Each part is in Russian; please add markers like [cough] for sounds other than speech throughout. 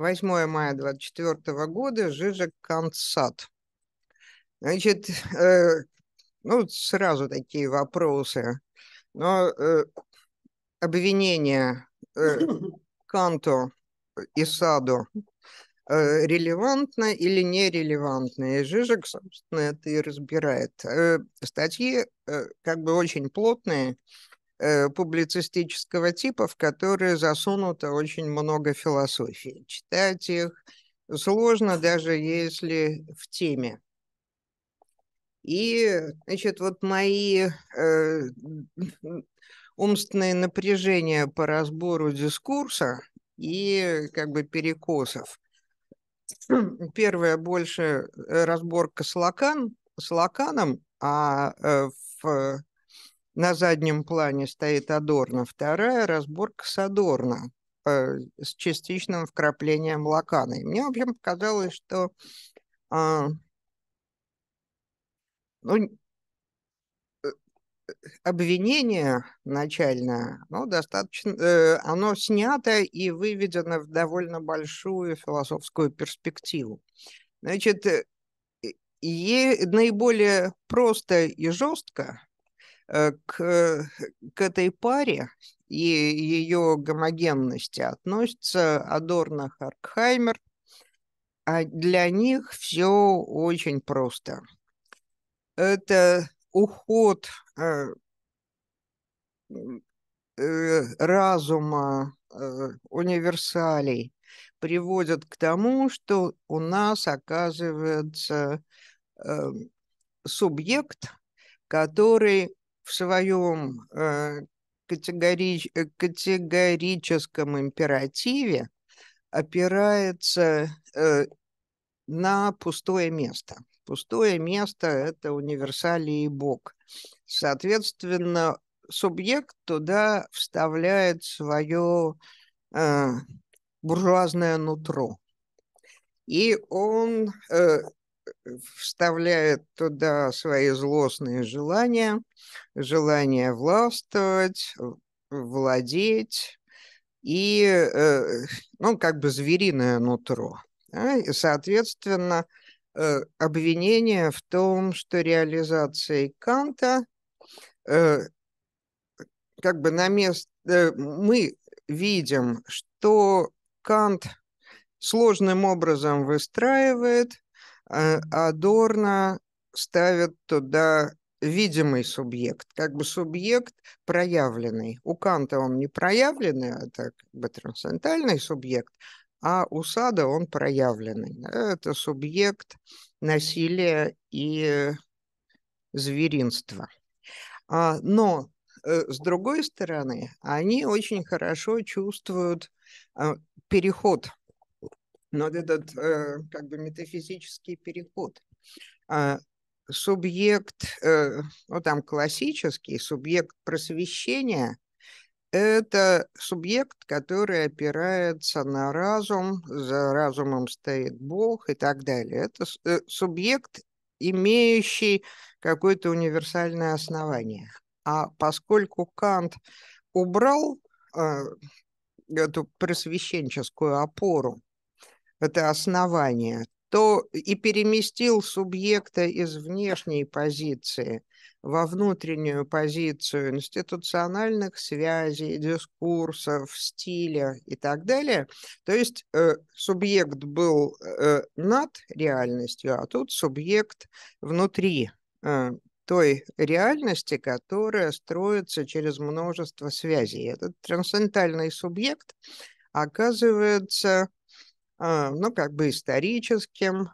8 мая 24 года, Жижек Кансат. Значит, [laughs] э, ну, сразу такие вопросы. Но э, обвинение э, [coughs] Канту и Саду э, релевантно или нерелевантно. И Жижик, собственно, это и разбирает. Э, статьи э, как бы очень плотные, Э, публицистического типа, в которые засунуто очень много философии. Читать их сложно, даже если в теме. И, значит, вот мои э, умственные напряжения по разбору дискурса и как бы перекосов. Первое больше э, разборка с Лакан, с Лаканом, а э, в на заднем плане стоит Адорна. Вторая разборка с Адорна э, с частичным вкраплением Лакана. И мне, в общем, показалось, что а, ну, э, ну, обвинение начальное, ну, достаточно, э, оно снято и выведено в довольно большую философскую перспективу. Значит, е, э, наиболее просто и жестко Э, к, э, к этой паре и ее гомогенности относится Адорно Харкхаймер. А для них все очень просто. Это уход э, э, разума э, универсалей приводит к тому, что у нас оказывается эм, субъект, который в своем э, категори... Э, категорическом императиве опирается э, на пустое место. Пустое место – это универсалии Бог. Соответственно, субъект туда вставляет свое буржуазное нутро. И он вставляет туда свои злостные желания, желание властвовать, владеть и, э, ну, как бы звериное нутро. И, соответственно, э, обвинение в том, что реализация Канта э, как бы на место мы видим, что Кант сложным образом выстраивает Э, Адорна ставит туда видимый субъект, как бы субъект проявленный. У Канта он не проявленный, а это как бы трансцендентальный субъект, а у Сада он проявленный. Это субъект насилия и зверинства. А, но, э, с другой стороны, они очень хорошо чувствуют э, переход но вот этот э, как бы метафизический переход. А, субъект, э, ну там классический субъект просвещения, это субъект, который опирается на разум, за разумом стоит Бог и так далее. Это э, субъект, имеющий какое-то универсальное основание. А поскольку Кант убрал эту просвещенческую опору это основание, то и переместил субъекта из внешней позиции во внутреннюю позицию институциональных связей, дискурсов, стиля и так далее. То есть э, субъект был э, над реальностью, а тут субъект внутри э, той реальности, которая строится через множество связей. Этот трансцендентальный субъект оказывается а, ну, как бы историческим,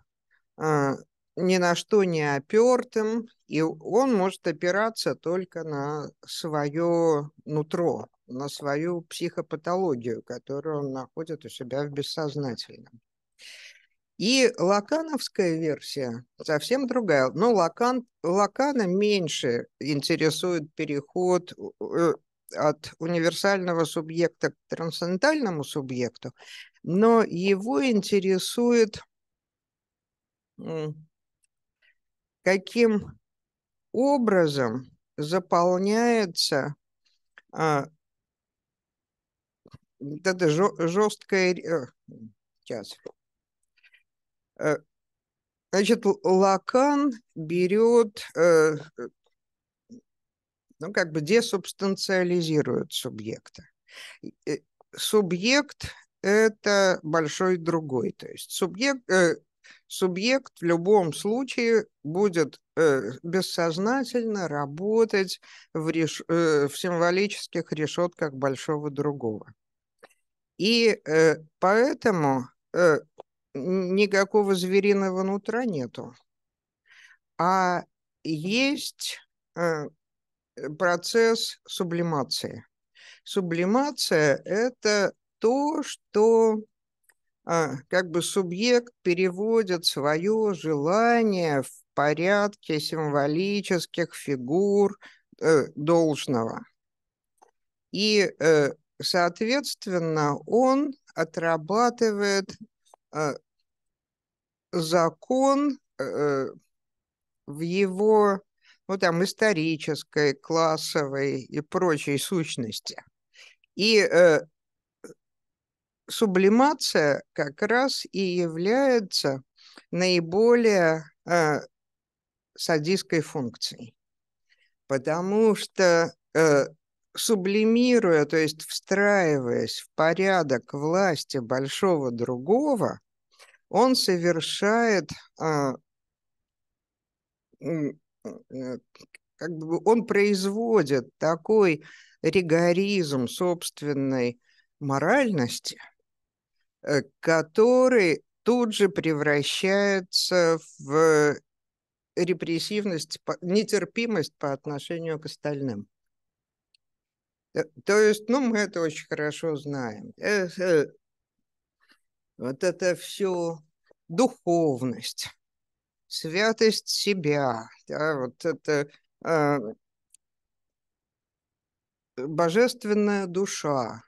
а, ни на что не опертым, и он может опираться только на свое нутро, на свою психопатологию, которую он находит у себя в бессознательном. И лакановская версия совсем другая. Но ну, Лакан, Лакана меньше интересует переход э, от универсального субъекта к трансцендентальному субъекту, но его интересует, каким образом заполняется а, это жесткая... Сейчас. Э, э, значит, Лакан берет э, ну, как бы десубстанциализирует субъекта. Э, субъект – это большой другой. То есть субъект, э, субъект в любом случае будет э, бессознательно работать в, реш, э, в символических решетках большого другого. И э, поэтому э, никакого звериного нутра нету, а есть э, Э, процесс сублимации. Сублимация – это то, что а, как бы субъект переводит свое желание в порядке символических фигур э, должного. И, э, соответственно, он отрабатывает э, закон э, в его ну, там, исторической, классовой и прочей сущности. И э, сублимация как раз и является наиболее э, садистской функцией, потому что э, сублимируя, то есть встраиваясь в порядок власти большого другого, он совершает э, Э, как бы он производит такой ригоризм собственной моральности, э, который тут же превращается в репрессивность, нетерпимость по отношению к остальным. Э, то есть, ну, мы это очень хорошо знаем. вот это все духовность, святость себя, да, вот это э, божественная душа.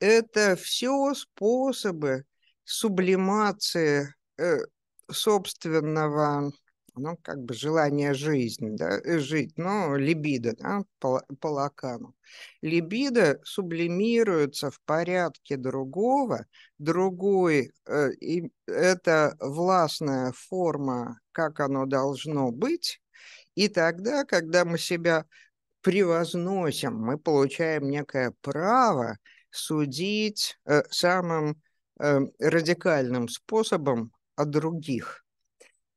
Это все способы сублимации э, собственного ну, как бы желание жизни, да, э, жить, ну, либидо, да, по, по Лакану. Либидо сублимируется в порядке другого, другой, э, и это властная форма, как оно должно быть, и тогда, когда мы себя превозносим, мы получаем некое право судить э, самым э, радикальным способом о других –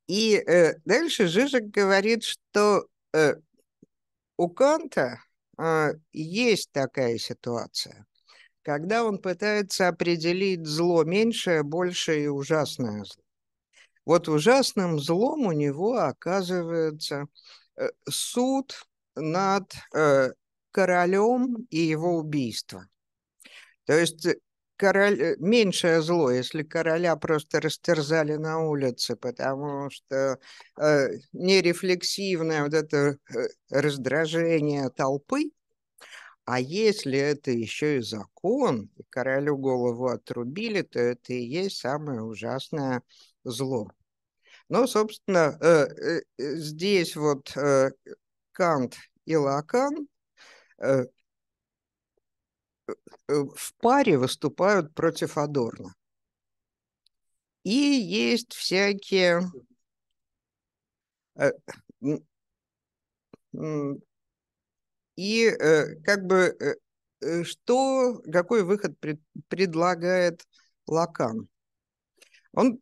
и э, дальше Жижик говорит, что э, у Канта э, есть такая ситуация, когда он пытается определить зло меньшее, большее и ужасное зло. Вот ужасным злом у него оказывается э, суд над э, королем и его убийство. То есть э, король, э, меньшее зло, если короля просто растерзали на улице, потому что э, нерефлексивное вот это э, раздражение толпы, а если это еще и закон, и королю голову отрубили, то это и есть самое ужасное зло. Но, собственно, э, э, здесь вот э, Кант и Лакан э, Э, э, в паре выступают против Адорна. И есть всякие э, и как бы что, какой выход пред, предлагает Лакан? Он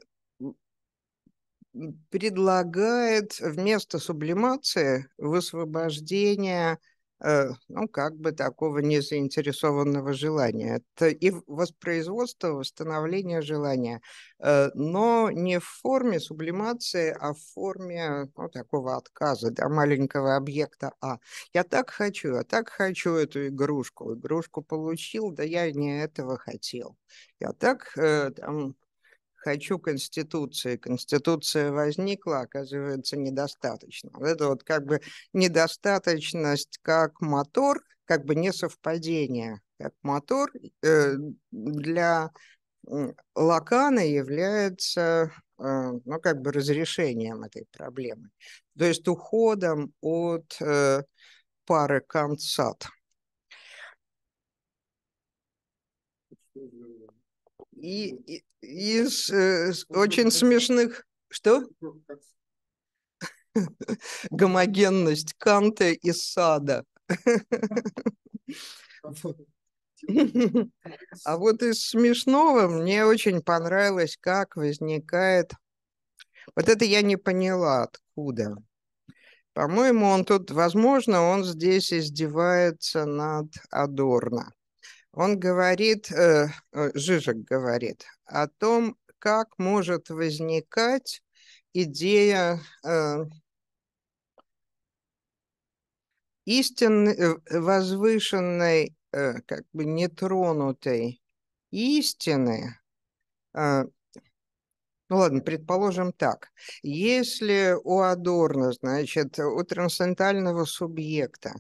предлагает вместо сублимации высвобождение Э, ну, как бы такого незаинтересованного желания. Это и воспроизводство, восстановление желания, э, но не в форме сублимации, а в форме ну, такого отказа, да, маленького объекта А. Я так хочу, я так хочу эту игрушку. Игрушку получил, да я не этого хотел. Я так э, там хочу Конституции. Конституция возникла, оказывается, недостаточно. Вот это вот как бы недостаточность как мотор, как бы не совпадение как мотор э, для Лакана является э, ну, как бы разрешением этой проблемы. То есть уходом от э, пары Канцат. И, и из э, очень смешных... Что? [laughs] [laughs] Гомогенность Канта и Сада. [laughs] А, а вот из смешного мне очень понравилось, как возникает... Вот это я не поняла, откуда. По-моему, он тут, возможно, он здесь издевается над Адорно. Он говорит, э, э, Жижик говорит, о том, как может возникать идея э, истинной, э, возвышенной, э, как бы нетронутой истины, э, ну ладно, предположим так. Если у Адорна, значит, у трансцендентального субъекта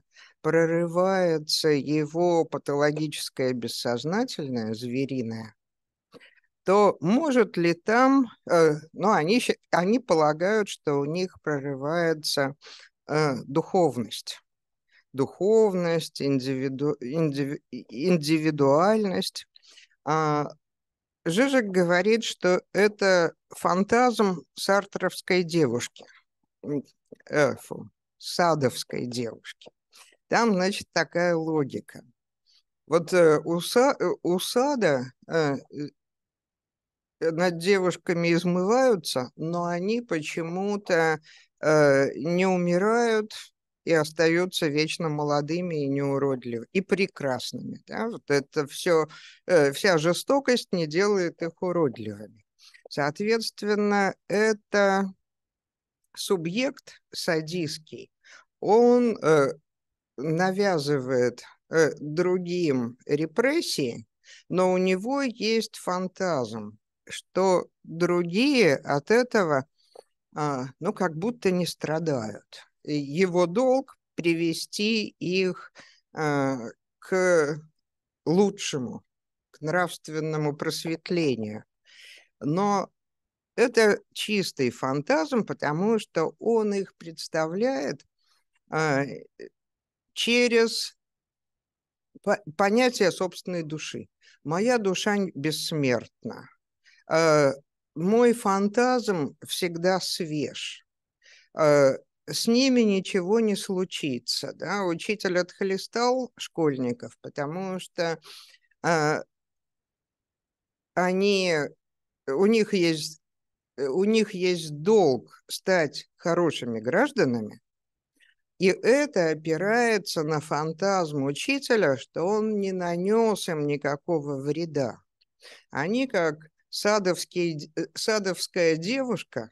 прорывается его патологическое бессознательное, звериное, то может ли там, э, ну, они, они полагают, что у них прорывается э, духовность. Духовность, индивиду, индиви, индивидуальность. А, Жижик говорит, что это фантазм сартровской девушки, э, фу, садовской девушки. Там, значит, такая логика. Вот э, уса, э, усада э, э, над девушками измываются, но они почему-то э, не умирают и остаются вечно молодыми и неуродливыми, и прекрасными. Да? Вот это все, э, вся жестокость не делает их уродливыми. Соответственно, это субъект садистский, он э, навязывает э, другим репрессии, но у него есть фантазм, что другие от этого, а, ну, как будто не страдают. Его долг привести их а, к лучшему, к нравственному просветлению. Но это чистый фантазм, потому что он их представляет а, через понятие собственной души. Моя душа бессмертна. Э, мой фантазм всегда свеж. Э, с ними ничего не случится. Да? Учитель отхлестал школьников, потому что э, они, у них есть у них есть долг стать хорошими гражданами, и это опирается на фантазм учителя, что он не нанес им никакого вреда. Они как садовский, э, садовская девушка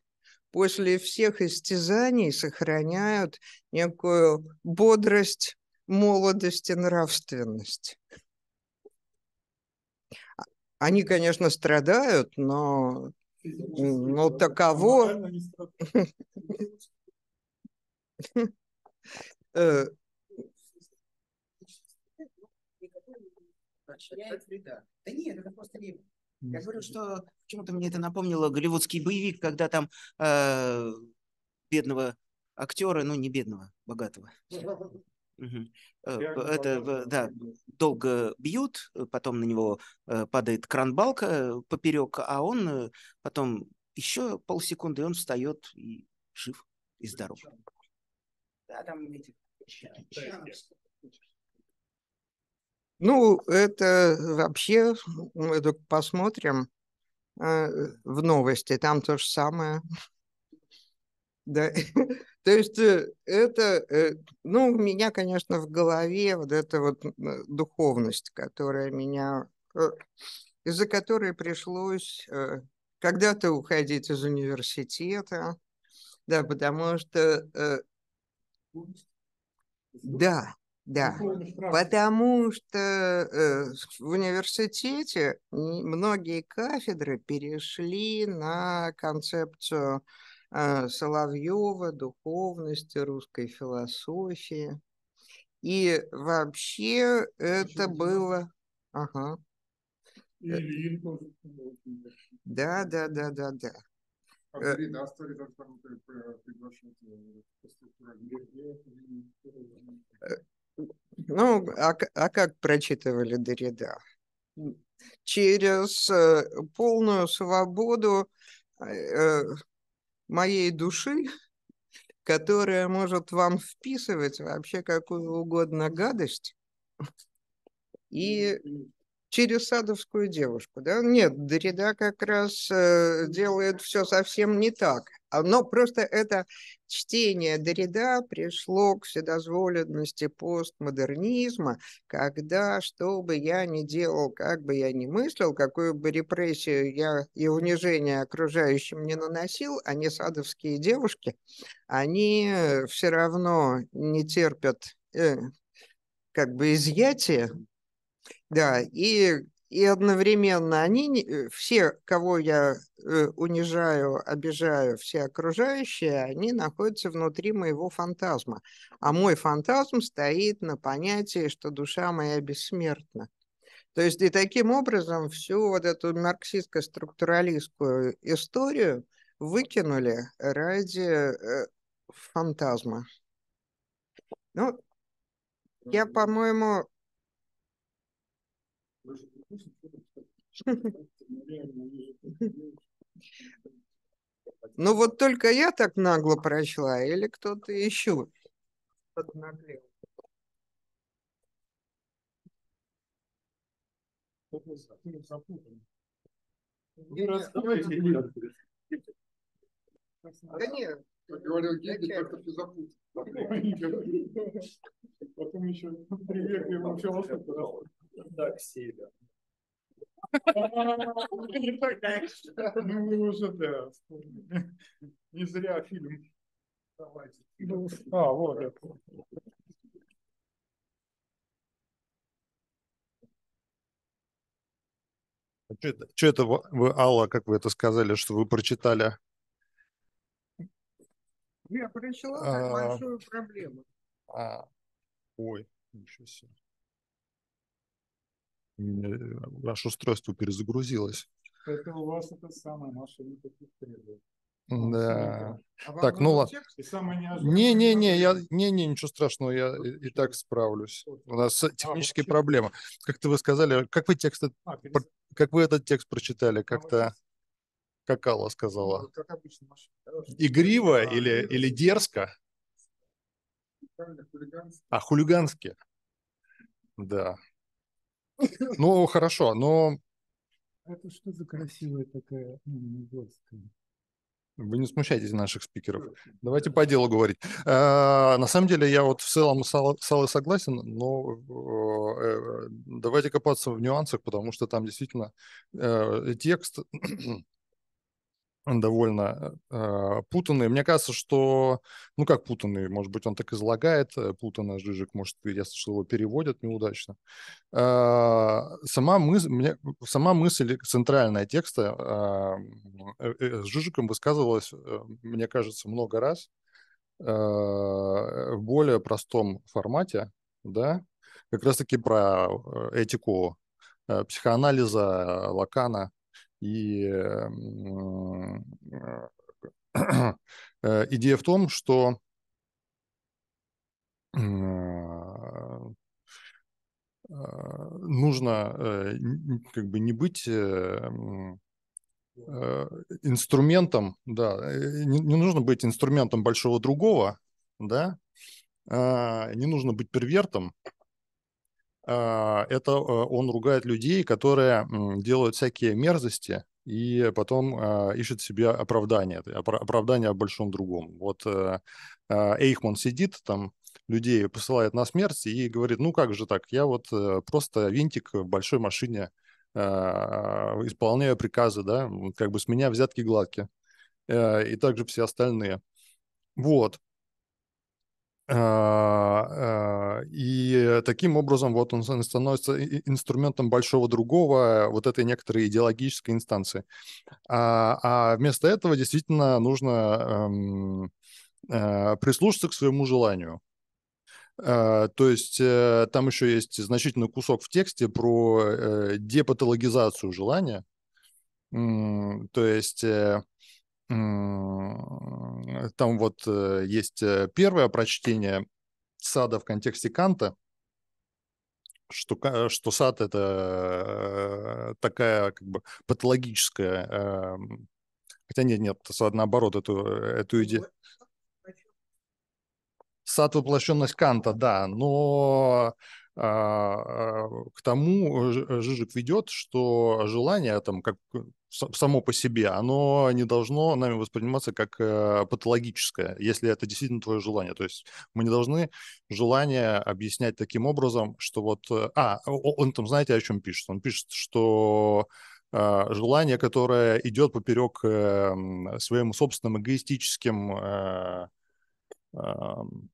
после всех истязаний сохраняют некую бодрость, молодость и нравственность. А, они, конечно, страдают, но, но таково... [laughs] Да нет, это просто не. Я говорю, что почему-то мне это напомнило голливудский боевик, когда там э, бедного актера, ну не бедного, богатого. Угу. Это, э, да, долго бьют, потом на него падает кран-балка поперек, а он потом еще полсекунды, и он встает и жив и здоров. А там этих ну, это вообще, мы ну, только посмотрим э, в новости, там то же самое. Да. [laughs] То есть э, это, э, ну, у меня, конечно, в голове вот эта вот духовность, которая меня, из-за которой пришлось когда-то уходить из университета, да, потому что да, да, потому что э, в университете многие кафедры перешли на концепцию э, Соловьева, духовности, русской философии. И вообще это было... Ага. Да, да, да, да, да. Ну, а, а как прочитывали Дорида? Через э, полную свободу э, э, моей души, которая может вам вписывать вообще какую угодно гадость и через садовскую девушку. Да? Нет, Дрида как раз э, делает все совсем не так. А, но просто это чтение Дрида пришло к вседозволенности постмодернизма, когда, что бы я ни делал, как бы я ни мыслил, какую бы репрессию я и унижение окружающим не наносил, они садовские девушки, они э, все равно не терпят э, как бы изъятия, да, и, и одновременно они, э, все, кого я э, унижаю, обижаю, все окружающие, они находятся внутри моего фантазма. А мой фантазм стоит на понятии, что душа моя бессмертна. То есть и таким образом всю вот эту марксистско-структуралистскую историю выкинули ради э, фантазма. Ну, я, по-моему, Ну вот только я так нагло прочла, или кто-то еще поднаглел? Не Да нет. Как говорил Гегель, только ты запутал. Потом еще приехали на философию. Так, север. Ну, уже да. Не зря фильм. Ну, а, вот это. А что это, что это вы, Алла, как вы это сказали, что вы прочитали? Я прочитала. а, большую проблему. А, ой, ничего себе ваше э, устройство перезагрузилось. Это у вас это самая машина таких требует. Да. А так, ну ладно. Не, не, не, я, не, не, ничего страшного, я и, и так справлюсь. У нас а, технические а, проблемы. Как-то вы сказали, как вы текст, а, перес... как вы этот текст прочитали, а, как-то, как Алла сказала. Ну, как обычно, Игриво а, или а, или дерзко? А хулигански. Да. Ну, хорошо, но... Это что за красивая такая анекдотская? Ну, Вы не смущайтесь наших спикеров. Давайте по делу говорить. А, на самом деле я вот в целом с Аллой согласен, но э, давайте копаться в нюансах, потому что там действительно э, текст довольно э, а, путанные. Мне кажется, что, ну как путанный, может быть, он так излагает, э, путанно Жижик, может, я слышал, его переводят неудачно. Э, сама, мыс, мне, сама мысль центральная текста а, э, э, с Жижиком высказывалась, э, мне кажется, много раз э, в более простом формате, да, как раз-таки про э, этику э, психоанализа Лакана, и а, [clears throat] э, идея в том, что а, а, нужно э, как бы не быть э, инструментом, да, не, не нужно быть инструментом большого другого, да, не нужно быть первертом, а, это а, он ругает людей, которые делают всякие мерзости и потом а, ищет себе оправдание, оправдание о большом другом. Вот э, Эйхман сидит там, людей посылает на смерть и говорит, ну как же так, я вот э, просто винтик в большой машине, исполняю приказы, да, как бы с меня взятки гладкие, э, и также все остальные. Вот. А, э, и таким образом вот он становится инструментом большого другого, э, вот этой некоторой идеологической инстанции. А, а вместо этого действительно нужно эм, э, прислушаться к своему желанию. То есть там еще есть значительный кусок в тексте про депатологизацию желания. То есть там вот э, есть э, первое прочтение сада в контексте Канта, что, что сад это э, такая как бы патологическая, эм, хотя нет, нет, сад наоборот эту, эту идею. Сад воплощенность Канта, да, но а, а, к тому Жижик ведет, что желание там, как само по себе, оно не должно нами восприниматься как э, патологическое, если это действительно твое желание. То есть мы не должны желание объяснять таким образом, что вот... Э, а, он там, знаете, о чем пишет? Он пишет, что э, желание, которое идет поперек эм, своим собственным эгоистическим эм,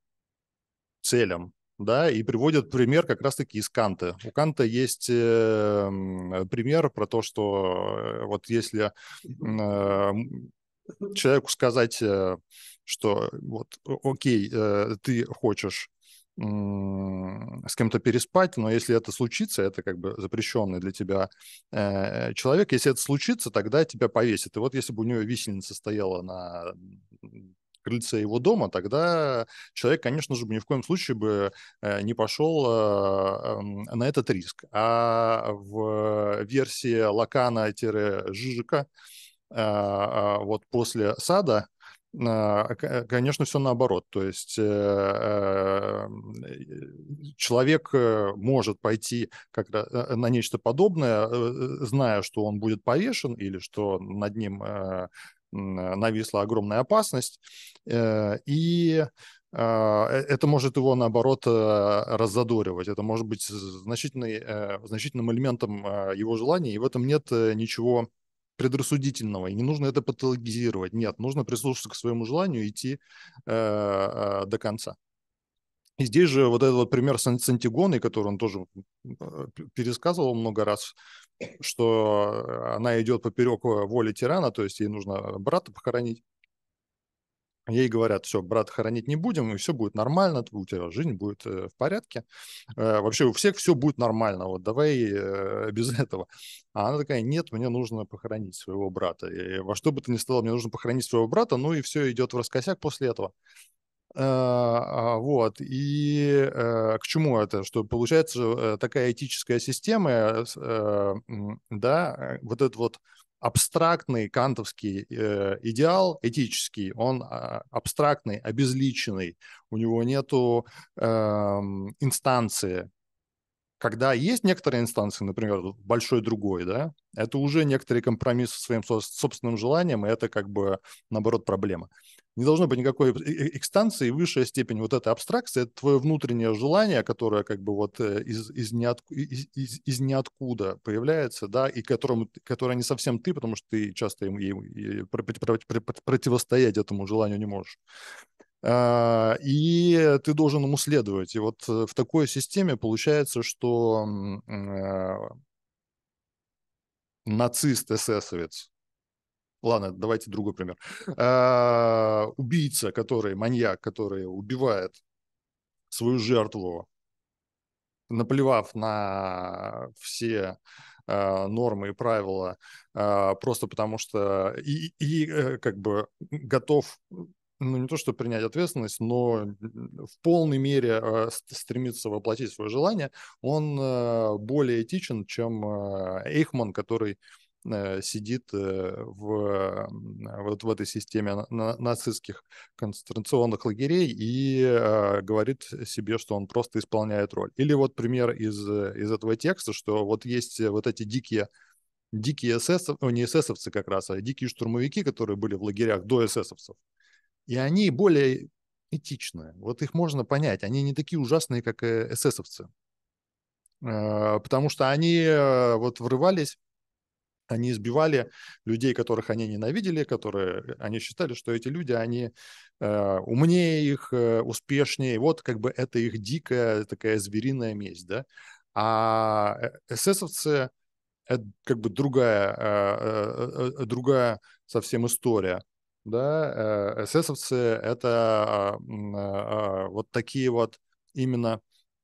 целям, да, и приводят пример как раз-таки из Канта. У Канта есть эм, э, пример про то, что э, вот если э, человеку сказать, что вот, окей, ты хочешь с кем-то переспать, но если это случится, это как бы запрещенный для тебя э, человек, если это случится, тогда тебя повесит. И вот если бы у нее висельница стояла на крыльце его дома, тогда человек, конечно же, ни в коем случае бы э, не пошел э, эм, на этот риск. А в версии Лакана-Жижика э, вот после сада Конечно, все наоборот. То есть человек может пойти как на нечто подобное, зная, что он будет повешен или что над ним Э, нависла огромная опасность, э, и а, э, это может его, наоборот, раззадоривать. Это может быть значительный, значительным элементом а, его желания, и в этом нет ничего предрассудительного, и не нужно это патологизировать. Нет, нужно прислушаться к своему желанию и идти а, до конца. И здесь же вот этот вот пример с Антигоной, который он тоже пересказывал много раз, что она идет поперек э, воли тирана, то есть ей нужно брата похоронить. Ей говорят, все, брата хоронить не будем, и все будет нормально, у тебя жизнь будет э, в порядке. Э, вообще у всех все будет нормально, вот давай [laughs] без этого. А она такая, нет, мне нужно похоронить своего брата. И во что бы то ни стало, мне нужно похоронить своего брата, ну и все идет в раскосяк после этого. А, а, вот. И э, к чему это? Что получается э, такая этическая система, э, да, вот этот вот абстрактный кантовский идеал этический, он а, абстрактный, обезличенный, у него нету эм, инстанции, когда есть некоторые инстанции, например, большой другой, да, это уже некоторые компромиссы со своим собственным желанием, и это как бы, наоборот, проблема не должно быть никакой экстанции, высшая степень вот этой абстракции, это твое внутреннее желание, которое как бы вот из, из, из, из, из ниоткуда появляется, да, и которому, которое не совсем ты, потому что ты часто им, им, им противостоять этому желанию не можешь. И ты должен ему следовать. И вот в такой системе получается, что нацист-эсэсовец, Ладно, давайте другой пример. А, убийца, который, маньяк, который убивает свою жертву, наплевав на все а, нормы и правила, а, просто потому что и, и э, как бы готов ну, не то, что принять ответственность, но в полной мере э, стремится воплотить свое желание, он э, более этичен, чем э, Эйхман, который Э, сидит э, в, вот в этой системе нацистских концентрационных лагерей и э, говорит себе, что он просто исполняет роль. Или вот пример из, из этого текста, что вот есть вот эти дикие дикие эсэсов, ну, не эсэсовцы как раз, а дикие штурмовики, которые были в лагерях до эсэсовцев. И они более этичные. Вот их можно понять. Они не такие ужасные, как эсэсовцы. Потому что они вот врывались они избивали людей, которых они ненавидели, которые они считали, что эти люди, они э, умнее их, э, успешнее. Вот как бы это их дикая такая звериная месть, да. А э, эсэсовцы это как бы другая, э, э, э другая совсем история. Да, э, эсэсовцы это э, э, вот такие вот именно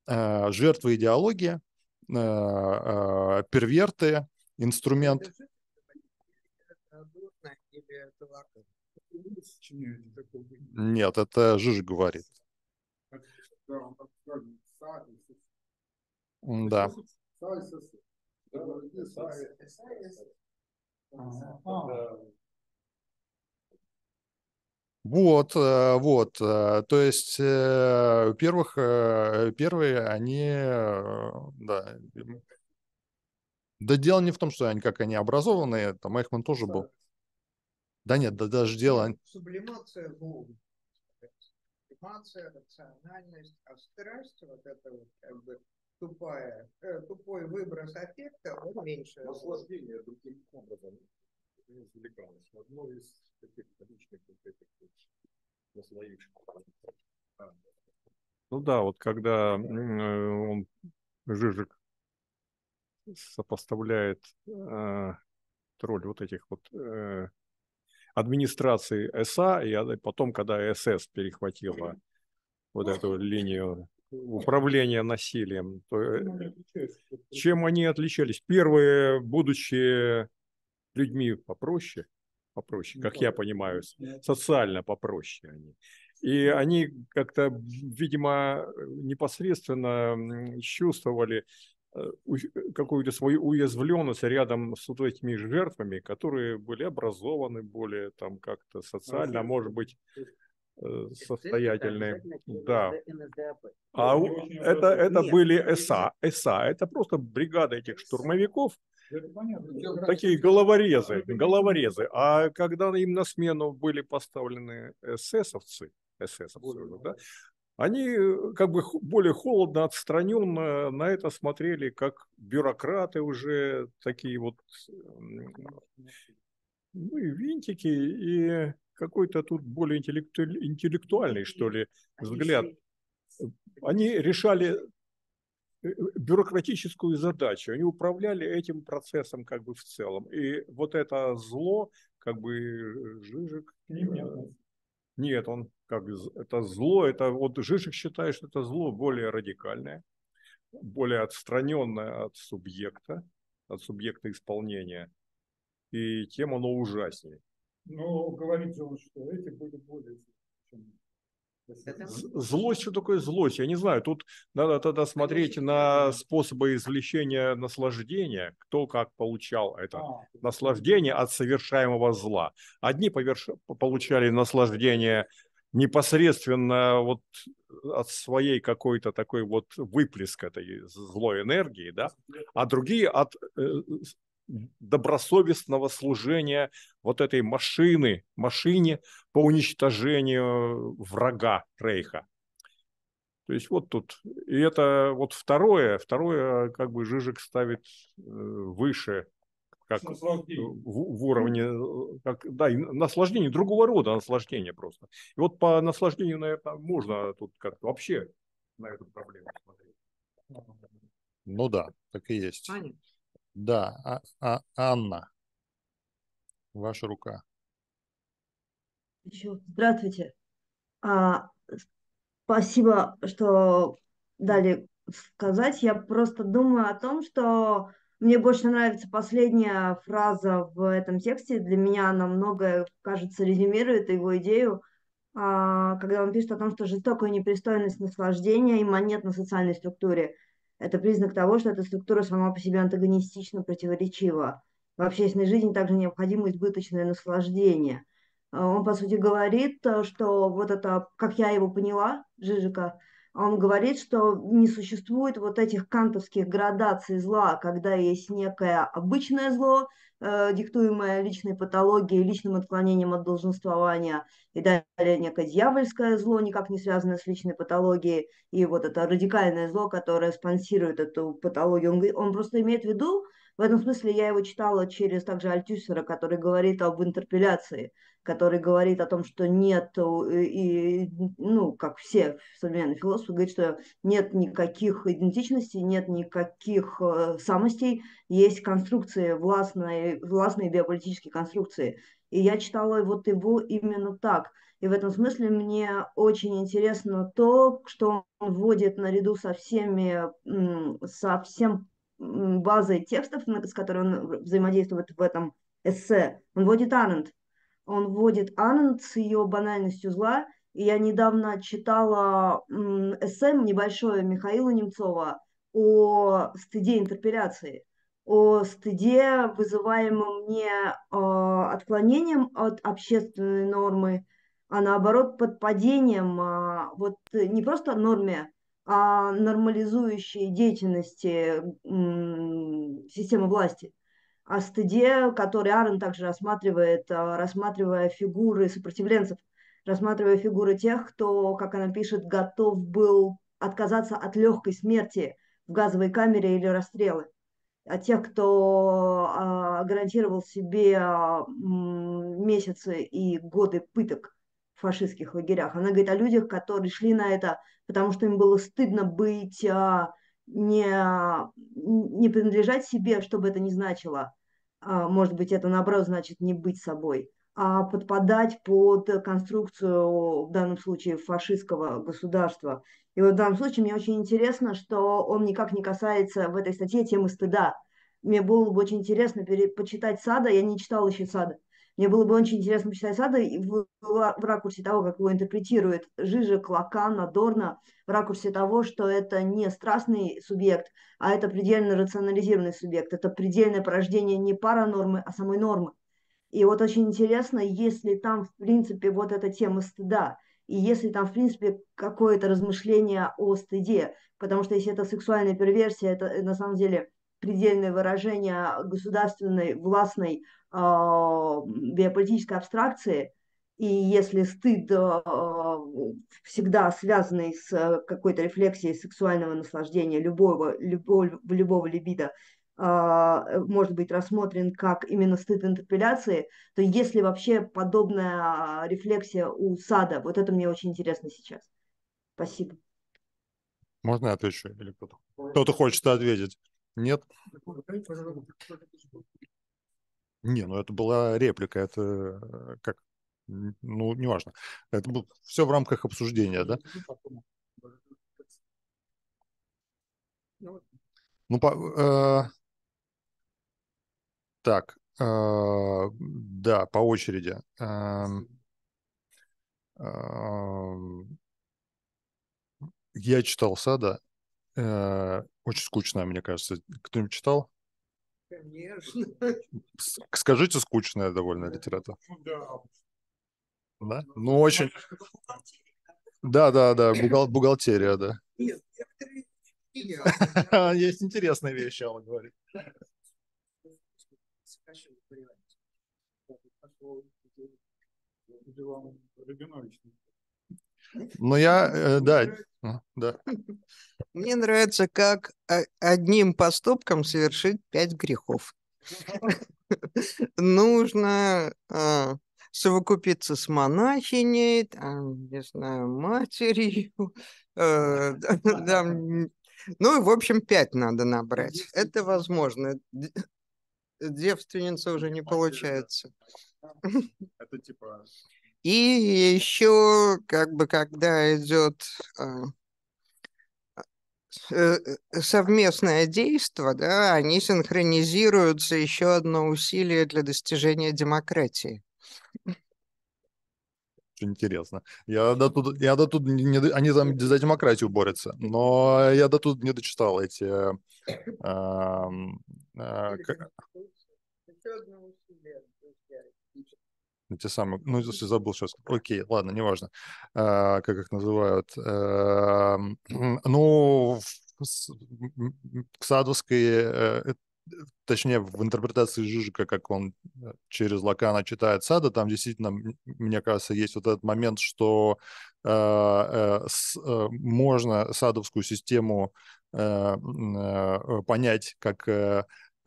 э, жертвы идеологии, э, э, перверты, инструмент. Нет, это Жиж говорит. Да. Вот, э, вот, э, то есть э, первых, первые, они, да, да дело не в том, что они как они образованные, там Эйхман тоже был. Да нет, да даже дело... Ну, сублимация глуби. Сублимация, рациональность, а страсть, вот это вот как бы тупая, э, тупой выброс аффекта, он меньше. Наслаждение другим образом. Ну, одно из таких личных вот этих наслоивших. Ну да, вот когда э, он Жижик сопоставляет э, роль вот этих вот э, администрации СА, и потом, когда СС перехватила вот эту линию управления насилием, то, э, чем они отличались? Первые, будучи людьми попроще, попроще, ну как я понимаю, социально попроще они. И ну. они как-то, видимо, э, непосредственно чувствовали Э, э, какую-то свою уязвленность рядом с вот этими жертвами, которые были образованы более там как-то ну, социально, а может быть, э, состоятельные. Да. А, а это, это были СА. СА. Это просто бригада этих штурмовиков, такие головорезы, головорезы. А когда им на смену были поставлены эсэсовцы, эсэсовцы да, они э, как бы более холодно, отстраненно на это смотрели, как бюрократы уже, такие вот ну, и винтики, и какой-то тут более интеллекту... интеллектуальный, что ли, взгляд. Они решали э, э, бюрократическую задачу, они управляли этим процессом как бы в целом. И вот это зло, как бы Жижик... Нет, нет он как это зло, это вот жишек считает, что это зло более радикальное, более отстраненное от субъекта, от субъекта исполнения, и тем оно ужаснее. Но ну, говорит же он, что эти были более чем... Злость, что такое злость? Я не знаю. Тут надо тогда смотреть на способы извлечения наслаждения, кто как получал это а, наслаждение от совершаемого зла. Одни поверш... получали наслаждение непосредственно вот э, от своей какой-то такой вот выплеск этой злой энергии, да, а другие от э, добросовестного служения вот этой машины, машине по уничтожению врага Рейха. То есть вот тут, и это вот второе, второе как бы Жижик ставит э, выше как в, в уровне, э, как, да, и наслаждение другого рода наслаждение просто. И вот по наслаждению, наверное, можно тут как-то вообще на эту проблему смотреть. Ну да, так и есть. Аня. Да, а, а, Анна, ваша рука. Еще. Здравствуйте. А, спасибо, что дали сказать. Я просто думаю о том, что мне больше нравится последняя фраза в этом тексте. Для меня она многое, кажется, резюмирует его идею, а, когда он пишет о том, что жестокая непристойность наслаждения и имманентна социальной структуре. Это признак того, что эта структура сама по себе антагонистично противоречива. В общественной жизни также необходимо избыточное наслаждение. А, он, по сути, говорит, э, что вот это, как я его поняла, Жижика, он говорит, что не существует вот этих кантовских градаций зла, когда есть некое обычное зло, э, диктуемое личной патологией, личным отклонением от долженствования, и далее некое дьявольское зло, никак не связанное с личной патологией, и вот это радикальное зло, которое спонсирует эту патологию. Он, он просто имеет в виду, в этом смысле я его читала через также Альтюсера, который говорит об интерпеляции, который говорит о том, что нет, и, ну, как все современные философы, говорит, что нет никаких идентичностей, нет никаких э, самостей, есть конструкции, властные, властные биополитические конструкции. И я читала вот его именно так. И в этом смысле мне очень интересно то, что он вводит наряду со всеми, со всем базой текстов, с которой он взаимодействует в этом эссе. Он вводит Аренд, он вводит Ананд с ее банальностью зла. И я недавно читала эссе небольшое Михаила Немцова о стыде интерпеляции, о стыде, вызываемом не а, отклонением от общественной нормы, а наоборот подпадением а, вот не просто норме, а нормализующей деятельности системы власти – о стыде, который Аарон также рассматривает, а, рассматривая фигуры сопротивленцев, рассматривая фигуры тех, кто, как она пишет, готов был отказаться от легкой смерти в газовой камере или расстрелы, от а тех, кто а, гарантировал себе месяцы и годы пыток в фашистских лагерях. Она говорит о людях, которые шли на это, потому что им было стыдно быть не, не принадлежать себе, что бы это ни значило. А, может быть, это наоборот значит не быть собой, а подпадать под конструкцию, в данном случае, фашистского государства. И вот в данном случае мне очень интересно, что он никак не касается в этой статье темы стыда. Мне было бы очень интересно пере- почитать Сада, я не читала еще Сада, мне было бы очень интересно почитать Сада в, в ракурсе того, как его интерпретирует Жижек, Лакан, Адорна, в ракурсе того, что это не страстный субъект, а это предельно рационализированный субъект, это предельное порождение не паранормы, а самой нормы. И вот очень интересно, если там, в принципе, вот эта тема стыда, и если там, в принципе, какое-то размышление о стыде, потому что если это сексуальная перверсия, это на самом деле предельное выражение государственной, властной биополитической а, абстракции, и если стыд а, а, всегда связанный с э, какой-то рефлексией сексуального наслаждения любого, любого, любого либидо, э, может быть рассмотрен как именно стыд интерпеляции, то если вообще подобная рефлексия у сада, вот это мне очень интересно сейчас. Спасибо. Можно я отвечу? Или кто-то, кто-то хочет ответить? Нет? Не, ну это была реплика, это э, как, ну, неважно. Это было все в рамках обсуждения, да? Ну, по, э, так, э, да, по очереди. Э, э, я читал Сада, э, очень скучно, мне кажется. Кто-нибудь читал? Конечно. [laughs] Скажите, скучная довольно литература. да. Да? Ну, ну очень... Да, да, да, [laughs] бухгал... бухгалтерия, да. Нет, [laughs] Есть интересные вещи, он говорит. Но ну, я, э, да, да. [laughs] Мне нравится, как одним поступком совершить пять грехов. [laughs] Нужно а, совокупиться с монахиней, там, не знаю, матерью, [laughs] э, там, ну, в общем, пять надо набрать. Это возможно. Девственница ну, уже не получается. Это типа и еще, как бы, когда идет а, э, э, совместное действие, да, они синхронизируются еще одно усилие для достижения демократии. Интересно. Я до тут, я до тут не, они там за демократию борются, но я до тут не дочитал эти. Э, э, э, те самые, ну, если забыл сейчас, окей, ладно, неважно, э, как их называют. Э, [clears throat] ну, в Ксадовской, э, э, точнее, в интерпретации Жижика, как он э, через Лакана читает Сада, там действительно, мне кажется, есть вот этот момент, что а, э, с, э, можно садовскую систему э, понять как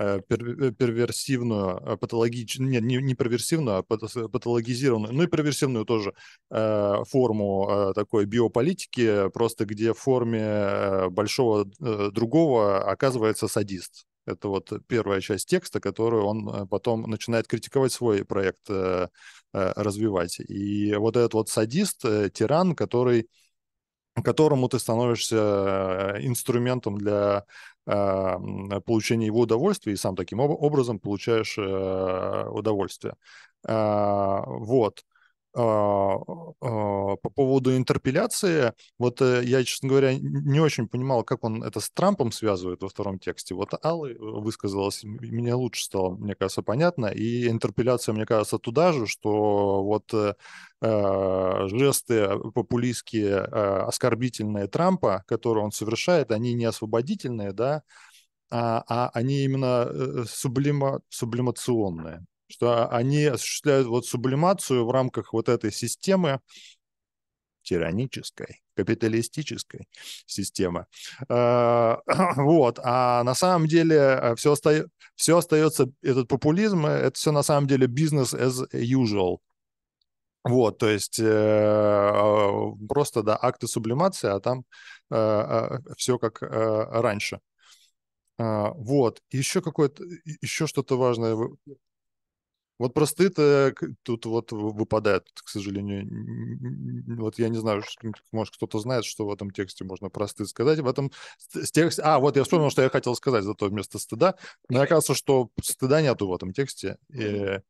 Э, э, перверсивную, э, патологичную, нет, не, не перверсивную, а патологизированную, ну и перверсивную тоже форму такой биополитики, просто где в форме большого другого оказывается садист. Это вот первая часть текста, которую он потом начинает критиковать свой проект развивать. И вот этот вот садист, тиран, который которому ты становишься инструментом для а, получения его удовольствия, и сам таким образом получаешь э, удовольствие. А, вот. А, а, по поводу интерпеляции, вот э, я, честно говоря, не очень понимал, как он это с Трампом связывает во втором тексте. Вот Аллы э, высказалась, мне лучше стало, мне кажется, понятно. И интерпеляция, мне кажется, туда же, что вот э, а, жесты популистские, оскорбительные Трампа, которые он совершает, они не освободительные, да, а, а они именно сублима, сублимационные что они осуществляют вот сублимацию в рамках вот этой системы тиранической, капиталистической системы. Э, [clears throat] вот. А на самом деле э, все, оста... все остается, этот популизм, э, это все на самом деле бизнес as usual. Вот, то есть э, просто, да, акты сублимации, а там э, все как э, раньше. Вот, еще какое-то, еще что-то важное вот про стыд тут вот выпадает, к сожалению. Вот я не знаю, может, кто-то знает, что в этом тексте можно про сказать. В этом тексте... А, вот я вспомнил, что я хотел сказать зато вместо стыда. Но оказывается, что стыда нету в этом тексте. И... Э.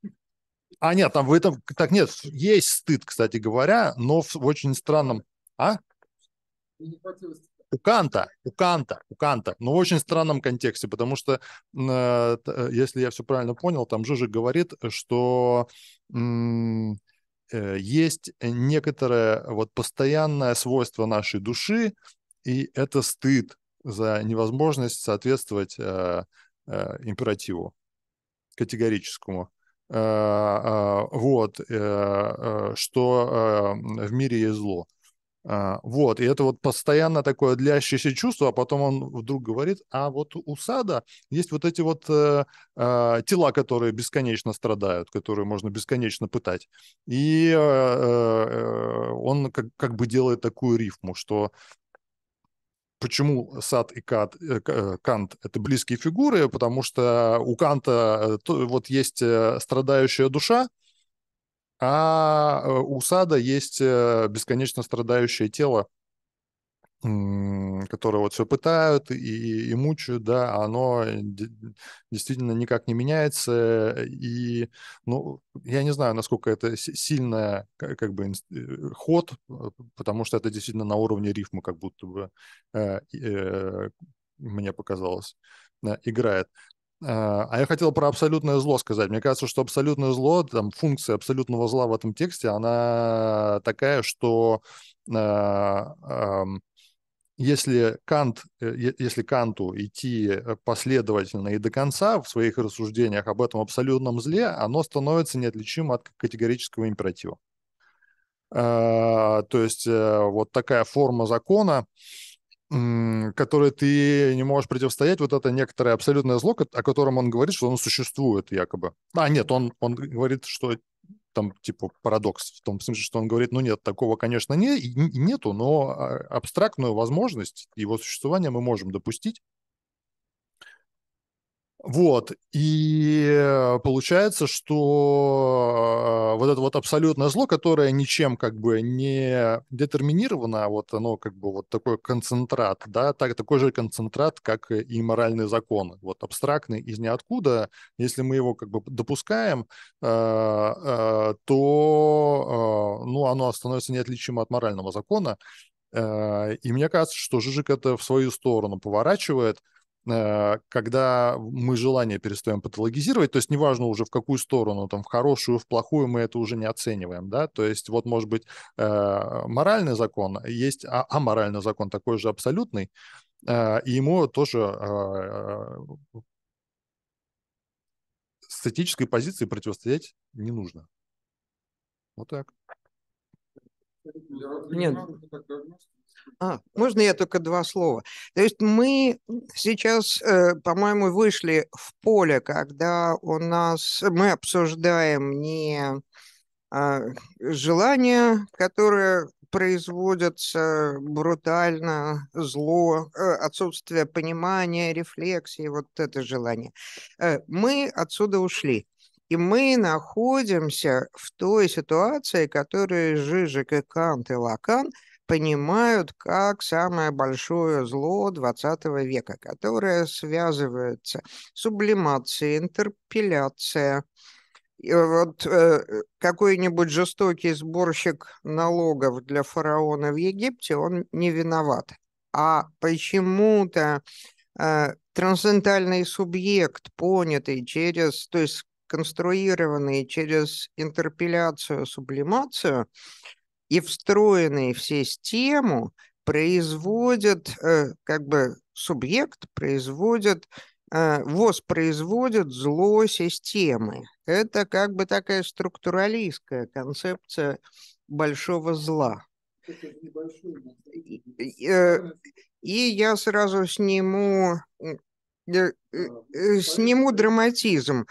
А, нет, там в этом... Так, нет, есть стыд, кстати говоря, но в очень странном... А? не хватило стыда у Канта, у Канта, у Канта, но в очень странном контексте, потому что, э, э, если я все правильно понял, там Жижик говорит, что э, есть некоторое вот постоянное свойство нашей души, и это стыд за невозможность соответствовать императиву категорическому. вот, что в мире есть зло. А, вот, и это вот постоянно такое длящееся чувство, а потом он вдруг говорит, а вот у сада есть вот эти вот э, э, тела, которые бесконечно страдают, которые можно бесконечно пытать. И э, э, он как, как бы делает такую рифму, что почему сад и Кат, э, э, Кант — это близкие фигуры, потому что у Канта э, вот есть страдающая душа, а э, у Сада есть э, бесконечно страдающее тело, которое вот все пытают и, и мучают, да, а оно действительно никак не меняется. Э, и, ну, я не знаю, насколько это сильный как бы ход, потому что это действительно на уровне рифма как будто бы мне показалось играет. Э, а я хотел про абсолютное зло сказать. Мне кажется, что абсолютное зло, там функция абсолютного зла в этом тексте, она такая, что э, эм, если, Кант, э, если Канту идти последовательно и до конца в своих рассуждениях об этом абсолютном зле, оно становится неотличимо от категорического императива. То есть вот такая форма закона, которой ты не можешь противостоять, вот это некоторое абсолютное зло, о котором он говорит, что оно существует якобы. А, нет, он, он говорит, что там, типа, парадокс в том смысле, что он говорит, ну нет, такого, конечно, не, нету, но а, абстрактную возможность его существования мы можем допустить, вот, и получается, что э, вот это вот абсолютное зло, которое ничем как бы не детерминировано, а вот оно как бы вот такой концентрат, да, так, такой же концентрат, как и моральные законы, вот абстрактный из ниоткуда, если мы его как бы допускаем, э, э, то, ну, оно становится неотличимо от морального закона, и мне кажется, что Жижик это в свою сторону поворачивает – Э, когда мы желание перестаем патологизировать, то есть неважно уже в какую сторону, там, в хорошую, в плохую, мы это уже не оцениваем, да, то есть вот, может быть, э, моральный закон, а есть а моральный закон, такой же абсолютный, э, и ему тоже с этической позиции противостоять не нужно. Вот так. Нет. А, можно я только два слова? То есть мы сейчас, э, по-моему, вышли в поле, когда у нас мы обсуждаем не а, желание, которое производятся брутально, зло, э, отсутствие понимания, рефлексии, вот это желание. Э, мы отсюда ушли. И мы находимся в той ситуации, которую Жижик и Кант и Лакан – понимают как самое большое зло 20 века, которое связывается сублимация, интерпеляция. И вот э, какой-нибудь жестокий сборщик налогов для фараона в Египте, он не виноват. А почему-то э, трансцендентальный субъект, понятый через, то есть конструированный через интерпеляцию, сублимацию, и встроенные в систему производят, э, как бы субъект производит, э, воспроизводит зло системы. Это как бы такая структуралистская концепция большого зла. И, и э, я сразу сниму Э, э, а, э, сниму драматизм.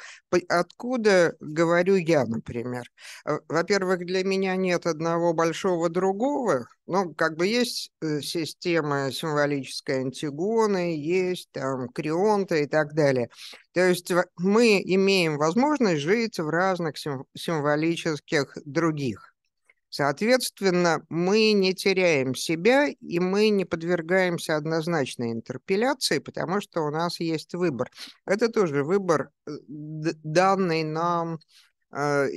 Откуда говорю я, например? А, во-первых, для меня нет одного большого другого. Ну, как бы есть система символическая Антигоны, есть там Крионта и так далее. То есть мы имеем возможность жить в разных символических других. Соответственно, мы не теряем себя, и мы не подвергаемся однозначной интерпеляции, потому что у нас есть выбор. Это тоже выбор, э, данный нам э,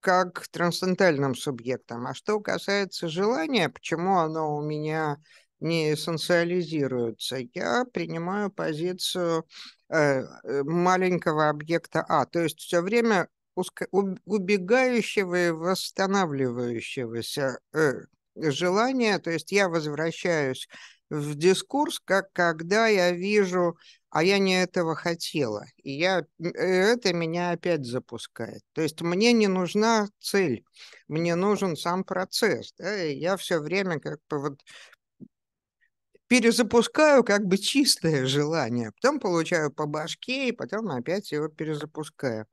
как трансцендентальным субъектом. А что касается желания, почему оно у меня не эссенциализируется, я принимаю позицию э, э маленького объекта А. То есть все время убегающего и восстанавливающегося э, желания. То есть я возвращаюсь в дискурс, как когда я вижу, а я не этого хотела. И я, э, это меня опять запускает. То есть мне не нужна цель, мне нужен сам процесс. Да? И я все время как бы вот перезапускаю как бы чистое желание, потом получаю по башке, и потом опять его перезапускаю.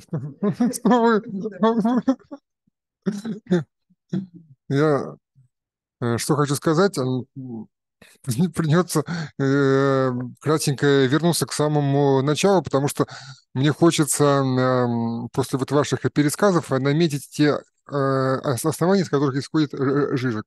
Что вы? Я э, что хочу сказать, придется э, кратенько вернуться к самому началу, потому что мне хочется э, после вот ваших пересказов наметить те э, основания, из которых исходит э, э, Жижик.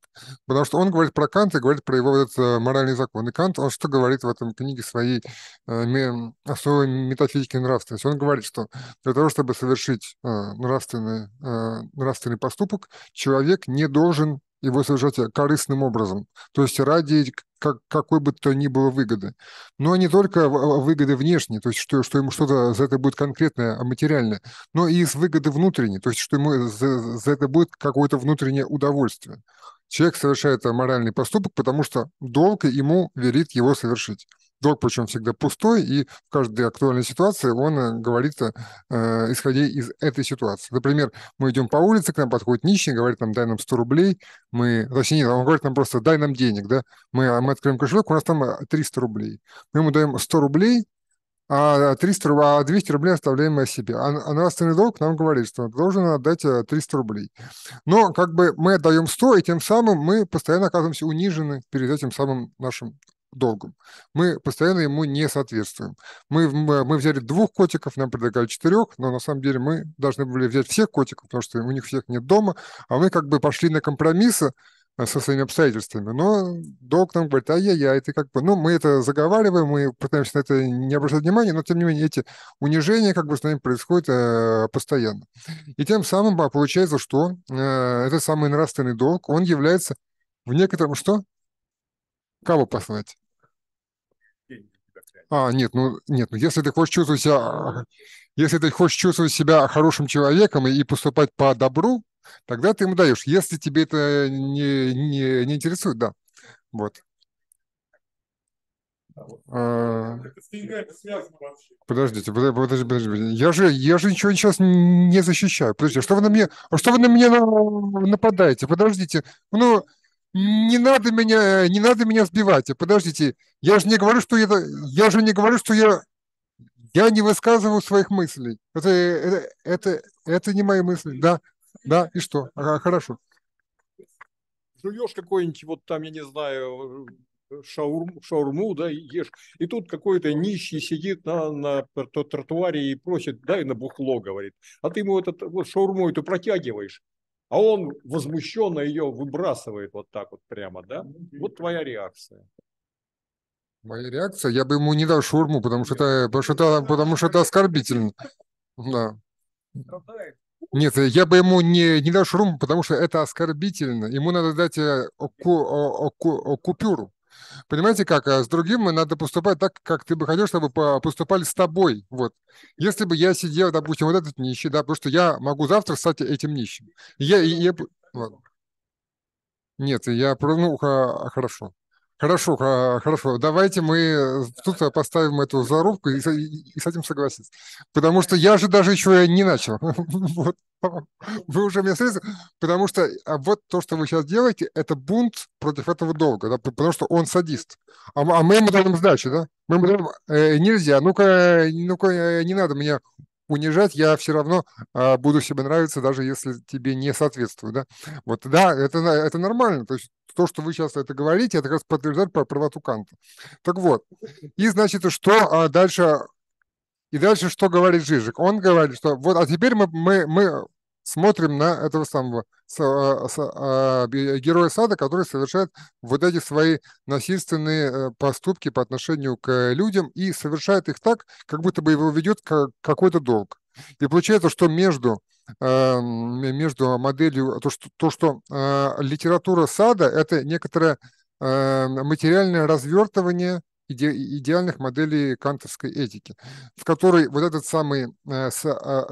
Потому что он говорит про Канта и говорит про его вот этот э, моральный закон. И Кант, он что говорит в этом книге своей э, основой метафизики нравственности? Он говорит, что для того, чтобы совершить э, нравственный, э, нравственный поступок, человек не должен его содержателя э, корыстным образом, то есть ради как, какой бы то ни было выгоды. Но не только выгоды внешние, то есть что, что ему что-то за это будет конкретное, а материальное, но и из выгоды внутренней, то есть что ему за, за это будет какое-то внутреннее удовольствие. Человек совершает моральный поступок, потому что долг ему верит его совершить. Долг, причем всегда пустой, и в каждой актуальной ситуации он э, говорит, э, э, исходя из этой ситуации. Например, мы идем по улице, к нам подходит нищий, говорит нам, дай нам 100 рублей, мы, точнее, нет, он говорит нам просто, дай нам денег, да, мы, а, мы открываем кошелек, у нас там 300 э, рублей. Мы ему даем 100 рублей, а 300, а 200 рублей оставляем себе. А, а нравственный долг нам говорит, что он должен отдать 300 рублей. Но как бы мы отдаем 100, и тем самым мы постоянно оказываемся унижены перед этим самым нашим долгом. Мы постоянно ему не соответствуем. Мы, мы взяли двух котиков, нам предлагали четырех, но на самом деле мы должны были взять всех котиков, потому что у них всех нет дома, а мы как бы пошли на компромиссы, э, со своими обстоятельствами. Но долг нам говорит, ай-яй-яй, ты как бы... Ну, мы это заговариваем, мы пытаемся на это не обращать внимания, но, тем не менее, эти унижения как бы с нами происходят э, постоянно. И тем самым а, получается, что э, этот самый нравственный долг, он является в некотором что? Кого послать? А, нет, ну, нет, ну, если ты хочешь чувствовать себя, если ты хочешь чувствовать себя хорошим человеком и, и поступать по добру, тогда ты ему даешь. Если тебе это не, не, не интересует, да. Вот. А, а. подождите, подождите, подождите. Я же, я же ничего сейчас не защищаю. Подождите, а а что вы на меня, что вы на меня нападаете? Подождите. Ну, не надо меня, э, не надо меня сбивать. Подождите, я же не говорю, что я, я же не говорю, что я, я не высказываю своих мыслей. Это, это, это, это не мои мысли, да, да, и что? Ага, хорошо. Жуешь какой-нибудь, вот там, я не знаю, шаурму, шаурму, да, ешь. И тут какой-то нищий сидит на, на тротуаре и просит, дай на бухло, говорит. А ты ему этот, вот шаурму эту протягиваешь, а он возмущенно ее выбрасывает вот так вот прямо, да? Вот твоя реакция. Моя реакция, я бы ему не дал шурму, потому что это, потому что это, потому что это оскорбительно. Да. Нет, я бы ему не, не дал шурму, потому что это оскорбительно. Ему надо дать э, ку, купюру. Понимаете как? А, с другим надо поступать так, как ты бы хотел, чтобы поступали с тобой. Вот. Если бы я сидел, допустим, вот этот нищий, да, потому что я могу завтра стать этим нищим. Я, я, я... Нет, я... Ну, а, хорошо. Хорошо, а, хорошо. Давайте мы э, тут э, поставим эту зарубку и, с этим согласимся, Потому что я же даже еще не начал. [laughs] вот. Вы уже меня срезали. Потому что а, вот то, что вы сейчас делаете, это бунт против этого долга. Да? Потому что он садист. А, а мы ему даем сдачу, да? Мы ему даем, э, нельзя, ну-ка, ну-ка, э, не надо меня унижать, я все равно э, буду себе нравиться, даже если тебе не соответствую, да. Вот, да, это, это нормально, то есть то, что вы сейчас это говорите, это как раз подтверждает про правоту Канта. Так вот, и значит, что а дальше, и дальше что говорит Жижик? Он говорит, что вот, а теперь мы, мы, мы смотрим на этого самого с, с, а, а героя сада, который совершает вот эти свои насильственные э, поступки по отношению к людям и совершает их так, как будто бы его ведет к, какой-то долг. И получается, что между эм, между моделью, то, что, то, что э, литература сада – это некоторое э, материальное развертывание иде, идеальных моделей кантовской этики, в которой вот этот самый э, э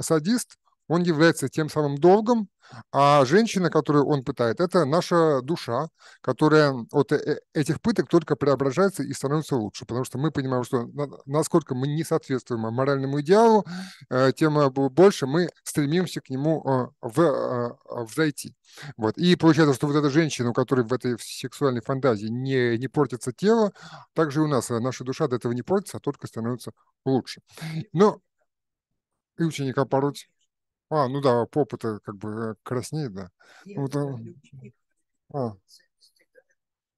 садист он является тем самым долгом, а женщина, которую он пытает, это наша душа, которая от э, этих пыток только преображается и становится лучше, потому что мы понимаем, что насколько мы не соответствуем моральному идеалу, э, тем э, больше мы стремимся к нему в, взойти. Вот. И получается, что вот эта женщина, у которой в этой сексуальной фантазии не, не портится тело, также у нас наша душа до этого не портится, а только становится лучше. Но и ученика пороть а, ну да, поп как бы э, краснеет, да. Нет, вот, а. А.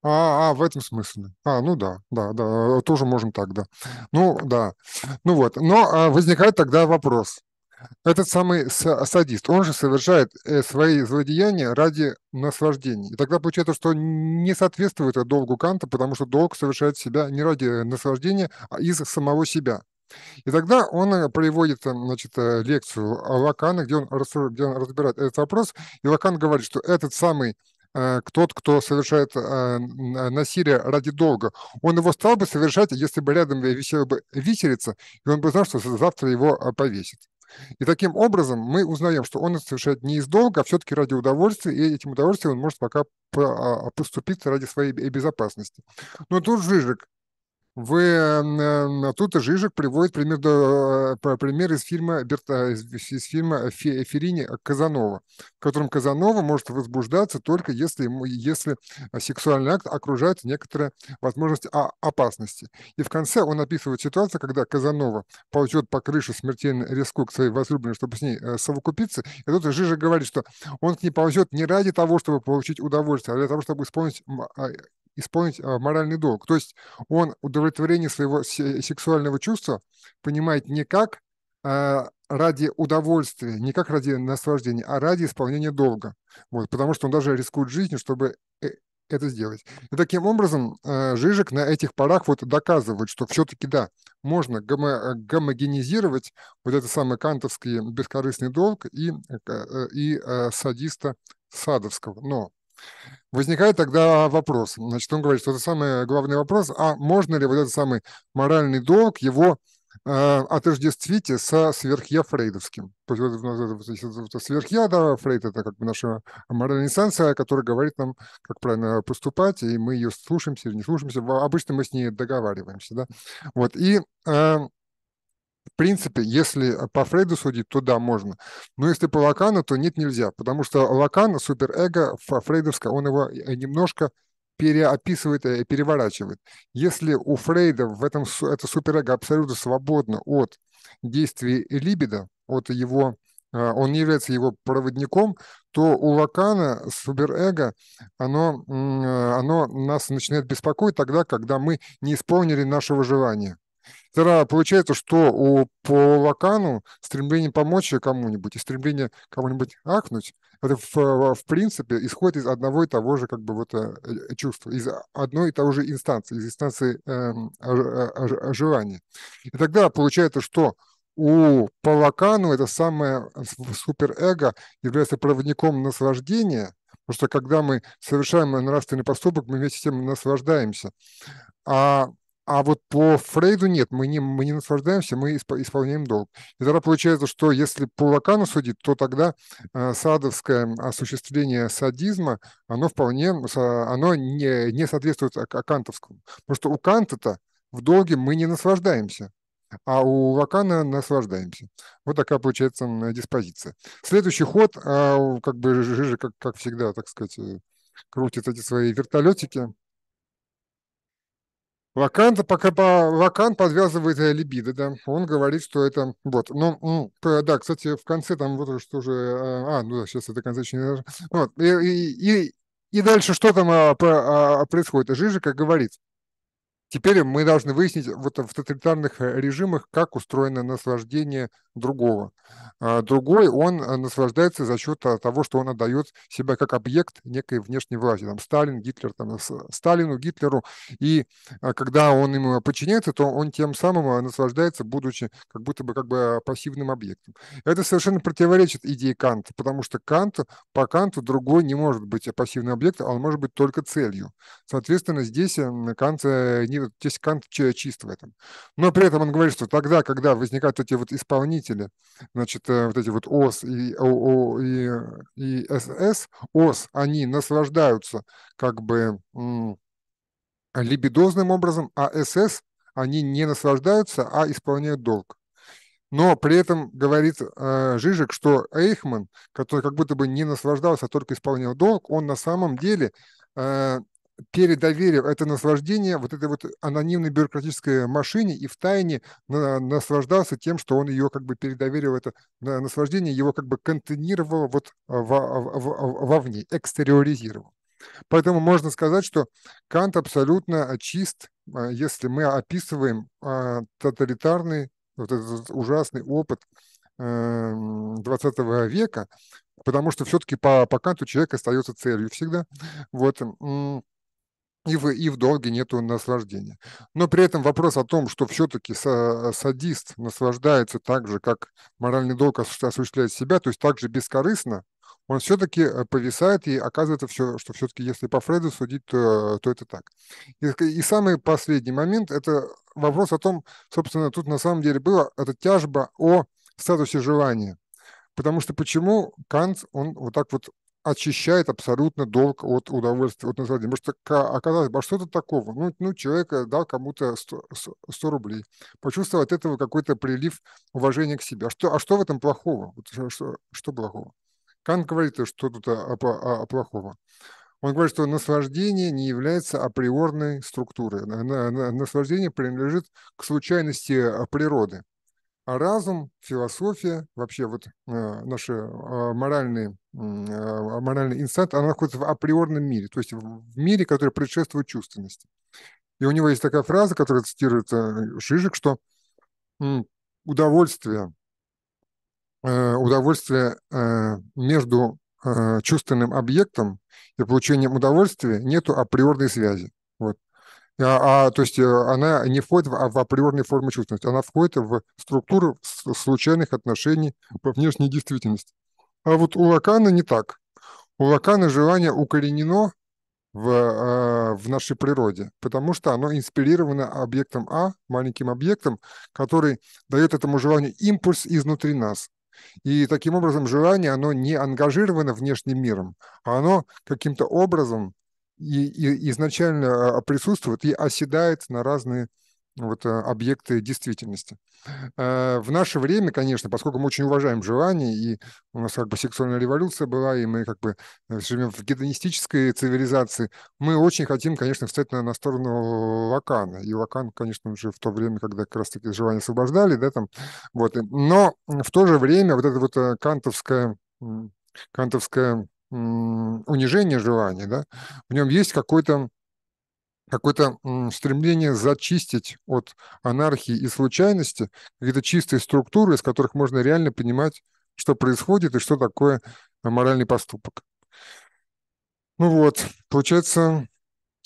а, а, в этом смысле. А, ну да, да, да, тоже можем так, да. Ну, да. Ну вот, но а, возникает тогда вопрос. Этот самый садист, он же совершает э, свои злодеяния ради наслаждения. И тогда получается, что не соответствует долгу Канта, потому что долг совершает себя не ради э, наслаждения, а из самого себя. И тогда он э, приводит значит, э, лекцию Лакана, где он, где он разбирает этот вопрос, и Лакан говорит, что этот самый э, тот, кто совершает насилие ради долга, он его стал бы совершать, если бы рядом висела бы виселица, и он бы знал, что завтра его повесит. И таким образом мы узнаем, что он совершает не из долга, а все-таки ради удовольствия, и этим удовольствием он может пока а, поступиться ради своей безопасности. Но тут Жижик вы, э, э, тут и Жижик приводит пример, э, пример из фильма, Берта, из, фильма Ферини Казанова, в котором Казанова может возбуждаться только если, если сексуальный акт окружает некоторая возможность а, опасности. И в конце он описывает ситуацию, когда Казанова получит по крыше смертельно рискуя к своей возлюбленной, чтобы с ней совокупиться. И тут Жижик говорит, что он к ней ползет не ради того, чтобы получить удовольствие, а для того, чтобы исполнить а, исполнить а, моральный долг. То есть он удовлетворение своего сексуального чувства понимает не как а, ради удовольствия, не как ради наслаждения, а ради исполнения долга. Вот, потому что он даже рискует жизнью, чтобы э, это сделать. И таким образом а, Жижик на этих порах вот доказывает, что все-таки да, можно гомо гомогенизировать вот это самый кантовский бескорыстный долг и, э, э, и садиста Садовского. Но Возникает тогда вопрос, значит, он говорит, что это самый главный вопрос, а можно ли вот этот самый моральный долг его э, отождествите со сверхя фрейдовским. То есть вот, вот, вот, сверхя, да, Фрейд – это как бы наша моральная инстанция, которая говорит нам, как правильно поступать, и мы ее слушаемся или не слушаемся. Обычно мы с ней договариваемся, да. Вот, и э, принципе, если по Фрейду судить, то да, можно. Но если по Лакану, то нет, нельзя. Потому что Лакан, суперэго фрейдовское, он его э, немножко переописывает и переворачивает. Если у Фрейда в этом это суперэго абсолютно свободно от действий либидо, от его э, он не является его проводником, то у Лакана суперэго, оно, э, оно нас начинает беспокоить тогда, когда мы не исполнили нашего желания. Тогда получается, что у, по Лакану стремление помочь кому-нибудь и стремление кому-нибудь ахнуть это в, в принципе исходит из одного и того же как бы вот э, э, чувства, из одной и того же инстанции, из инстанции эм, э, желания. И тогда получается, что у Палакану это самое суперэго является проводником наслаждения, потому что когда мы совершаем нравственный поступок, мы вместе с тем наслаждаемся. А а вот по Фрейду нет, мы не, мы не наслаждаемся, мы исполняем долг. И тогда получается, что если по Лакану судить, то тогда э, садовское осуществление садизма, оно вполне, оно не, не соответствует кантовскому. Потому что у Канта-то в долге мы не наслаждаемся, а у Лакана наслаждаемся. Вот такая получается диспозиция. Следующий ход, э, как бы Жижи, как, как всегда, так сказать, э, крутит эти свои вертолетики, Лакан, пока по, Лакан подвязывает э, либидо, да. Он говорит, что это... Вот. Ну, да, кстати, в конце там вот что же... Э, а, ну да, сейчас это конце еще не... Вот. И, и, и дальше что там а, про, а, происходит? Жижика говорит, Теперь мы должны выяснить вот в тоталитарных э, режимах, как устроено наслаждение другого. А, другой, он э, наслаждается за счет а, того, что он отдает себя как объект некой внешней власти. Там Сталин, Гитлер, там, Сталину, Гитлеру. И а, когда он ему подчиняется, то он тем самым э, наслаждается, будучи как будто бы как бы пассивным объектом. Это совершенно противоречит идее Канта, потому что Кант, по Канту другой не может быть пассивным объектом, он может быть только целью. Соответственно, здесь Кант не один здесь Кант чист в этом. Но при этом он говорит, что тогда, когда возникают эти вот исполнители, значит, э, вот эти вот ОС и, О, О, и, э, и СС, ОС, они наслаждаются как бы либидозным образом, а СС они не наслаждаются, а исполняют долг. Но при этом говорит э, Жижик, что Эйхман, который как будто бы не наслаждался, а только исполнял долг, он на самом деле э, передоверив это наслаждение вот этой вот анонимной бюрократической машине и в тайне на, наслаждался тем, что он ее как бы передоверил это на, наслаждение, его как бы контейнировал вот а, во, во, а, во, а, вовне, экстериоризировал. Поэтому можно сказать, что Кант абсолютно чист, если мы описываем тоталитарный, вот этот ужасный опыт 20 эм, века, потому что все-таки по, по Канту человек остается целью всегда. Вот и в, и в долге нет наслаждения. Но при этом вопрос о том, что все-таки э, садист наслаждается так же, как моральный долг осуществляет себя, то есть так же бескорыстно, он все-таки э, повисает и оказывается, все, что все-таки, если по Фреду судить, то, то это так. И, и самый последний момент – это вопрос о том, собственно, тут на самом деле была эта тяжба о статусе желания. Потому что почему Кант, он вот так вот очищает абсолютно долг от удовольствия, от наслаждения. Потому что а, оказалось бы, а что это такого? Ну, ну человек э, дал кому-то 100, 100 рублей, почувствовал от этого какой-то прилив уважения к себе. А что, а что в этом плохого? Вот, что, что плохого? Кан говорит, э, что тут а, а, а плохого. Он говорит, что наслаждение не является априорной структурой. Наслаждение принадлежит к случайности а, природы. А разум, философия, вообще вот э, наши а, моральные Э, а, моральный инстант, она находится в априорном мире, то есть в мире, который предшествует чувственности. И у него есть такая фраза, которая цитируется э, Шижик, что удовольствие, э, удовольствие между чувственным объектом и получением удовольствия нету априорной связи. Вот. А, а, то есть она не входит в, а, в априорные формы чувственности, она входит в структуру случайных отношений по внешней действительности. А вот у Лакана не так. У Лакана желание укоренено в, э, в нашей природе, потому что оно инспирировано объектом А, маленьким объектом, который дает этому желанию импульс изнутри нас. И таким образом желание, оно не ангажировано внешним миром, а оно каким-то образом и, и изначально э, присутствует и оседает на разные вот, э, объекты действительности. Э, в наше время, конечно, поскольку мы очень уважаем желание, и у нас как бы сексуальная революция была, и мы как бы живем э, в гедонистической цивилизации, мы очень хотим, конечно, встать на, на сторону Лакана. И Лакан, конечно, уже в то время, когда как раз-таки желания освобождали, да, там, вот. Но в то же время вот это вот кантовское, кантовское унижение желания, да, в нем есть какой-то какое-то стремление зачистить от анархии и случайности какие-то чистые структуры, из которых можно реально понимать, что происходит и что такое моральный поступок. Ну вот, получается,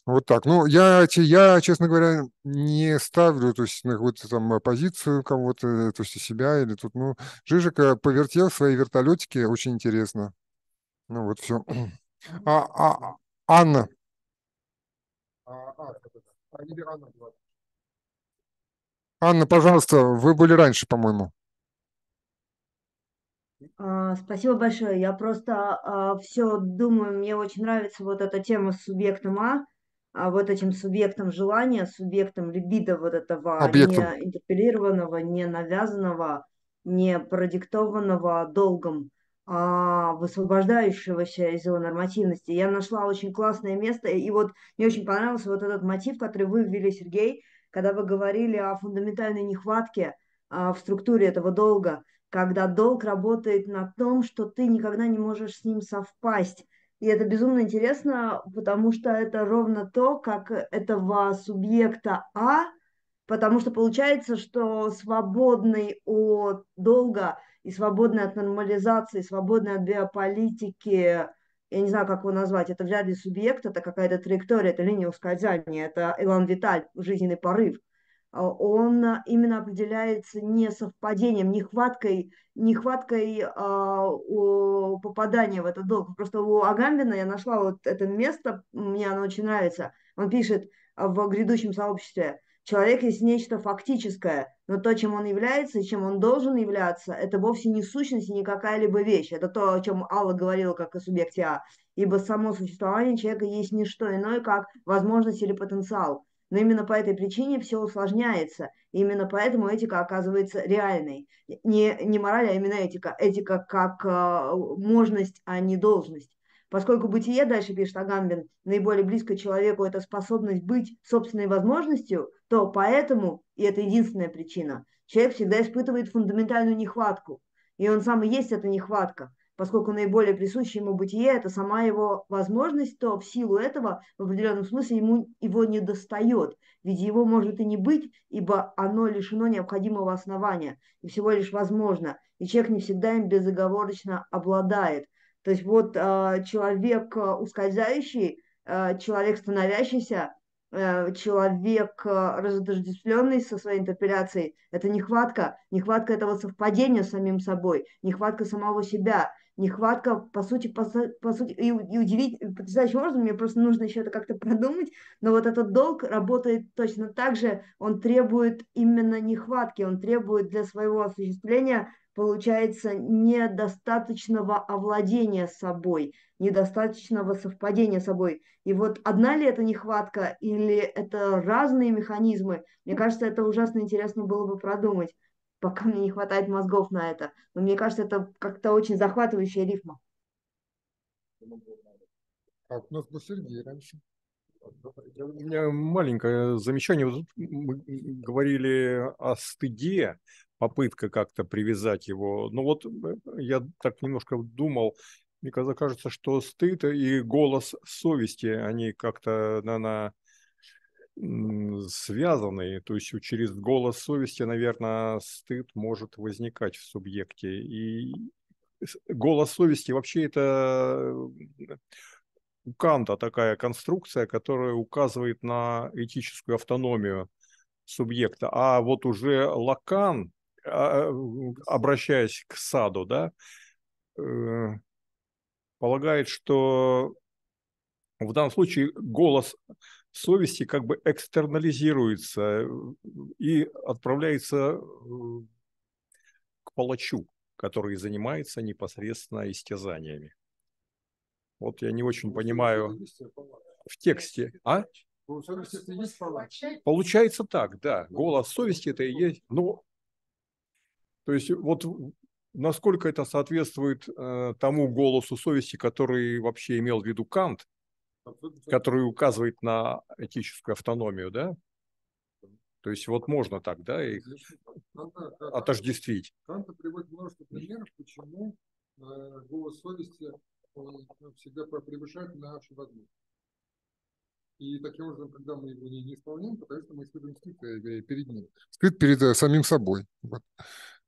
вот так. Ну, я, я, честно говоря, не ставлю то есть, на какую-то там позицию кого-то, то есть себя или тут, ну, Жижика повертел свои вертолетики, очень интересно. Ну вот все. А, а, а, Анна, а, а, а Анна, пожалуйста, вы были раньше, по-моему. Спасибо большое. Я просто все думаю, мне очень нравится вот эта тема с субъектом А, вот этим субъектом желания, субъектом либидо вот этого Объектом. не интерпелированного, не навязанного, не продиктованного долгом. А, высвобождающегося из его нормативности. Я нашла очень классное место, и вот мне очень понравился вот этот мотив, который вы ввели, Сергей, когда вы говорили о фундаментальной нехватке а, в структуре этого долга, когда долг работает на том, что ты никогда не можешь с ним совпасть. И это безумно интересно, потому что это ровно то, как этого субъекта А, потому что получается, что свободный от долга – и свободная от нормализации, свободная от биополитики, я не знаю, как его назвать, это вряд ли субъект, это какая-то траектория, это линия ускользания, это Илан Виталь, жизненный порыв. А он а, именно определяется не совпадением, нехваткой, нехваткой а, у попадания в этот долг. Просто у Агамбина я нашла вот это место, мне оно очень нравится. Он пишет в грядущем сообществе – Человек есть нечто фактическое, но то, чем он является и чем он должен являться, это вовсе не сущность и не какая-либо вещь. Это то, о чем Алла говорила, как о субъекте А. Ибо само существование человека есть не что иное, как возможность или потенциал. Но именно по этой причине все усложняется. И именно поэтому этика оказывается реальной. Не, не мораль, а именно этика. Этика как э, можность, а не должность. Поскольку бытие, дальше пишет Агамбин, наиболее близко человеку это способность быть собственной возможностью, то поэтому, и это единственная причина, человек всегда испытывает фундаментальную нехватку. И он сам и есть эта нехватка. Поскольку наиболее присущее ему бытие – это сама его возможность, то в силу этого в определенном смысле ему его не достает. Ведь его может и не быть, ибо оно лишено необходимого основания и всего лишь возможно. И человек не всегда им безоговорочно обладает – то есть вот а, человек а, ускользающий, а, человек становящийся, человек разотождествленный со своей интерпеляцией, это нехватка, нехватка этого совпадения с самим собой, нехватка самого себя, нехватка, по сути, по, по сути, и, и удивительно, потрясающим образом, мне просто нужно еще это как-то продумать, но вот этот долг работает точно так же, он требует именно нехватки, он требует для своего осуществления получается недостаточного овладения собой, недостаточного совпадения собой. И вот одна ли это нехватка или это разные механизмы, мне кажется, это ужасно интересно было бы продумать, пока мне не хватает мозгов на это. Но мне кажется, это как-то очень захватывающая рифма. Так, у ну, нас ну, был Сергей раньше. У меня маленькое замечание. Вот мы говорили о стыде, попытка как-то привязать его. Ну вот э, я так немножко думал, мне кажется, что стыд и голос совести, они как-то, наверное, связаны. То есть через голос совести, наверное, стыд может возникать в субъекте. И голос совести вообще это э, у Канта такая конструкция, которая указывает на этическую автономию субъекта. А вот уже Лакан а, обращаясь к саду, да, э, полагает, что в данном случае голос совести как бы экстернализируется и отправляется э, к палачу, который занимается непосредственно истязаниями. Вот я не очень понимаю в тексте. А? Получается так, да. Голос совести это и есть. Но то есть вот насколько это соответствует э, тому голосу совести, который вообще имел в виду Кант, который указывает на этическую автономию, да? То есть вот можно так, да, их Канта, отождествить. Кант приводит множество примеров, почему э, голос совести всегда превышает нашу возможность. И таким образом, когда мы его не, исполняем, потому что мы испытываем стыд э, перед ним. Стыд перед э, самим собой.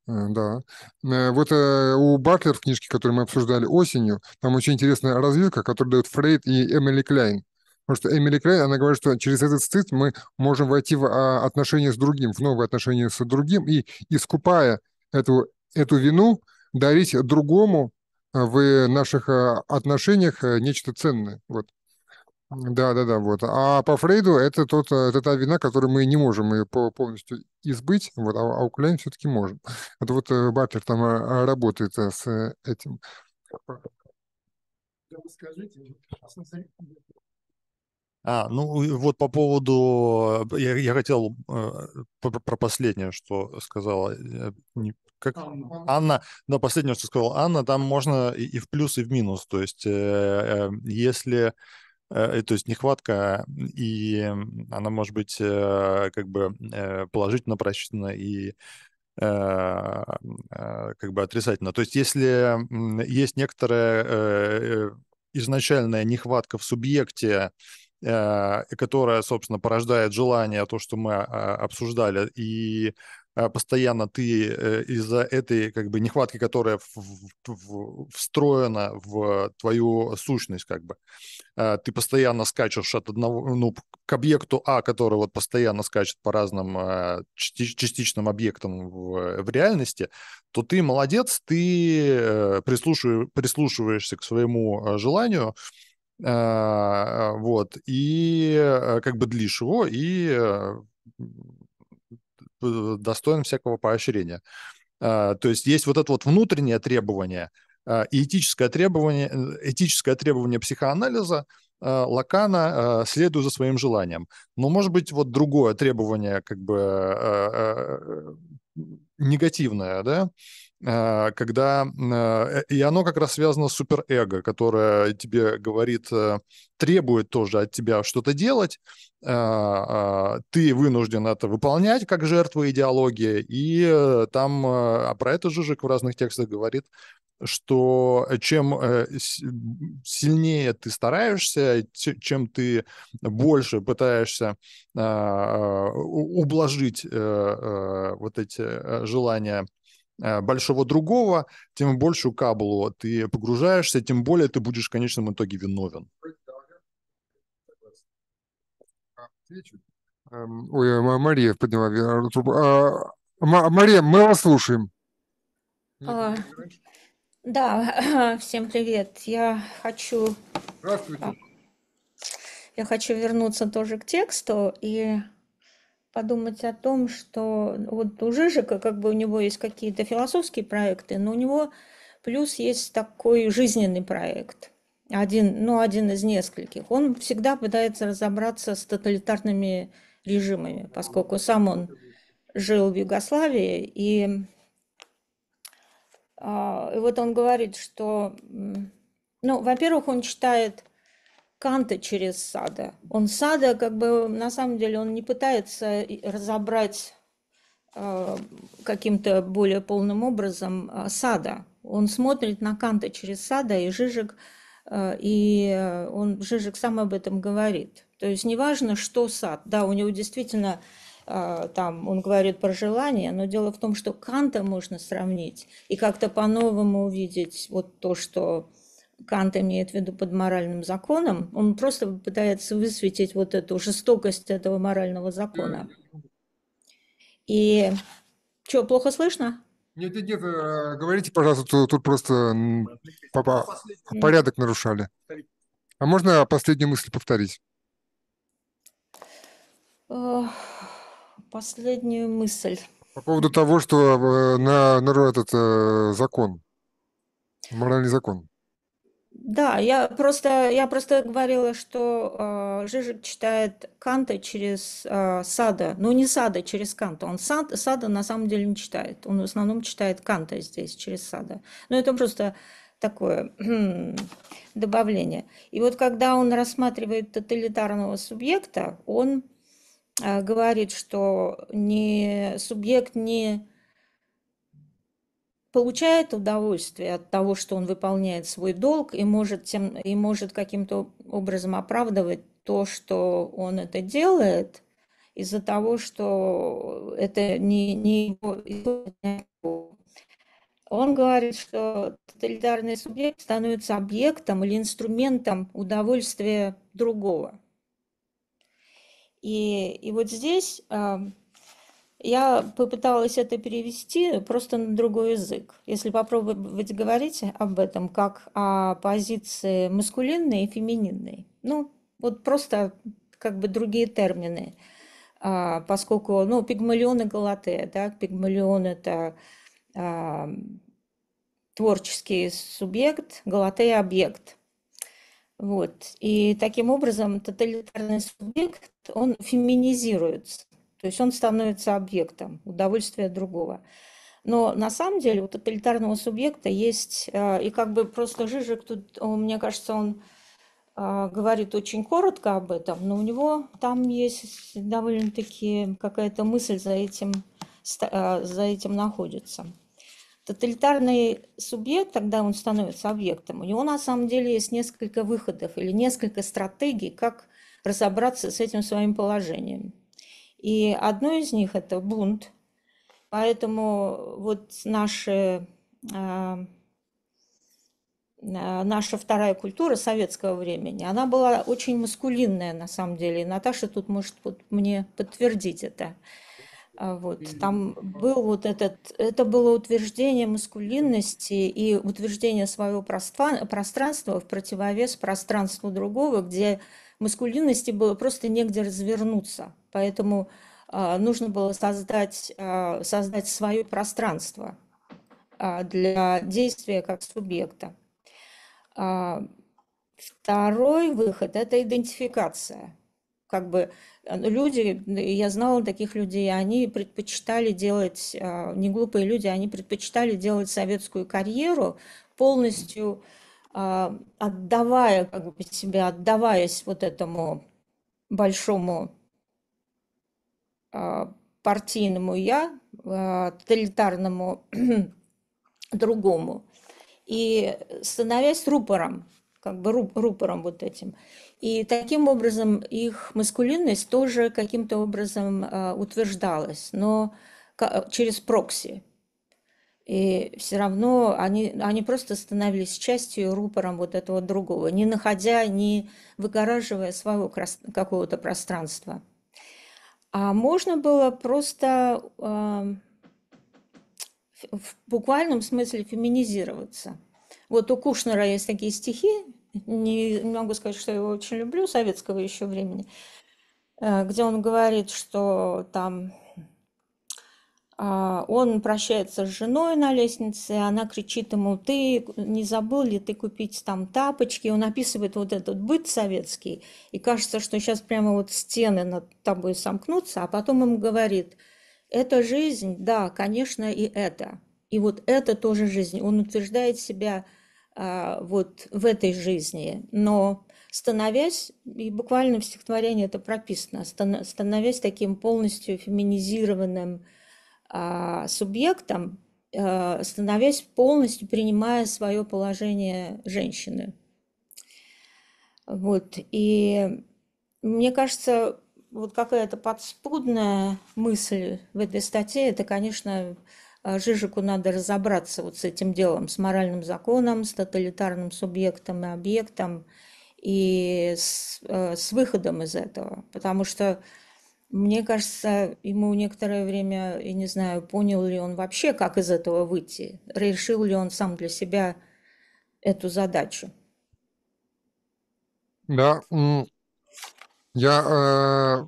Э, да. Э, вот э, у Баклер в книжке, которую мы обсуждали осенью, там очень интересная развилка, которую дают Фрейд и Эмили Клайн. Потому что Эмили Клей, она говорит, что через этот стыд мы можем войти в а, отношения с другим, в новые отношения с другим, и искупая эту, эту вину, дарить другому в наших отношениях нечто ценное. Вот. Да, да, да, вот. А по Фрейду это, тот, э, это та вина, которую мы не можем ее полностью избыть, вот, а, а Кляйн все-таки можем. Это вот э, Батлер там э, работает с этим. а, ну вот по поводу, я, я хотел э, про, про последнее, что сказала, не, как Анна. Анна, да, последнее, что сказала Анна, там можно и, и в плюс, и в минус, то есть э, э, если Э, то есть нехватка, и она может быть э, как бы э, положительно просчитана и как бы отрицательно. То есть если есть некоторая изначальная нехватка в субъекте, которая, собственно, порождает желание, то, что мы а, обсуждали, и а, постоянно ты э, из-за этой как бы нехватки, которая в, в, встроена в твою сущность, как бы, а, ты постоянно скачешь от одного, ну, к объекту А, который вот постоянно скачет по разным а, частичным объектам в, в реальности, то ты молодец, ты э, прислушиваешься к своему желанию, вот, и э, как бы длишь его, и Э, достоин всякого поощрения. А, то есть есть вот это вот внутреннее требование а, и этическое требование, э, этическое требование психоанализа, а, Лакана «следую за своим желанием». Но, может быть, вот другое требование, как бы э, негативное, да, Э, когда... Э, и оно как раз связано с суперэго, которое тебе говорит, э, требует тоже от тебя что-то делать, а, ты вынужден это выполнять как жертва идеологии, и там а про это Жижик в разных текстах говорит, что чем сильнее ты стараешься, чем ты больше пытаешься ублажить вот эти желания Э, большого другого, тем большую каблу ты погружаешься, тем более ты будешь в конечном итоге виновен. Эм, ой, э, Мария подняла трубу. Э, а, Мария, мы вас слушаем. А, да, [laughs] всем привет. Я хочу... Здравствуйте. А, я хочу вернуться тоже к тексту и подумать о том, что ну, вот у Жижика как бы у него есть какие-то философские проекты, но у него плюс есть такой жизненный проект, один, ну, один из нескольких. Он всегда пытается разобраться с тоталитарными режимами, поскольку сам он жил в Югославии, и, а, и вот он говорит, что, ну, во-первых, он читает Канта через Сада. Он Сада, как бы, на самом деле, он не пытается разобрать э, каким-то более полным образом э, Сада. Он смотрит на Канта через Сада, и Жижик, э, и он, Жижик сам об этом говорит. То есть неважно, что Сад. Да, у него действительно э, там он говорит про желание, но дело в том, что Канта можно сравнить и как-то по-новому увидеть вот то, что Кант имеет в виду под моральным законом, он просто пытается высветить вот эту жестокость этого морального закона. И что, плохо слышно? Нет, нет, нет, э, говорите, пожалуйста, тут, тут просто папа, порядок нарушали. А можно последнюю мысль повторить? Последнюю мысль. По поводу того, что э, на, на этот э, закон, моральный закон. Да, я просто, я просто говорила, что э, Жижик читает Канта через э, Сада. Ну, не Сада, через Канта. Он сад, Сада на самом деле не читает. Он в основном читает Канта здесь, через Сада. Но ну, это просто такое хм, добавление. И вот когда он рассматривает тоталитарного субъекта, он э, говорит, что не, субъект не получает удовольствие от того, что он выполняет свой долг и может, тем, и может каким-то образом оправдывать то, что он это делает, из-за того, что это не, не его. Он говорит, что тоталитарный субъект становится объектом или инструментом удовольствия другого. И, и вот здесь а, я попыталась это перевести просто на другой язык. Если попробовать говорить об этом как о позиции маскулинной и фемининной, ну, вот просто как бы другие термины, а, поскольку, ну, пигмалион и галатея, да, пигмалион – это а, творческий субъект, галатея – объект – вот. И таким образом тоталитарный субъект, он феминизируется. То есть он становится объектом удовольствия другого. Но на самом деле у тоталитарного субъекта есть, э, и как бы просто Жижик тут, мне кажется, он э, говорит очень коротко об этом, но у него там есть довольно-таки какая-то мысль за этим, э, за этим находится. Тоталитарный субъект, тогда он становится объектом, у него на самом деле есть несколько выходов или несколько стратегий, как разобраться с этим своим положением. И одно из них – это бунт. Поэтому вот наши, а, а, наша вторая культура советского времени, она была очень маскулинная на самом деле. И Наташа тут может вот мне подтвердить это. А, вот, там был вот этот, это было утверждение маскулинности и утверждение своего пространства в противовес пространству другого, где маскулинности было просто негде развернуться. Поэтому а, нужно было создать, а, создать свое пространство а, для действия как субъекта. Второй выход – это идентификация. Как бы ну, люди, я знала таких людей, они предпочитали делать, не глупые люди, они предпочитали делать советскую карьеру полностью а, отдавая как бы себя, отдаваясь вот этому большому а, партийному я, а, тоталитарному [clears throat] другому, и становясь рупором, как бы рупором вот этим. И таким образом их маскулинность тоже каким-то образом утверждалась, но через прокси, и все равно они, они просто становились частью рупором вот этого другого, не находя, не выгораживая своего какого-то пространства. А можно было просто э, в буквальном смысле феминизироваться. Вот у Кушнера есть такие стихи, не могу сказать, что я его очень люблю, советского еще времени, э, где он говорит, что там а, он прощается с женой на лестнице, она кричит ему, ты не забыл ли ты купить там тапочки? Он описывает вот этот быт советский, и кажется, что сейчас прямо вот стены над тобой сомкнутся, а потом ему говорит, это жизнь, да, конечно, и это. И вот это тоже жизнь. Он утверждает себя а, вот в этой жизни, но становясь, и буквально в стихотворении это прописано, становясь таким полностью феминизированным, а, субъектом, э, становясь полностью принимая свое положение женщины. Вот. И мне кажется, вот какая-то подспудная мысль в этой статье, это, конечно, э, Жижику надо разобраться вот с этим делом, с моральным законом, с тоталитарным субъектом и объектом, и с, э, с выходом из этого. Потому что мне кажется, ему некоторое время, и не знаю, понял ли он вообще, как из этого выйти, решил ли он сам для себя эту задачу. Да, я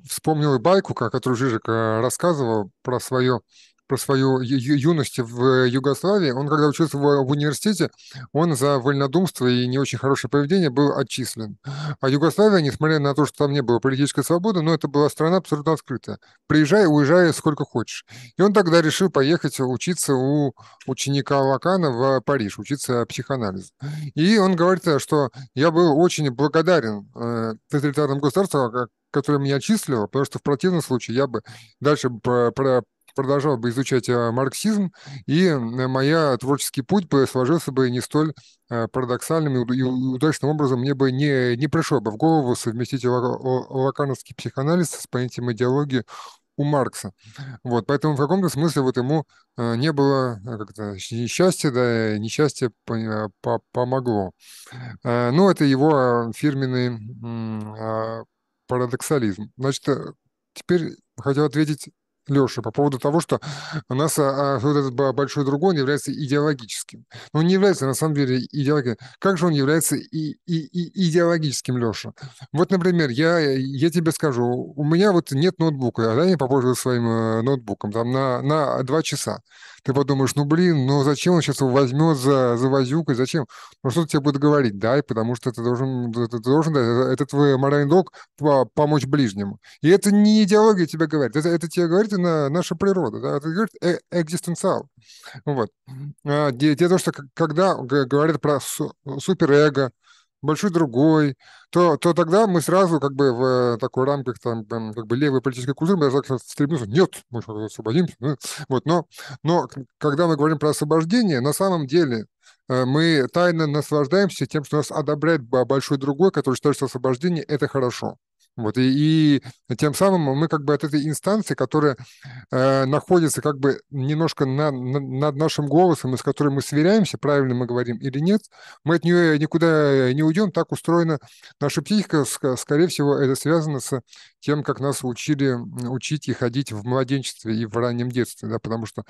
э, вспомнил и байку, которую Жижик рассказывал про свое про свою юность в э, Югославии. Он, когда учился в, э, в университете, он за вольнодумство и не очень хорошее поведение был отчислен. А Югославия, несмотря на то, что там не было политической свободы, но это была страна абсолютно открытая. Приезжай, уезжай сколько хочешь. И он тогда решил поехать учиться у ученика Лакана в э, Париж, учиться психоанализу. И он говорит, что я был очень благодарен э, тоталитарным государствам, которое меня отчислило, потому что в противном случае я бы дальше про, продолжал бы изучать а, марксизм, и моя творческий путь бы сложился бы не столь а, парадоксальным и удачным образом мне бы не, не пришло бы в голову совместить лакановский психоанализ с понятием идеологии у Маркса. Вот, поэтому в каком-то смысле вот ему а, не было как-то счастья, да, несчастье помогло. Ну, это его фирменный парадоксализм. Значит, э, теперь хотел ответить Леша, по поводу того, что у нас а, а вот этот большой другой, он является идеологическим. Но ну, он не является, на самом деле, идеологическим. Как же он является и, и, и идеологическим, Леша? Вот, например, я, я тебе скажу, у меня вот нет ноутбука, а я попользовался своим э, ноутбуком там, на, на два часа ты подумаешь, ну блин, ну зачем он сейчас его возьмет за, за возюкой, зачем? Ну что тебе будет говорить, дай, потому что ты должен, ты, ты должен дать, это, это твой моральный долг помочь ближнему. И это не идеология тебе говорит, это, это тебе говорит на, наша природа, да? это говорит э, экзистенциал. Вот. А, дело в том, что когда говорят про суперэго, большой другой, то, то тогда мы сразу как бы в э, такой рамках там, эм, как бы левой политической культуры мы должны стремиться, нет, мы освободимся. Да? Вот, но, но когда мы говорим про освобождение, на самом деле э, мы тайно наслаждаемся тем, что нас одобряет большой другой, который считает, что освобождение – это хорошо. Вот, и, и тем самым мы как бы от этой инстанции, которая э, находится как бы немножко на, на, над нашим голосом, и с которой мы сверяемся, правильно мы говорим или нет, мы от нее никуда не уйдем. Так устроена наша психика. Скорее всего, это связано с тем, как нас учили учить и ходить в младенчестве и в раннем детстве, да, потому что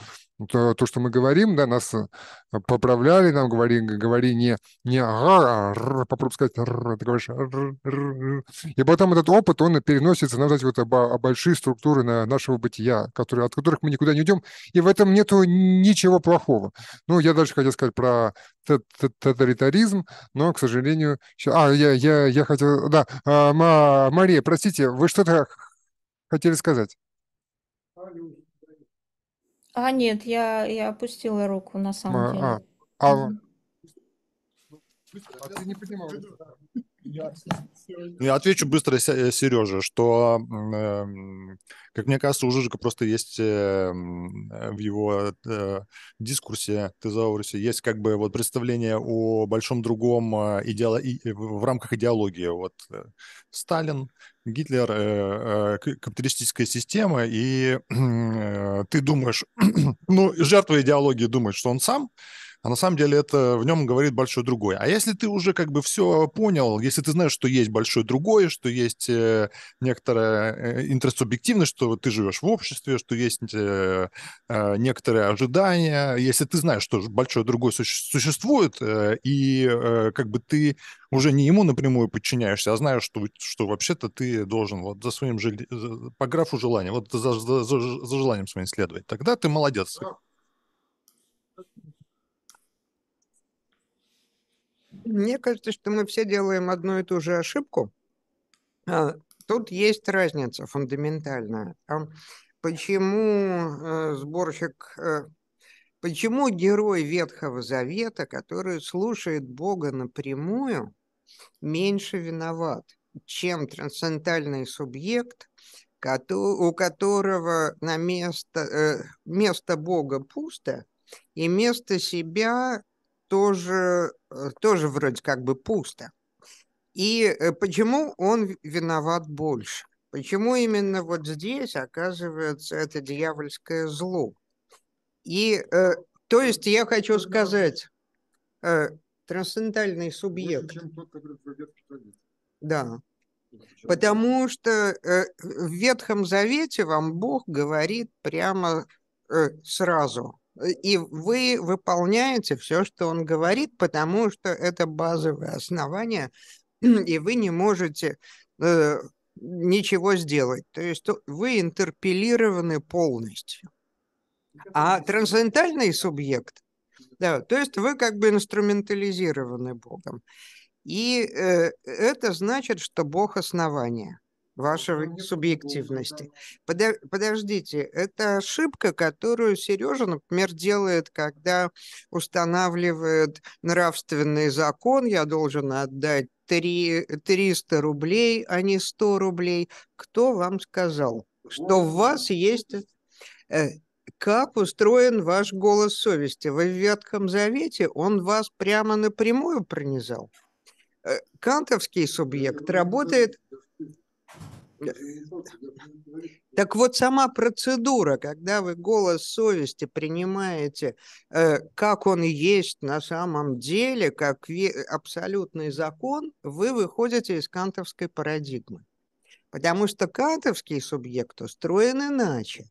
то, то что мы говорим, да, нас э, поправляли, нам говорили, говори не, не, а, попробуй сказать, ты говоришь, и потом этот опыт, он переносится, нам, знаете, вот об, а, большие структуры на нашего бытия, которые, от которых мы никуда не уйдем, и в этом нету ничего плохого. Ну, я дальше хотел сказать про тоталитаризм, но, к сожалению... А, я, я, я хотел... Да, а, Мария, простите, вы что-то хотели сказать? А, нет, я, я опустила руку, на самом а, деле. А, а... а ты не понимала. Ну, я отвечу быстро, э, Сережа, что, эм, как мне кажется, у Жижика просто есть эм, в его э, дискурсе, тезаурусе, есть как бы вот представление о большом другом э, идеоло... в рамках идеологии. Вот Сталин, Гитлер, капиталистическая система, и [clears throat] ты думаешь, [clears throat] ну, жертва идеологии думает, что он сам, а на самом деле это в нем говорит большой другой. А если ты уже как бы все понял, если ты знаешь, что есть большой другой, что есть э, некоторая э, интерсубъективность, что ты живешь в обществе, что есть э, некоторые ожидания, если ты знаешь, что большой другой существует, и как бы ты уже не ему напрямую подчиняешься, а знаешь, что, что вообще-то ты должен вот за своим, по графу желания, вот за, за, за желанием своим следовать, тогда ты молодец. Ну, Мне кажется, что мы все делаем одну и ту же ошибку. А, тут есть разница фундаментальная. Почему э, сборщик, э, почему герой Ветхого Завета, который слушает Бога напрямую, меньше виноват, чем трансцендентальный субъект, у которого на место, э, место Бога пусто, и место себя тоже, э, тоже вроде как бы пусто. И э, почему он виноват больше? Почему именно вот здесь оказывается это дьявольское зло? И э, то есть я хочу сказать, э, трансцендентальный субъект. Больше, чем тот, который в Ветхом Да. Потому что э, в Ветхом Завете вам Бог говорит прямо э, сразу. Э, и вы выполняете все, что он говорит, потому что это базовое основание, [clears throat] и вы не можете э, ничего сделать. То есть вы интерпелированы полностью. А трансцендентальный субъект, да, то есть вы как бы инструментализированы Богом. И э, это значит, что Бог основание – вашей субъективности. Подождите, это ошибка, которую Сережа, например, делает, когда устанавливает нравственный закон, я должен отдать 3, 300 рублей, а не 100 рублей. Кто вам сказал, что в вас есть... Э, как устроен ваш голос совести? Вы в Ветхом Завете он вас прямо напрямую пронизал. Э, кантовский субъект работает Э, так вот, сама процедура, когда вы голос совести принимаете, э, как он есть на самом деле, как абсолютный закон, вы выходите из кантовской парадигмы. Потому что кантовский субъект устроен иначе.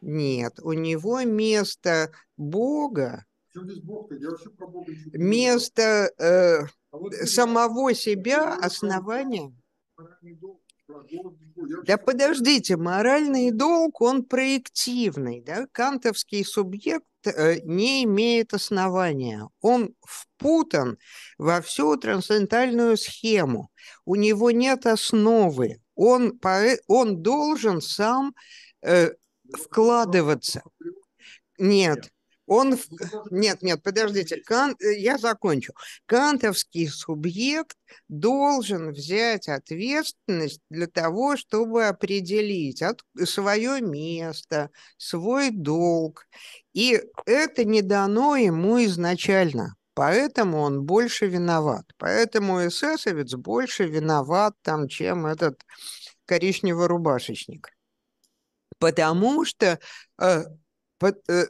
Нет, у него место Бога, место э, а самого себя основания. Да подождите, моральный долг, он проективный. Да? Кантовский субъект э, не имеет основания. Он впутан во всю трансцендентальную схему. У него нет основы. Он, он должен сам э, вкладываться. Нет, он... Нет, нет, подождите. Кант... Э, я закончу. Кантовский субъект должен взять ответственность для того, чтобы определить от... свое место, свой долг. И это не дано ему изначально. Поэтому он больше виноват. Поэтому эсэсовец больше виноват, там, чем этот коричневорубашечник. Потому что... Э, под, э,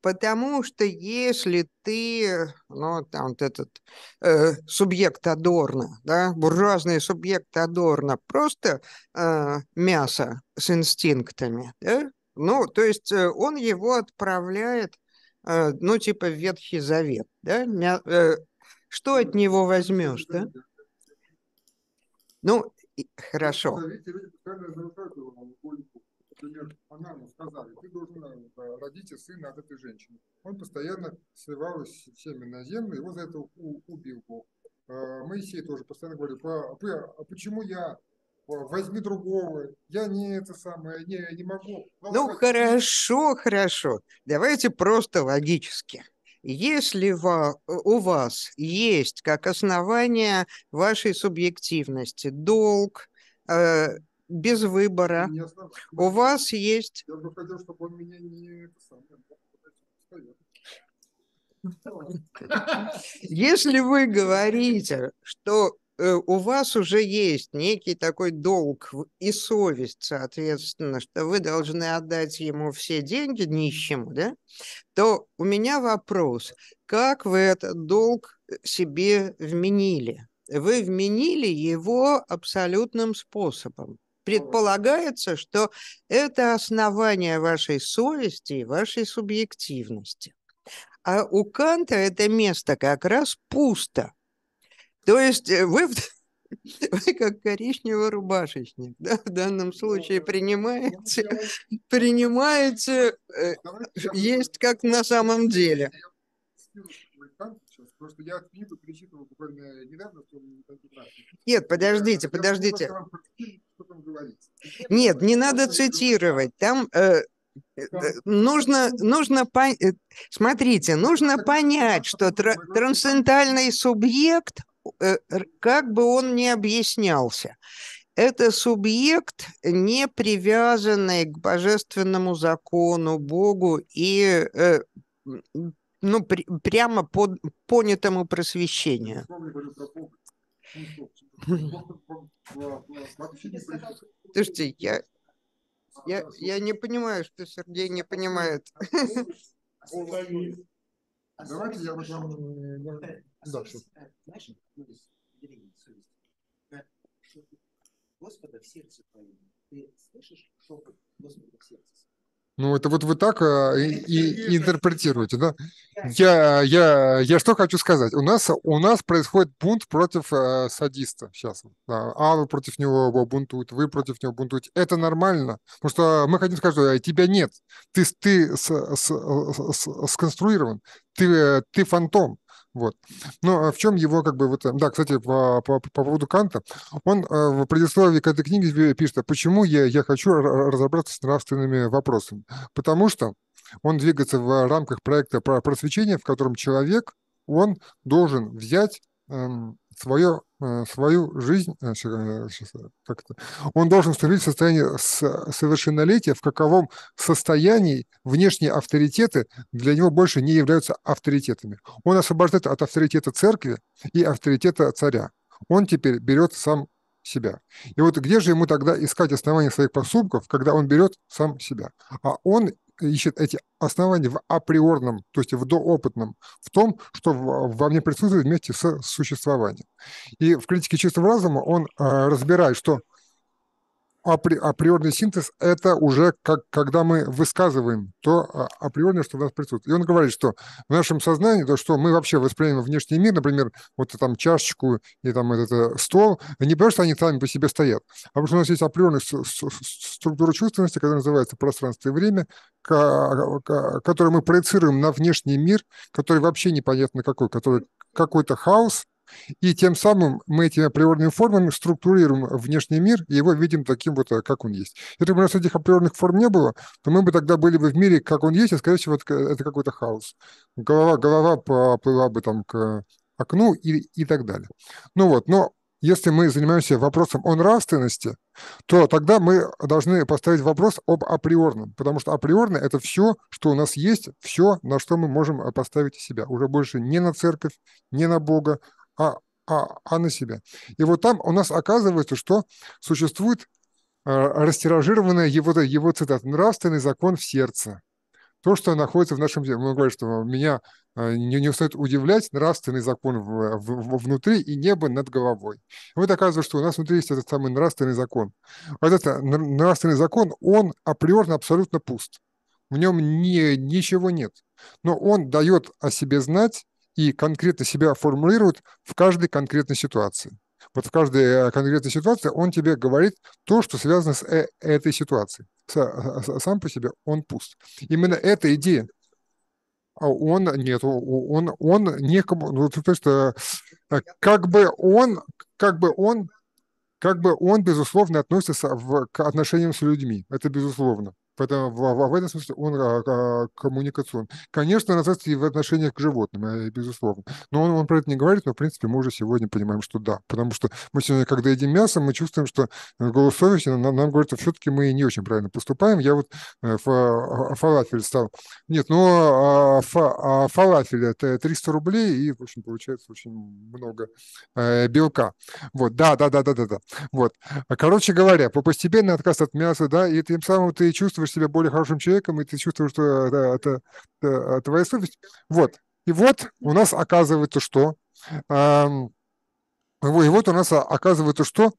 Потому что если ты, ну, там вот этот э, субъект Адорна, да, буржуазный субъект Адорна, просто э, мясо с инстинктами, да, ну, то есть э, он его отправляет, э, ну, типа Ветхий Завет, да, Мя, э, что от него возьмешь, да? Ну, хорошо например, она ему сказала, ты должен э, родить сына от этой женщины. Он постоянно сливал семя на землю, его за это убил Бог. Э, Моисей тоже постоянно говорил, а почему я возьми другого, я не это самое, не, не могу. Но ну, сказать... хорошо, хорошо, давайте просто логически. Если у вас есть как основание вашей субъективности долг, э, без выбора. У вас есть... Я бы хотел, чтобы он меня не... Если вы говорите, что э, у вас уже есть некий такой долг и совесть, соответственно, что вы должны отдать ему все деньги нищему, да, то у меня вопрос, как вы этот долг э, себе вменили? Вы вменили его абсолютным способом. Предполагается, что это основание вашей совести и вашей субъективности. А у Канта это место как раз пусто. То есть вы, вы как коричневый рубашечник, да, в данном случае принимаете, принимаете есть как на самом деле. Нет, подождите, подождите что там говорится. Нет, не надо цитировать. Там нужно, нужно по... смотрите, нужно понять, что трансцендентальный субъект, э, как бы он ни объяснялся, это субъект, не привязанный к божественному закону, Богу и э, ну, при... прямо под понятому просвещению. Слушайте, я, я, я не понимаю, что Сергей не понимает. Давайте я начну э, дальше. Господа в сердце твоем, ты слышишь шепот Господа в сердце ну, это вот вы так э, и, и интерпретируете, да? Я, я, я что хочу сказать. У нас, у нас происходит бунт против э, садиста сейчас. Да. А вы против него бунтуете, вы против него бунтуете. Это нормально. Потому что мы хотим сказать, что э, тебя нет. Ты, ты с, с, с, сконструирован. Ты, э, ты фантом. Вот. Но ну, а в чем его как бы вот... Э, да, кстати, по, по, по поводу Канта. Он э, в предисловии к этой книге пишет, почему я, я хочу разобраться с нравственными вопросами. Потому что он двигается в рамках проекта про просвещение, в котором человек, он должен взять эм, свое, э, свою жизнь, э, э, он должен в состояние совершеннолетия, в каковом состоянии внешние авторитеты для него больше не являются авторитетами. Он освобождает от авторитета церкви и авторитета царя. Он теперь берет сам себя. И вот где же ему тогда искать основания своих поступков, когда он берет сам себя? А он ищет эти основания в априорном, то есть в доопытном, в том, что во мне присутствует вместе с существованием. И в критике чистого разума он э, разбирает, что априорный синтез – это уже как, когда мы высказываем то а, априорное, что у нас присутствует. И он говорит, что в нашем сознании, то, что мы вообще воспринимаем внешний мир, например, вот там чашечку и там этот э, стол, не потому что они сами по себе стоят, а потому что у нас есть априорная структура чувственности, которая называется пространство и время, которую мы проецируем на внешний мир, который вообще непонятно какой, который какой-то хаос – и тем самым мы этими априорными формами структурируем внешний мир и его видим таким вот, э, как он есть. Если бы у нас этих априорных форм не было, то мы бы тогда были бы в мире, как он есть, а, скорее всего, это какой-то хаос. Голова, голова поплыла бы там к окну и, и так далее. Ну вот, но если мы занимаемся вопросом о нравственности, то тогда мы должны поставить вопрос об априорном, потому что априорное это все, что у нас есть, все, на что мы можем э, поставить себя. Уже больше не на церковь, не на Бога, а, а, а на себя. И вот там у нас оказывается, что существует э, растиражированная его, его цитат: «нравственный закон в сердце». То, что находится в нашем теле, Он говорит, что меня э, не, не устает удивлять нравственный закон в, в, внутри и небо над головой. И вот оказывается, что у нас внутри есть этот самый нравственный закон. Вот этот нравственный закон, он априорно абсолютно пуст. В нем не, ничего нет. Но он дает о себе знать и конкретно себя формулирует в каждой конкретной ситуации. Вот в каждой э, конкретной ситуации он тебе говорит то, что связано с э этой ситуацией. Э, сам по себе он пуст. Именно эта идея, а он нет, он, он некому, ну, то есть э, как бы он, как бы он, как бы он, безусловно, относится в, к отношениям с людьми. Это безусловно. Поэтому в, в этом смысле он а, а, коммуникацион. Конечно, развивается и в отношениях к животным, э, безусловно. Но он, он про это не говорит, но, в принципе, мы уже сегодня понимаем, что да. Потому что мы сегодня, когда едим мясо, мы чувствуем, что э, голос совести нам, нам говорит, что «А все-таки мы не очень правильно поступаем. Я вот э, фа, фалафель стал. Нет, но ну, фа, фалафель – это 300 рублей, и, в общем, получается очень много белка. Вот, да, да, да, да, да, да. Вот. Короче говоря, по постепенный отказ от мяса, да, и тем самым ты чувствуешь, чувствуешь себя более хорошим человеком, и ты чувствуешь, что э, да, это, это э, твоя совесть. Вот. И вот у нас оказывается что? И вот у нас оказывается, что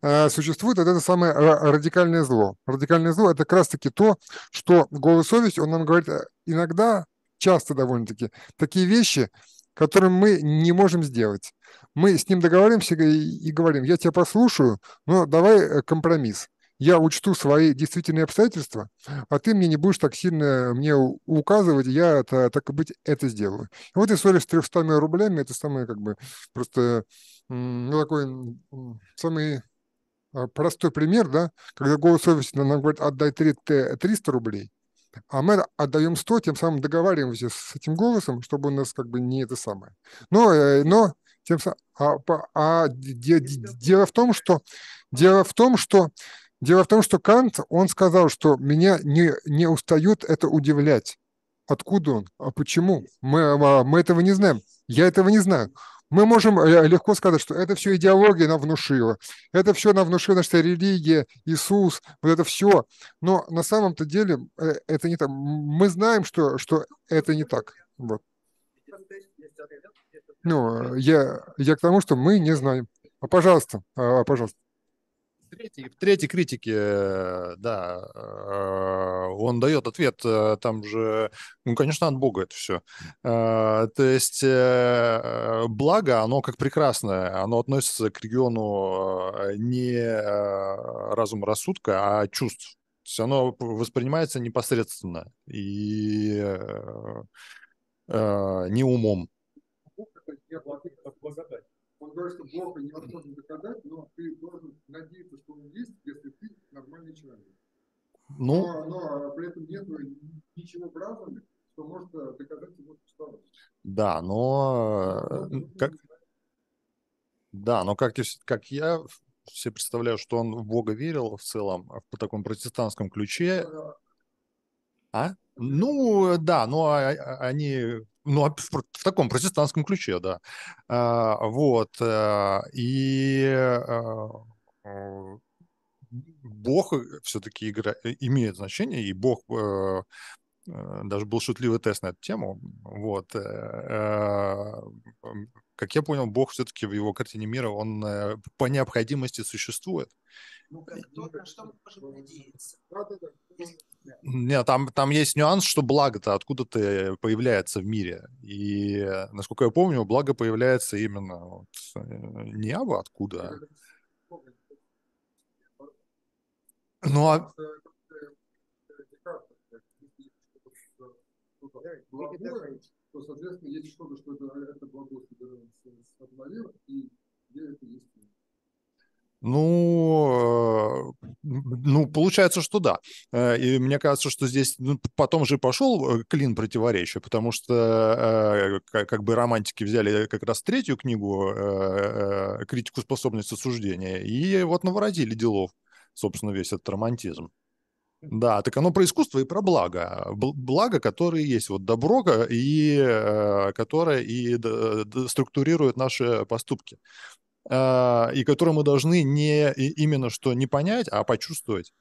э, существует вот это самое радикальное зло. Радикальное зло – это как раз-таки то, что голос совесть, он нам говорит иногда, часто довольно-таки, такие вещи, которые мы не можем сделать. Мы с ним договариваемся и говорим, я тебя послушаю, но давай компромисс я учту свои действительные обстоятельства, а ты мне не будешь так сильно мне указывать, я это, так и быть это сделаю. Вот история с 300 рублями, это самое как бы просто, ну, такой самый а, простой пример, да, когда голос совести нам говорит, отдай 300 рублей, а мы отдаем 100, тем самым договариваемся с этим голосом, чтобы у нас как бы не это самое. Но, э, но тем самым, а, а де, де, дело в том, что дело в том, что Дело в том, что Кант, он сказал, что меня не, не устают это удивлять. Откуда он? А почему? Мы, а, мы этого не знаем. Я этого не знаю. Мы можем э, легко сказать, что это все идеология нам внушила, это все нам внушила наша религия, Иисус, вот это все. Но на самом-то деле э, это не так. Мы знаем, что, что это не так. Вот. Ну, э, я, я к тому, что мы не знаем. А, пожалуйста, а, пожалуйста третий, в третьей критике, э, да, э, он дает ответ, э, там же, ну, конечно, от Бога это все. То есть благо, оно как прекрасное, оно относится к региону не разум рассудка, а чувств. То есть оно воспринимается непосредственно и не умом. благодать говорю, что Бога невозможно доказать, но ты должен надеяться, что он есть, если ты нормальный человек. Ну, но, но при этом нет ничего в разуме, что может э, доказать его существование. Да, но... Э, как... Да, но как, как я все представляю, что он в Бога верил в целом, а в таком протестантском ключе. А? Ну, э, да, но а, а, они ну, а в, в таком протестантском ключе, да. А, вот. Э, и а, Бог все-таки игра... имеет значение, и Бог э, даже был шутливый тест на эту тему. Вот. Э, как я понял, Бог все-таки в его картине мира, он по необходимости существует. Ну, как тот, на что мы можем надеяться. Нет, там, там есть нюанс, что благо-то откуда-то э, появляется в мире. И, э, насколько я помню, благо появляется именно вот, э, не абы откуда. А. Ну, а... соответственно, есть что-то, что это, это благо и где это есть. Ну, э, ну, получается, что да. Э, и мне кажется, что здесь ну, потом же пошел э, клин противоречия, потому что как бы романтики взяли как раз третью книгу «Критику способности осуждения» и вот наворотили делов, собственно, весь этот романтизм. Да, так оно про искусство и про благо. Благо, которое есть вот добро, и, которое и структурирует наши поступки. А, и которые мы должны не именно что не понять, а почувствовать.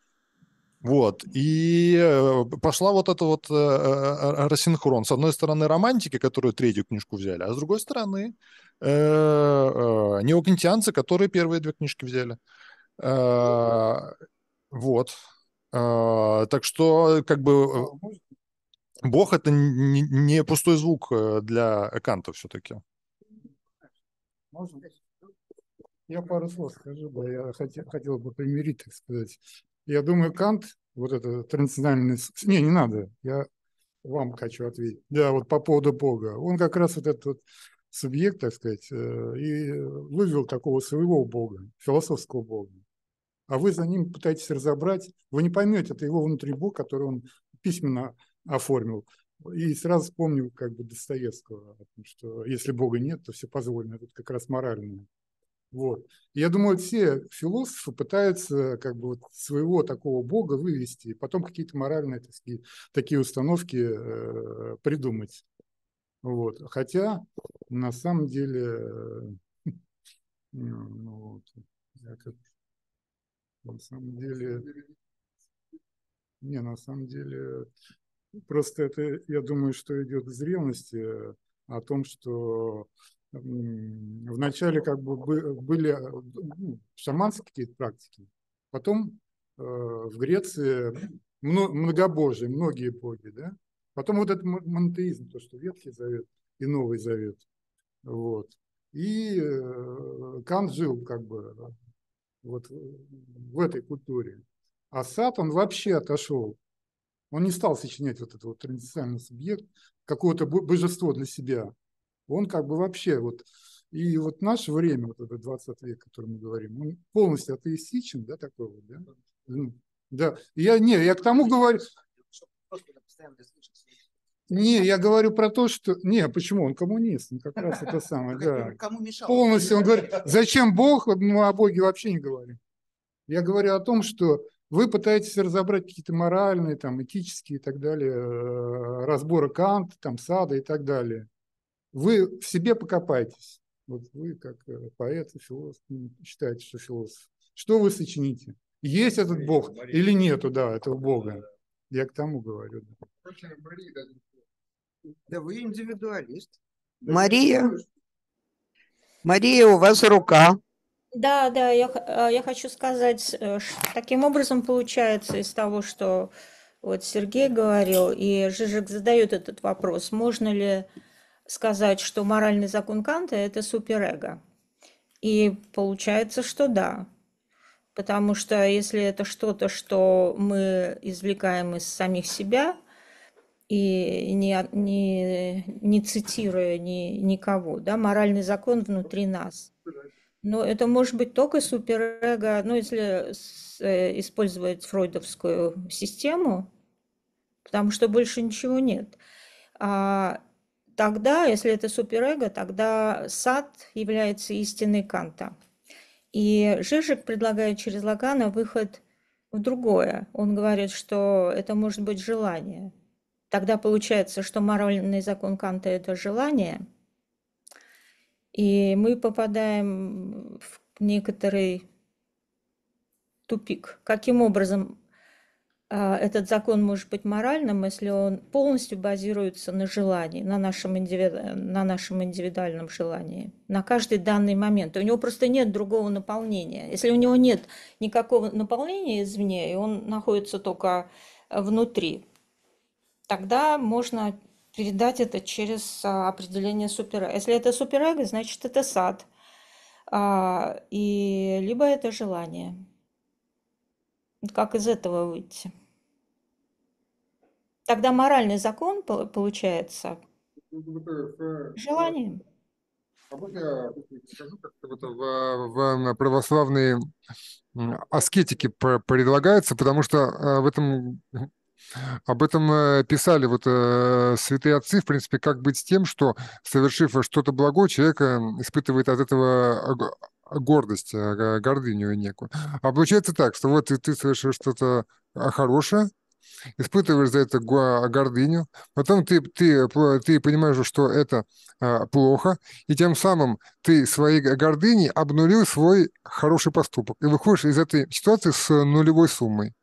Вот. И э, пошла вот эта вот э, э, рассинхрон. С одной стороны, романтики, которые третью книжку взяли, а с другой стороны, неокантианцы, которые первые две книжки взяли. А, вот. А, так что, как бы, Бог — это не пустой звук для Канта все-таки. Можно? Я пару слов скажу, да, я хотел, хотел бы примирить, так сказать. Я думаю, Кант, вот это трансцендентальный... Не, не надо, я вам хочу ответить. Да, вот по поводу Бога. Он как раз вот этот вот субъект, так сказать, э, и вывел такого своего Бога, философского Бога. А вы за ним пытаетесь разобрать, вы не поймете, это его внутри Бог, который он письменно оформил. И сразу вспомнил как бы Достоевского, что если Бога нет, то все позволено. Это как раз моральное вот. Я думаю, все философы пытаются как бы вот своего такого бога вывести и потом какие-то моральные такие, такие установки э, придумать. Вот. Хотя на самом деле, э, [laughs] ну, вот, я как, на самом деле, не, на самом деле, просто это, я думаю, что идет зрелости э, о том, что вначале как бы были э, ну, шаманские практики, потом э, в Греции многобожие, многие боги, да? Потом вот этот монотеизм, то, что Ветхий Завет и Новый Завет. Вот. И э, Кан жил как бы вот в этой культуре. А Сад, он вообще отошел. Он не стал сочинять вот этот вот традиционный субъект, какое-то божество для себя. Он как бы вообще вот... И вот наше время, вот это 20 век, о котором мы говорим, он полностью атеистичен, да, такой вот, да? Ну, да, я, не, я к тому говорю... Не, я говорю про то, что... Не, а почему? Он коммунист, он ну, как раз это самое, да. [laughs] Кому мешал? Полностью он говорит, зачем Бог? Мы о Боге вообще не говорим. Я говорю о том, что вы пытаетесь разобрать какие-то моральные, там, этические и так далее, э, разборы Канта, там, Сада и так далее. Вы в себе покопайтесь. Вот вы, как э, поэт и философ, ну, считаете, что философ. Что вы сочините? Есть этот Бог или нету, да, этого Бога? Я к тому говорю. Да вы индивидуалист. Мария, Мария, у вас рука. Да, да, я, э, я хочу сказать, э, таким образом получается из того, что вот Сергей говорил, и Жижик задает этот вопрос, можно ли сказать, что моральный закон Канта – это суперэго. И получается, что да. Потому что если это что-то, что мы извлекаем из самих себя, и не, не, не цитируя ни, никого, да, моральный закон внутри нас. Но это может быть только суперэго, ну, если с, э, использовать фройдовскую систему, потому что больше ничего нет. А, тогда, если это суперэго, тогда сад является истиной Канта. И Жижик предлагает через Лагана выход в другое. Он говорит, что это может быть желание. Тогда получается, что моральный закон Канта – это желание. И мы попадаем в некоторый тупик. Каким образом а, этот закон может быть моральным, если он полностью базируется на желании, на нашем, индиви... на нашем индивидуальном желании, на каждый данный момент. У него просто нет другого наполнения. Если у него нет никакого наполнения извне, и он находится только э, внутри, тогда можно передать это через а, определение суперэго. Если это суперэго, значит это сад, а, и либо это желание. Как из этого выйти? Тогда моральный закон получается желанием. А вот я скажу, как вот в, в православной аскетике предлагается, потому что э, в этом об этом э, писали вот э, святые отцы, в принципе, как быть с тем, что, совершив что-то благое, человек испытывает от этого гордость, гордыню некую. А получается так, что вот ты, ты совершил что-то хорошее, испытываешь за это гордыню, потом ты, ты, ты понимаешь, что это а, плохо, и тем самым ты своей гордыней обнулил свой хороший поступок. И выходишь из этой ситуации с нулевой суммой.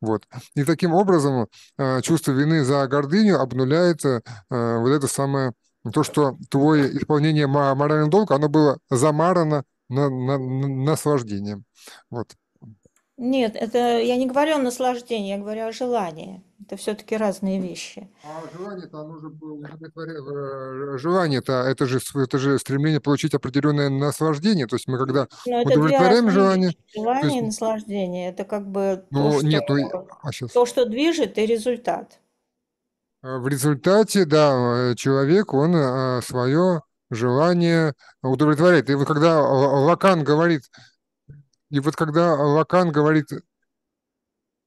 Вот. И таким образом а, чувство вины за гордыню обнуляет э, а, вот это самое, то, что твое исполнение морального долга, оно было замарано на, на, наслаждением. Вот. Нет, это я не говорю о наслаждении, я говорю о желании. Это все-таки разные вещи. А желание-то оно же э, желание-то это же это же стремление получить определенное наслаждение. То есть мы когда Но удовлетворяем желание. Желание есть... и наслаждение это как бы ну, то, что, нет, ну, а сейчас. то, что движет, и результат. А, в результате, да, э, человек, он э, свое желание удовлетворяет. И вот когда Лакан говорит, и вот когда э, Лакан говорит,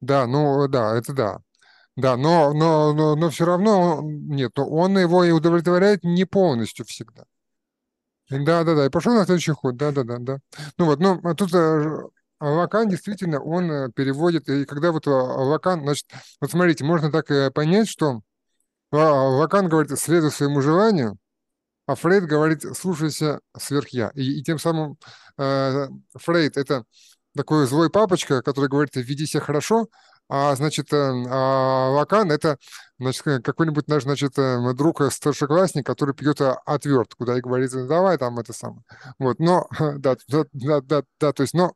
да, ну э, да, это да, да, но, но, но, но все равно нет, он его и удовлетворяет не полностью всегда. Да, да, да. И пошел на следующий ход. Да, да, да, да. Ну вот, ну а тут э, а Лакан действительно, он переводит, и когда вот Лакан, значит, вот смотрите, можно так понять, что Лакан говорит, следуй своему желанию, а Фрейд говорит, слушайся сверхя. И, и тем самым э, Фрейд – это такой злой папочка, который говорит, веди себя хорошо, а, значит, э, а Лакан – это значит, э, какой-нибудь наш, значит, э, друг старшеклассник, который пьет отвертку, да, и говорит, «Ну, давай там это самое. Вот, но, [laughs] да, да, да, да, да то есть, но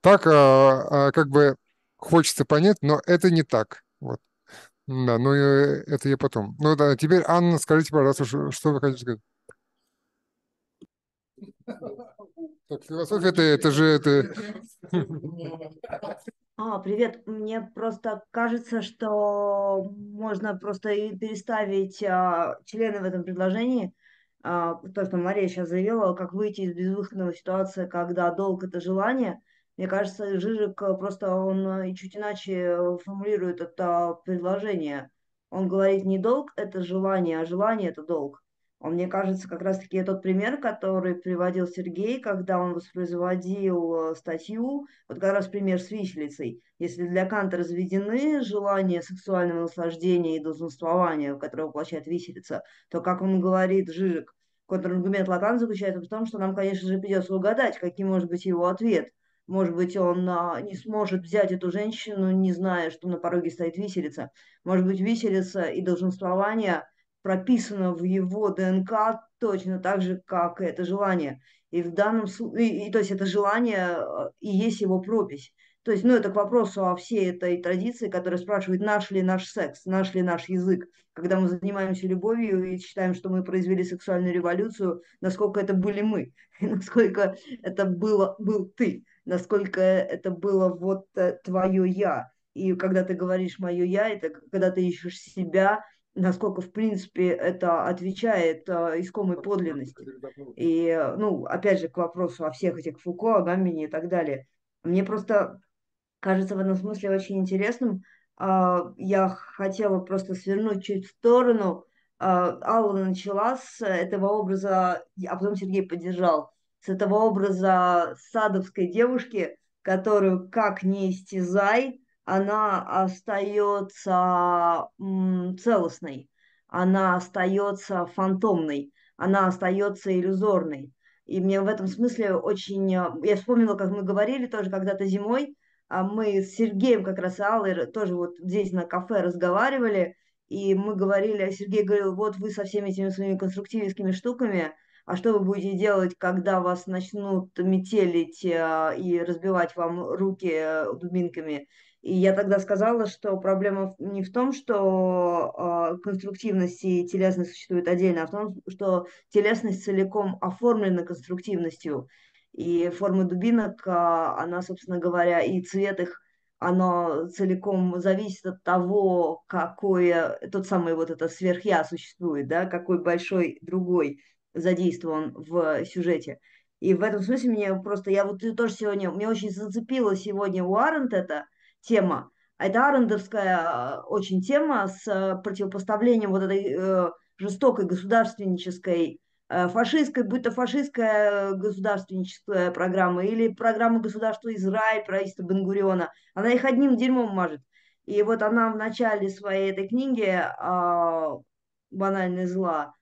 так а, а, как бы хочется понять, но это не так, вот. Да, ну это я потом. Ну да, теперь, Анна, скажите, пожалуйста, что вы хотите сказать? Так, философия это, это же... Это... А, привет. Мне просто кажется, что можно просто и переставить а, члены в этом предложении. А, то, что Мария сейчас заявила, как выйти из безвыходного ситуации, когда долг – это желание. Мне кажется, Жижик э, просто он э, чуть иначе э, формулирует это а, предложение. Он говорит не долг – это желание, а желание – это долг. Он, мне кажется, как раз-таки тот пример, который приводил Сергей, когда он воспроизводил э, статью, вот как раз пример с виселицей. Если для Канта разведены желания сексуального наслаждения и долженствования, которое воплощает виселица, то, как он говорит, Жижик, контраргумент Лакан заключается в том, что нам, конечно же, придется угадать, каким может быть его ответ. Может быть, он а, не сможет взять эту женщину, не зная, что на пороге стоит виселица. Может быть, виселица и долженствование – прописано в его ДНК точно так же, как это желание. И в данном случае, и, и, то есть это желание э, и есть его пропись. То есть, ну, это к вопросу о всей этой традиции, которая спрашивает, наш ли наш секс, наш ли наш язык, когда мы занимаемся любовью и считаем, что мы произвели сексуальную революцию, насколько это были мы, [laughs] насколько это было, был ты, насколько это было вот э, твое я. И когда ты говоришь мое я, это когда ты ищешь себя, насколько, в принципе, это отвечает а, искомой подлинности. И, а, ну, опять же, к вопросу о всех этих Фуко, Гамине и так далее. Мне просто кажется в этом смысле очень интересным. А, я хотела просто свернуть чуть в сторону. Алла начала с этого образа, а потом Сергей поддержал, с этого образа садовской девушки, которую как не истязай, она остается целостной, она остается фантомной, она остается иллюзорной. И мне в этом смысле очень... Э, я вспомнила, как мы говорили тоже когда-то зимой, а мы с Сергеем как раз и Аллой тоже вот здесь на кафе разговаривали, и мы говорили, а Сергей говорил, вот вы со всеми этими своими конструктивистскими штуками, а что вы будете делать, когда вас начнут метелить э, и разбивать вам руки э, дубинками? И я тогда сказала, что проблема не в том, что э, конструктивность и телесность существуют отдельно, а в том, что телесность целиком оформлена конструктивностью. И форма дубинок, э, она, собственно говоря, и цвет их, она целиком зависит от того, какое, тот самый вот это сверхя существует, да, какой большой другой задействован в сюжете. И в этом смысле мне просто, я вот тоже сегодня, мне очень зацепило сегодня у Арент это, тема. это Айдарендовская э, очень тема с э, противопоставлением вот этой э, жестокой государственнической, фашистской, будь то фашистская государственническая программа или программа государства Израиль, правительство Бенгуриона, она их одним дерьмом мажет. И вот она в начале своей этой книги а, «Банальное зла»,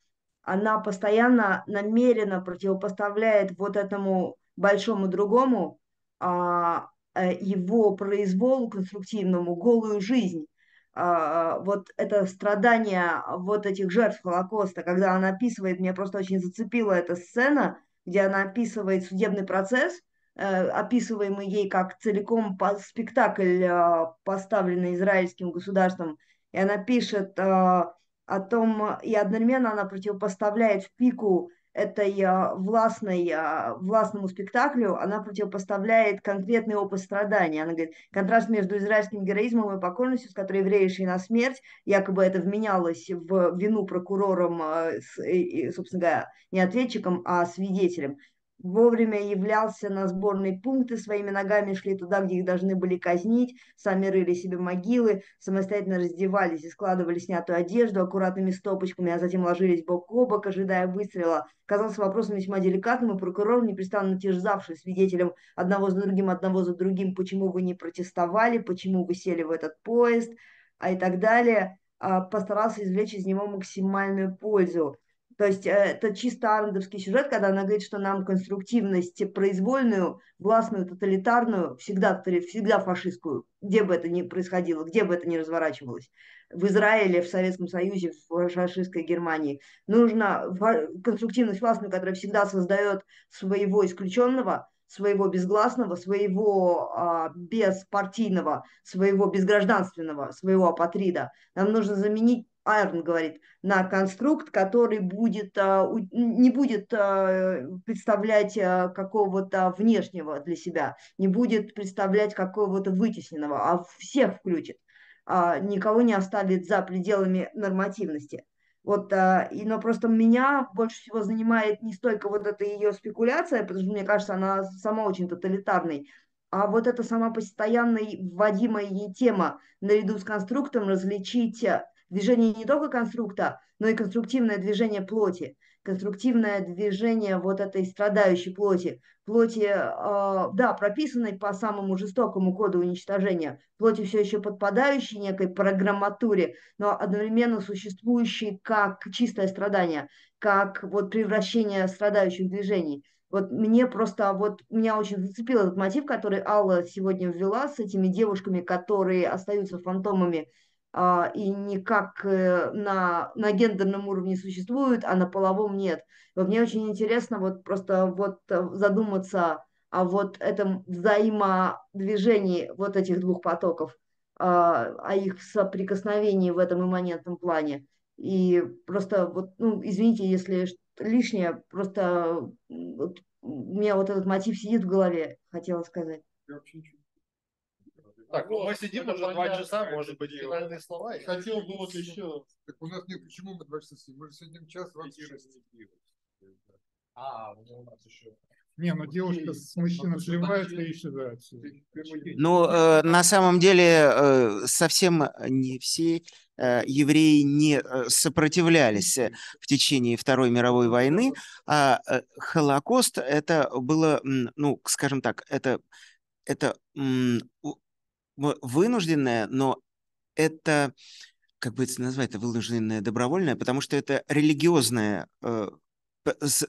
она постоянно намеренно противопоставляет вот этому большому другому а, Э, его произволу конструктивному голую жизнь. А, вот это страдание вот этих жертв Холокоста, когда она описывает, меня просто очень зацепила эта сцена, где она описывает судебный процесс, э, описываемый ей как целиком спектакль, э, поставленный израильским государством. И она пишет о том, и одновременно она противопоставляет в пику этой а, властной, а, властному спектаклю, она противопоставляет конкретный опыт страдания. Она говорит, контраст между израильским героизмом и покорностью, с которой евреи шли на смерть, якобы это вменялось в вину прокурором, а, собственно говоря, не ответчиком, а свидетелем вовремя являлся на сборные пункты, своими ногами шли туда, где их должны были казнить, сами рыли себе могилы, самостоятельно раздевались и складывали снятую одежду аккуратными стопочками, а затем ложились бок о бок, ожидая выстрела. Казался вопросом весьма деликатным, и прокурор, непрестанно терзавший свидетелем одного за другим, одного за другим, почему вы не протестовали, почему вы сели в этот поезд, а и так далее, а, постарался извлечь из него максимальную пользу то есть э, это чисто арендовский сюжет, когда она говорит, что нам конструктивность произвольную, властную, тоталитарную, всегда, всегда фашистскую, где бы это ни происходило, где бы это ни разворачивалось, в Израиле, в Советском Союзе, в фашистской Германии, нужна конструктивность властную, которая всегда создает своего исключенного, своего безгласного, своего а, беспартийного, своего безгражданственного, своего апатрида. Нам нужно заменить Айрон говорит, на конструкт, который будет, а, не будет а, представлять а, какого-то внешнего для себя, не будет представлять какого-то вытесненного, а всех включит, никого не оставит за пределами нормативности. Вот, и, но просто меня больше всего занимает не столько вот эта ее спекуляция, потому что, мне кажется, она сама очень тоталитарной, а вот эта сама постоянная вводимая ей тема наряду с конструктом различить Движение не только конструкта, но и конструктивное движение плоти, конструктивное движение вот этой страдающей плоти, плоти, э, да, прописанной по самому жестокому коду уничтожения, плоти все еще подпадающей некой программатуре, но одновременно существующей как чистое страдание, как вот превращение страдающих движений. Вот мне просто, вот меня очень зацепил этот мотив, который Алла сегодня ввела с этими девушками, которые остаются фантомами а, и никак э, на, на гендерном уровне существует, а на половом нет. Мне очень интересно вот просто вот э, задуматься о вот этом взаимодвижении вот этих двух потоков, а, о их соприкосновении в этом имманентном плане. И просто вот, ну, извините, если лишнее, просто вот, у меня вот этот мотив сидит в голове, хотела сказать. Я вообще так, ну, вот, мы сидим уже два часа, может быть, финальные слова. Хотел бы вот еще... Так у нас нет, почему мы два часа сидим? Мы же сидим час 26. А, у нас еще... Не, ну девушка с мужчиной сливается и исчезает. Ну, э, на самом деле, э, совсем э, не все евреи не сопротивлялись в течение Второй мировой войны, а Холокост это было, ну, скажем так, это это вынужденное, но это, как бы это назвать, это вынужденное добровольное, потому что это религиозное э,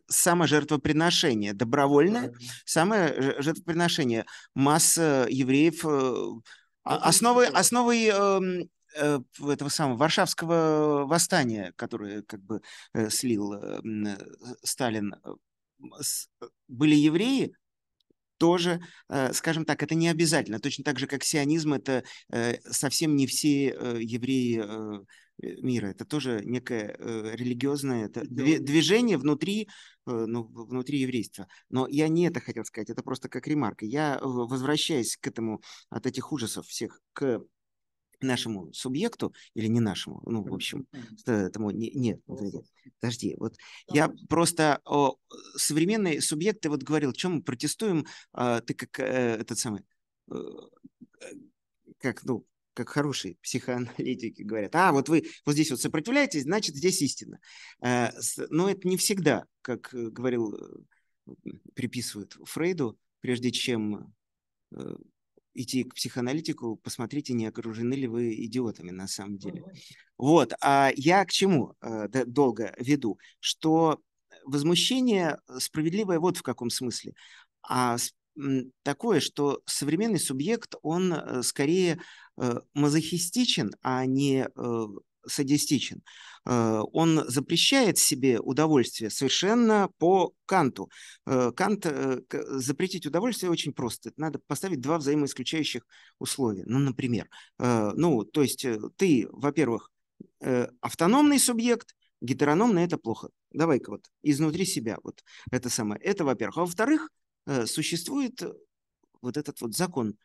саможертвоприношение, добровольное самое жертвоприношение. Масса евреев, э, ну, основы, основы эм, э, этого самого Варшавского восстания, которое как бы э, слил Сталин, были евреи, тоже, э, скажем так, это не обязательно. Точно так же, как сионизм, это э, совсем не все э, евреи мира. Это тоже некое религиозное это движение внутри, ну, внутри еврейства. Но я не это хотел сказать, это просто как ремарка. Я, возвращаюсь к этому, от этих ужасов всех, к нашему субъекту или не нашему, ну, в общем, этому не, нет, подожди, вот я просто о, современные субъекты, вот говорил, чем мы протестуем, а, ты как э, этот самый, э, э, как, ну, как хорошие психоаналитики говорят, а, вот вы вот здесь вот сопротивляетесь, значит, здесь истина. но это не всегда, как говорил, приписывают Фрейду, прежде чем идти к психоаналитику, посмотрите, не окружены ли вы идиотами на самом деле. Вот, а я к чему э, долго веду, что возмущение э, справедливое вот в каком смысле. А такое, что современный субъект, он э, скорее мазохистичен, а не садистичен. Э, он запрещает себе удовольствие совершенно по Канту. Э, кант э, запретить удовольствие очень просто. Надо поставить два взаимоисключающих условия. Ну, например, ну, то есть ты, во-первых, автономный субъект, гетерономный – это плохо. Давай-ка вот изнутри себя вот это самое. Это, во-первых. А во-вторых, существует вот этот вот закон,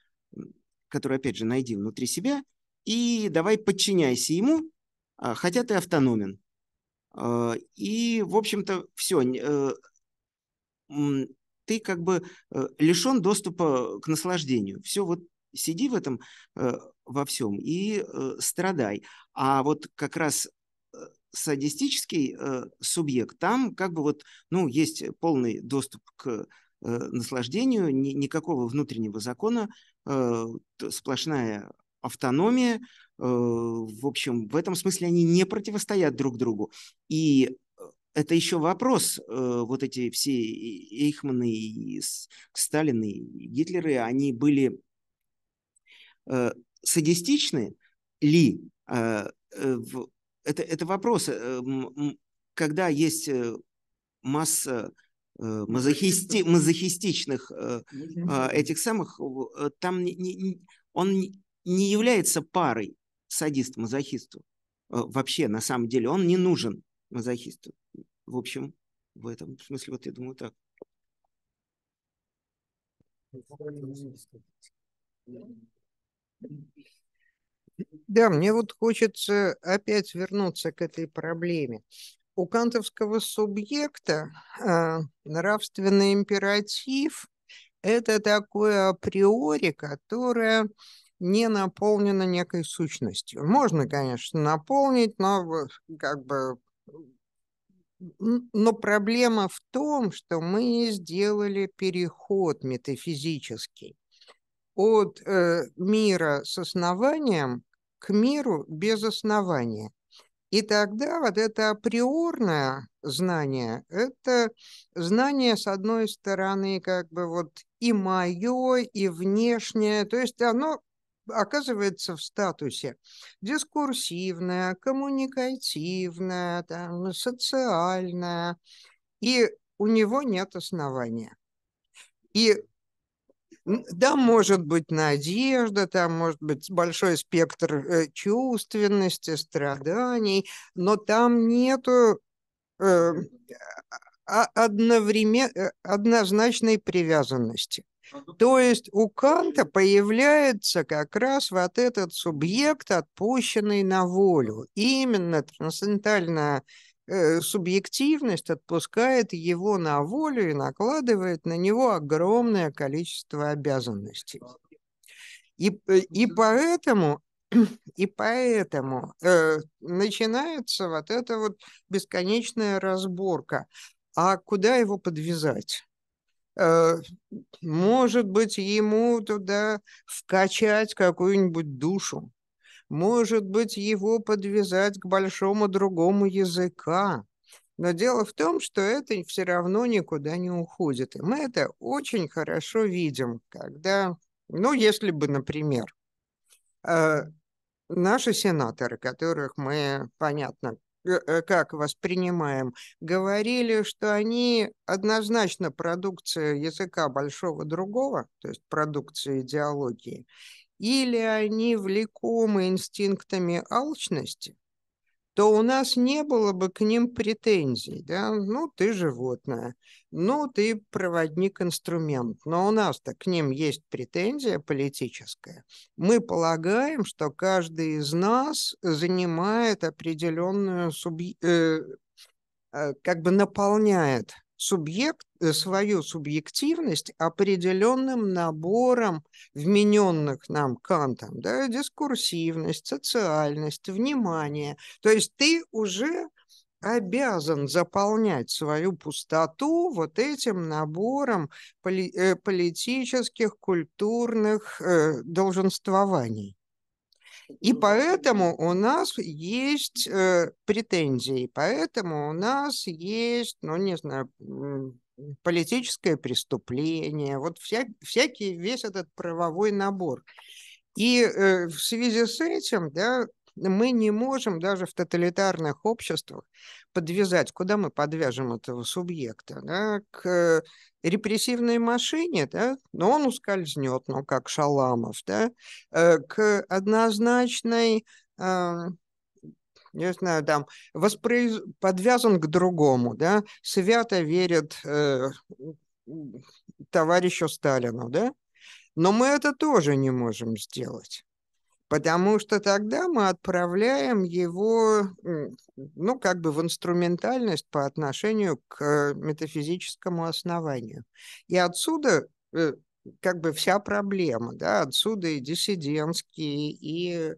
который, опять же, найди внутри себя, и давай подчиняйся ему, а, хотя ты автономен. А, и, в общем-то, все. Э, ты как бы э, лишен доступа к наслаждению. Все вот сиди в этом э, во всем и страдай. А вот как раз садистический субъект, там как бы вот, ну, есть полный доступ к наслаждению, ни, никакого внутреннего закона, сплошная автономия. Э, в общем, в этом смысле они не противостоят друг другу. И э, это еще вопрос. Э, вот эти все Эйхманы, и Сталины, и Гитлеры, они были садистичны ли? Это, это вопрос. Когда есть масса мазохисти, мазохистичных этих самых, там он не является парой садист-мазохисту. Э, вообще, на самом деле, он не нужен мазохисту. В общем, в этом смысле, вот я думаю, так. Да, мне вот хочется опять вернуться к этой проблеме. У кантовского субъекта э, нравственный императив – это такое априори, которое не наполнена некой сущностью. Можно, конечно, наполнить, но как бы... Но проблема в том, что мы сделали переход метафизический от э, мира с основанием к миру без основания. И тогда вот это априорное знание, это знание, с одной стороны, как бы вот и мое, и внешнее, то есть оно оказывается в статусе дискурсивная, коммуникативная, там, социальная, и у него нет основания. И да, может быть, надежда, там может быть большой спектр э, чувственности, страданий, но там нету э, а, одновременно, э, однозначной привязанности. То есть у Канта появляется как раз вот этот субъект, отпущенный на волю. И именно трансцендентальная э, субъективность отпускает его на волю и накладывает на него огромное количество обязанностей. И, э, и поэтому [clears throat] и поэтому э, начинается вот эта вот бесконечная разборка. А куда его подвязать? Э, может быть, ему туда вкачать какую-нибудь душу, может быть, его подвязать к большому другому языка. Но дело в том, что это все равно никуда не уходит. И мы это очень хорошо видим, когда, ну, если бы, например, э, наши сенаторы, которых мы, понятно, Э, э, как воспринимаем, говорили, что они однозначно продукция языка большого другого, то есть продукция идеологии, или они влекомы инстинктами алчности, то у нас не было бы к ним претензий. Да? Ну, ты животное, ну, ты проводник-инструмент. Но у нас-то к ним есть претензия политическая. Мы полагаем, что каждый из нас занимает определенную субъ... э, э как бы наполняет субъект, э, свою субъективность определенным набором вмененных нам Кантом, да, дискурсивность, социальность, внимание. То есть ты уже обязан заполнять свою пустоту вот этим набором поли э, политических, культурных э, долженствований. И поэтому у нас есть э, претензии, поэтому у нас есть, ну не знаю, политическое преступление, вот вся, всякий весь этот правовой набор. И э, в связи с этим, да, мы не можем даже в тоталитарных обществах подвязать, куда мы подвяжем этого субъекта, да, к э, репрессивной машине, да, но он ускользнет, ну, как Шаламов, да, э, к однозначной не а, знаю, там, воспроиз... подвязан к другому, да, свято верит э, товарищу Сталину, да, но мы это тоже не можем сделать потому что тогда мы отправляем его, ну, как бы в инструментальность по отношению к метафизическому основанию. И отсюда э, как бы вся проблема, да, отсюда и диссидентские, и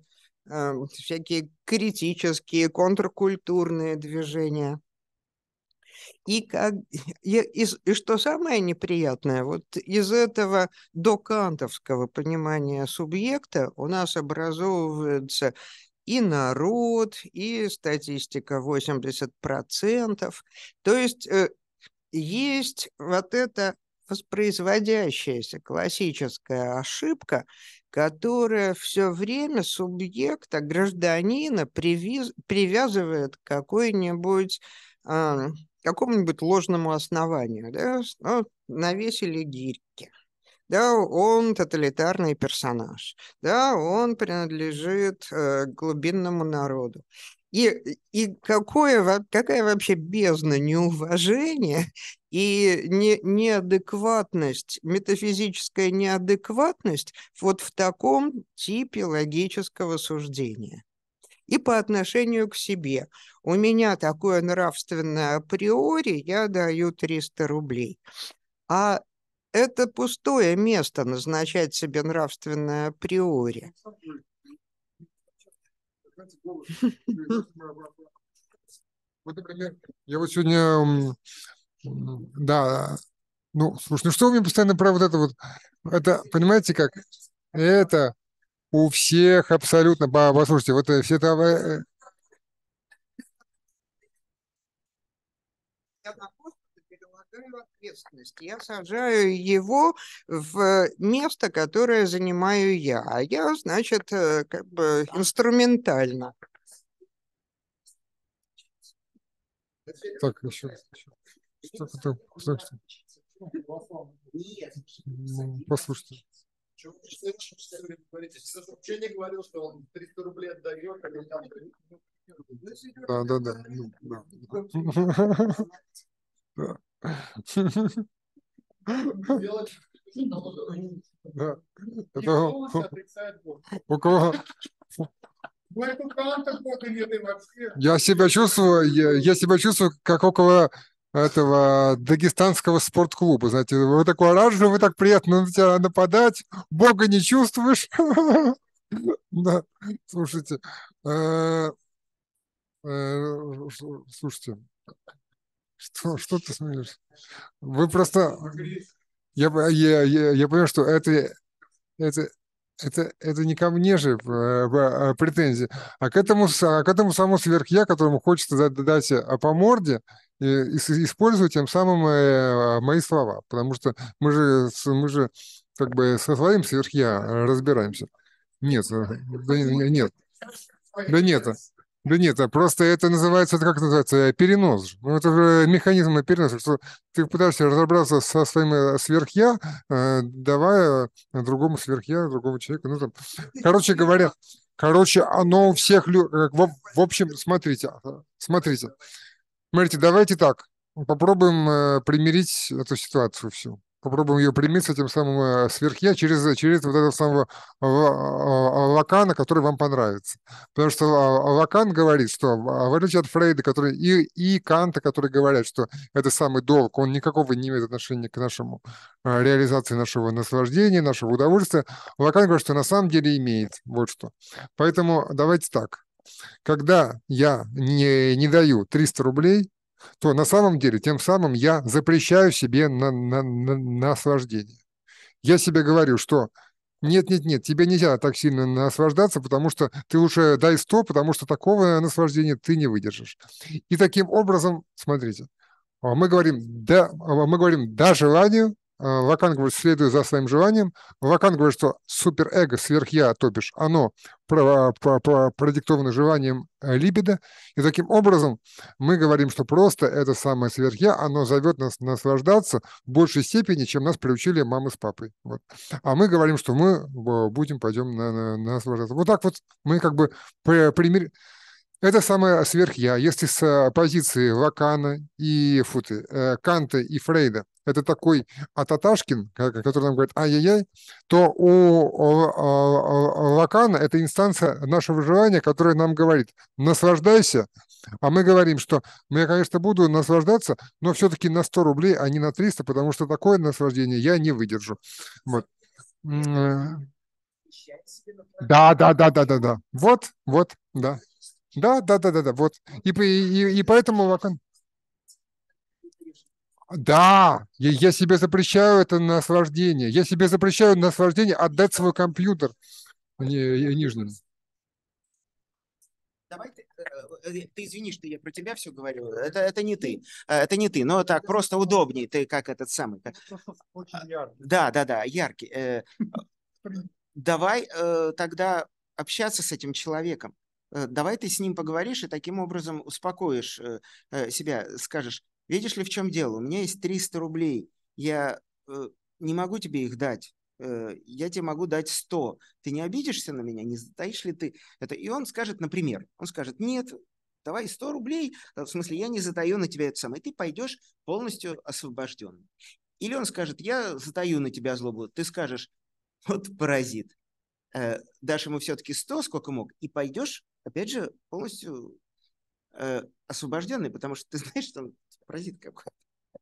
э, всякие критические, контркультурные движения – и, как, [laughs] и, и, и что самое неприятное, вот из этого докантовского понимания субъекта у нас образовывается и народ, и статистика 80%. То есть э, есть вот эта воспроизводящаяся классическая ошибка, которая все время субъекта, гражданина привяз, привязывает к какой-нибудь э, какому-нибудь ложному основанию, да, ну, навесили гирьки. Да, он тоталитарный персонаж. Да, он принадлежит э, глубинному народу. И, и какое, какая вообще бездна неуважения и не, неадекватность, метафизическая неадекватность вот в таком типе логического суждения и по отношению к себе. У меня такое нравственное априори, я даю 300 рублей. А это пустое место назначать себе нравственное априори. Вот, например, я вот сегодня, да, ну, слушай, ну что у меня постоянно про вот это вот, это, понимаете как, это у всех абсолютно, послушайте, вот э, все это... Я перелагаю ответственность. Я сажаю его в э, место, которое занимаю я. А я, значит, э, как бы инструментально. Так, еще. Что, что, что, Послушайте. Чего вы совершенно все говорите? Вообще не говорил, что он 300 рублей отдает, а там... Да, да, да. да. Это у кого... Я себя чувствую, я, я себя чувствую как около этого дагестанского спортклуба. Знаете, вы такой оранжевый, вы так приятно на тебя нападать, бога не чувствуешь. [laughs] Да, слушайте. Э, э, слушайте, что, что ты смеешь? Вы просто... Я, я, я, понимаю, что это, это, это, это не ко мне же э, претензии, а к этому, а к этому самому сверхя, которому хочется дать по морде, Э, и, используя тем самым э, мои слова, потому что мы же, мы же как бы со своим сверх э, разбираемся. Нет, да, нет. Да нет, да нет, а просто это называется, это как называется, перенос. Ну, это же механизм переноса, что ты пытаешься разобраться со своим сверхя, давая другому сверхя, другому человеку. Ну, там, короче говоря, короче, оно у всех... В, в общем, смотрите, смотрите. Смотрите, давайте так. Попробуем э, примирить эту ситуацию всю. Попробуем ее примирить с этим самым э, сверхя через, через вот этого самого а, а, Лакана, который вам понравится. Потому что а, Лакан говорит, что в отличие от Фрейда который, и, и Канта, которые говорят, что это самый долг, он никакого не имеет отношения к нашему э, реализации нашего наслаждения, нашего удовольствия, Лакан говорит, что на самом деле имеет. Вот что. Поэтому давайте так когда я не, не даю 300 рублей, то на самом деле тем самым я запрещаю себе на, на, на, наслаждение. Я себе говорю, что нет-нет-нет, тебе нельзя так сильно наслаждаться, потому что ты лучше дай 100, потому что такого наслаждения ты не выдержишь. И таким образом, смотрите, а мы говорим, да, а мы говорим «да» желанию, Лакан а, говорит, следуя за своим желанием. Лакан говорит, что суперэго, сверхя, то бишь, оно продиктовано желанием э, либидо. И таким образом мы говорим, что просто это самое сверхя, оно зовет нас наслаждаться в большей степени, чем нас приучили мамы с папой. Вот. А мы говорим, что мы будем, пойдем на, на, наслаждаться. Вот так вот мы как бы пример это самое сверхя. Если с э, позиции Лакана и Футы, э, Канта и Фрейда это такой Ататашкин, который нам говорит «ай-яй-яй», то у Лакана это инстанция нашего желания, которая нам говорит «наслаждайся», а мы говорим, что ну, я, конечно, буду наслаждаться, но все-таки на 100 рублей, а не на 300, потому что такое наслаждение я не выдержу. Вот. Э. Да, да, да, да, да, да. Вот, вот, да. Да, да, да, да, да, вот. И, и, и поэтому Лакан... Да, я, я себе запрещаю это наслаждение. Я себе запрещаю наслаждение отдать свой компьютер а э, нижним. Давай ты, э, э, ты извини, что я про тебя все говорю. Это, это не ты. Это не ты. Но так просто удобнее. Ты как этот самый. Как... Да, да, да, яркий. [laughs] Давай тогда общаться с этим человеком. Э, давай ты с ним поговоришь и таким образом успокоишь э, э, себя, скажешь, видишь ли, в чем дело, у меня есть 300 рублей, я не могу тебе их дать, я тебе могу дать 100. Ты не обидишься на меня, не затаишь ли ты это? И он скажет, например, он скажет, нет, давай 100 рублей, в смысле, я не затаю на тебя это самое, ты пойдешь полностью освобожденным. Или он скажет, я затаю на тебя злобу, ты скажешь, вот паразит, дашь ему все-таки 100, сколько мог, и пойдешь опять же, полностью э, освобожденный, потому что ты [laughs] знаешь, что он паразит какой-то.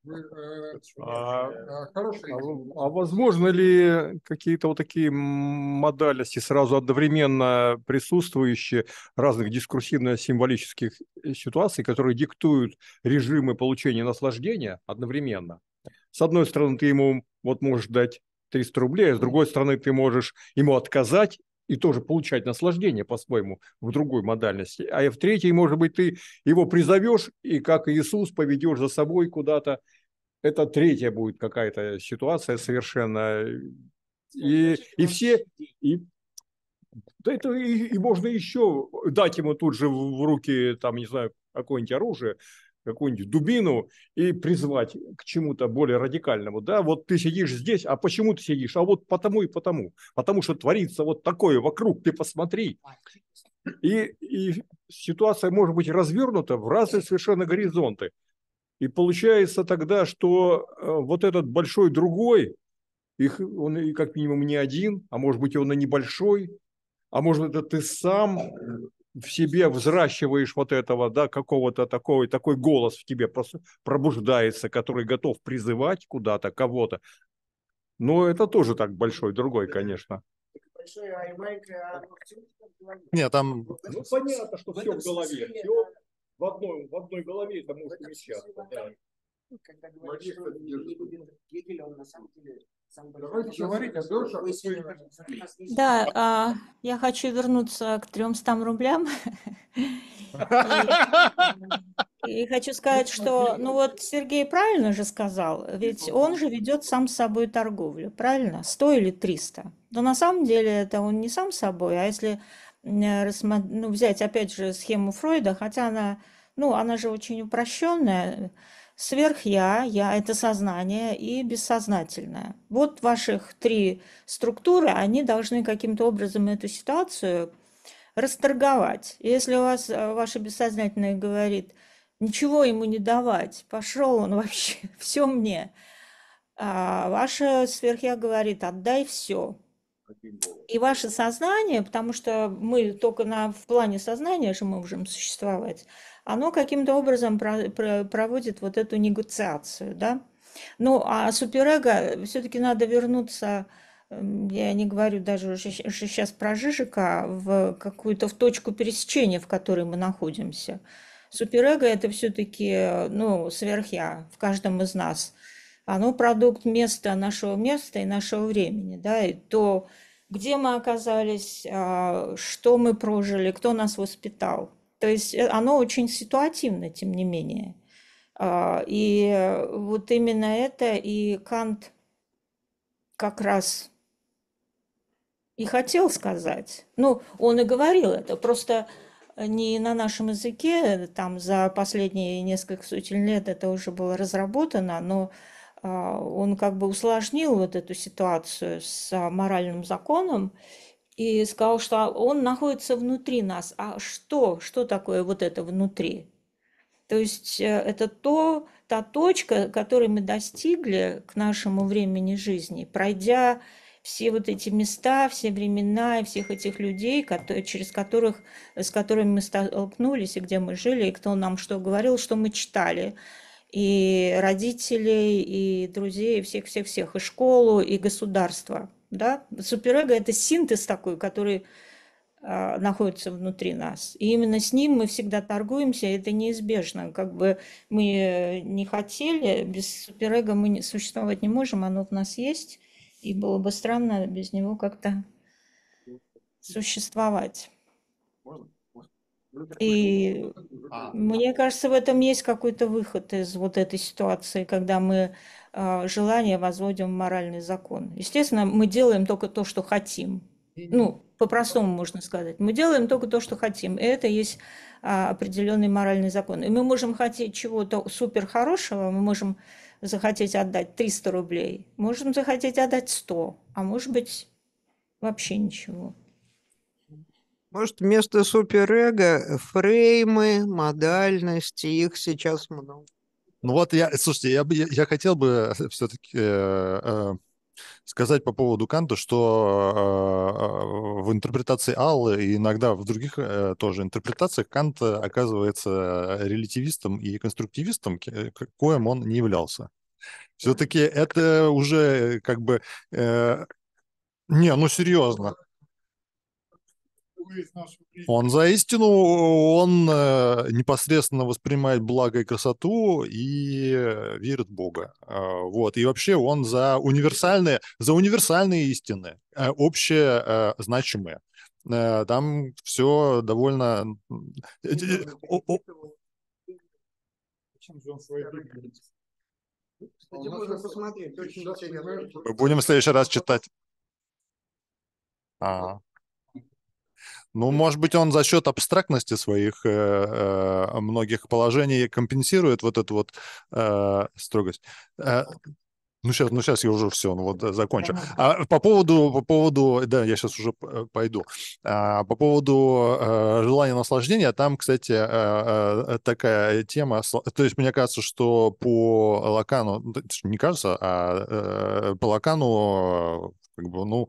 Э, а, а Хороший. А, а возможно ли какие-то вот такие модальности сразу одновременно присутствующие разных дискурсивно-символических э, ситуаций, которые диктуют режимы получения наслаждения одновременно? С одной стороны, ты ему вот можешь дать 300 рублей, а с другой стороны, ты можешь ему отказать и тоже получать наслаждение по-своему в другой модальности. А в третьей, может быть, ты его призовешь и как Иисус поведешь за собой куда-то. Это третья будет какая-то ситуация совершенно. И, и все, и да это и, и можно еще дать ему тут же в руки, там, не знаю, какое-нибудь оружие, какую-нибудь дубину и призвать к чему-то более радикальному. Да, вот ты сидишь здесь, а почему ты сидишь? А вот потому и потому. Потому что творится вот такое вокруг, ты посмотри. И, и ситуация может быть развернута в разные совершенно горизонты. И получается тогда, что э, вот этот большой другой, их, он как минимум не один, а может быть он и небольшой, а может это ты сам, в себе взращиваешь вот этого, да, какого-то такого, такой голос в тебе просто пробуждается, который готов призывать куда-то кого-то. Но это тоже так большой, другой, конечно. Нет, там... Ну, понятно, что все в голове. Все в одной, в одной голове это может умещаться. Да. Ну, когда говоришь, что Гегель, он на самом деле да, а, я хочу вернуться к 300 рублям. [laughs] И, и хочу сказать, ну, что, ну вот Сергей правильно же сказал, ведь ну, он же ведет сам с собой торговлю, правильно? 100 или 300. Но на самом деле это он не сам собой, а если э, ну, взять опять же схему Фройда, хотя она, ну, она же очень упрощенная, сверхя, я – это сознание и бессознательное. Вот ваших три структуры, они должны каким-то образом эту ситуацию расторговать. Если у вас э, ваше бессознательное говорит, ничего ему не давать, пошел он вообще, [laughs] все мне, а ваше сверхя говорит, отдай все. И ваше сознание, потому что мы только на, в плане сознания же мы можем существовать, оно каким-то образом про, про, проводит вот эту негациацию, да. Ну, а суперэго, э, все-таки надо вернуться, я не говорю даже уже сейчас про Жижика, в какую-то в точку пересечения, в которой мы находимся. Суперэго – это все-таки, э, ну, сверхя в каждом из нас. Оно продукт места, нашего места и нашего времени, да, и то, где мы оказались, а, что мы прожили, кто нас воспитал – то есть э, оно очень ситуативно, тем не менее. А, и вот именно это и Кант как раз и хотел сказать. Ну, он и говорил это, просто не на нашем языке, э, там за последние несколько сотен лет это уже было разработано, но а, он как бы усложнил вот эту ситуацию с моральным законом и сказал, что а, он находится внутри нас. А что? Что такое вот это внутри? То есть э, это то, та точка, которой мы достигли к нашему времени жизни, пройдя все вот эти места, все времена и всех этих людей, которые, через которых, с которыми мы столкнулись, и где мы жили, и кто нам что говорил, что мы читали. И родителей, и друзей, и всех-всех-всех, и школу, и государство – да? Суперэго – это синтез такой, который э, находится внутри нас. И именно с ним мы всегда торгуемся, это неизбежно. Как бы мы э, не хотели, без суперэго мы не, существовать не можем, оно в нас есть, и было бы странно без него как-то существовать. И а. мне кажется, в этом есть какой-то выход из вот этой ситуации, когда мы а, желание возводим в моральный закон. Естественно, мы делаем только то, что хотим. Ну, по-простому можно сказать. Мы делаем только то, что хотим. И это есть а, определенный моральный закон. И мы можем хотеть чего-то супер хорошего, мы можем захотеть отдать 300 рублей, можем захотеть отдать 100, а может быть вообще ничего. Может, вместо суперэго фреймы, модальности, их сейчас много. Ну вот я, слушайте, я, бы, я, хотел бы э, все-таки э, э, сказать по поводу Канта, что э, в интерпретации Аллы и иногда в других э, тоже интерпретациях Кант оказывается релятивистом и конструктивистом, э, коим он не являлся. Все-таки это уже э, как бы... Э, не, ну серьезно. Он за истину, он э, непосредственно воспринимает благо и красоту и верит в Бога. Э, вот. И вообще он за универсальные, за универсальные истины, э, общие значимые. Там все довольно... Будем в следующий раз читать. Ага. Ну, может быть, он за счет абстрактности своих э, э, многих положений компенсирует вот эту вот э, строгость. Э, ну сейчас, ну сейчас я уже все, ну вот э, закончу. А по поводу, по поводу, э, да, я сейчас уже э, пойду. А, по поводу э, желания наслаждения, там, кстати, э, такая тема. То есть мне кажется, что по Лакану, не кажется, а э, по Лакану, как бы, ну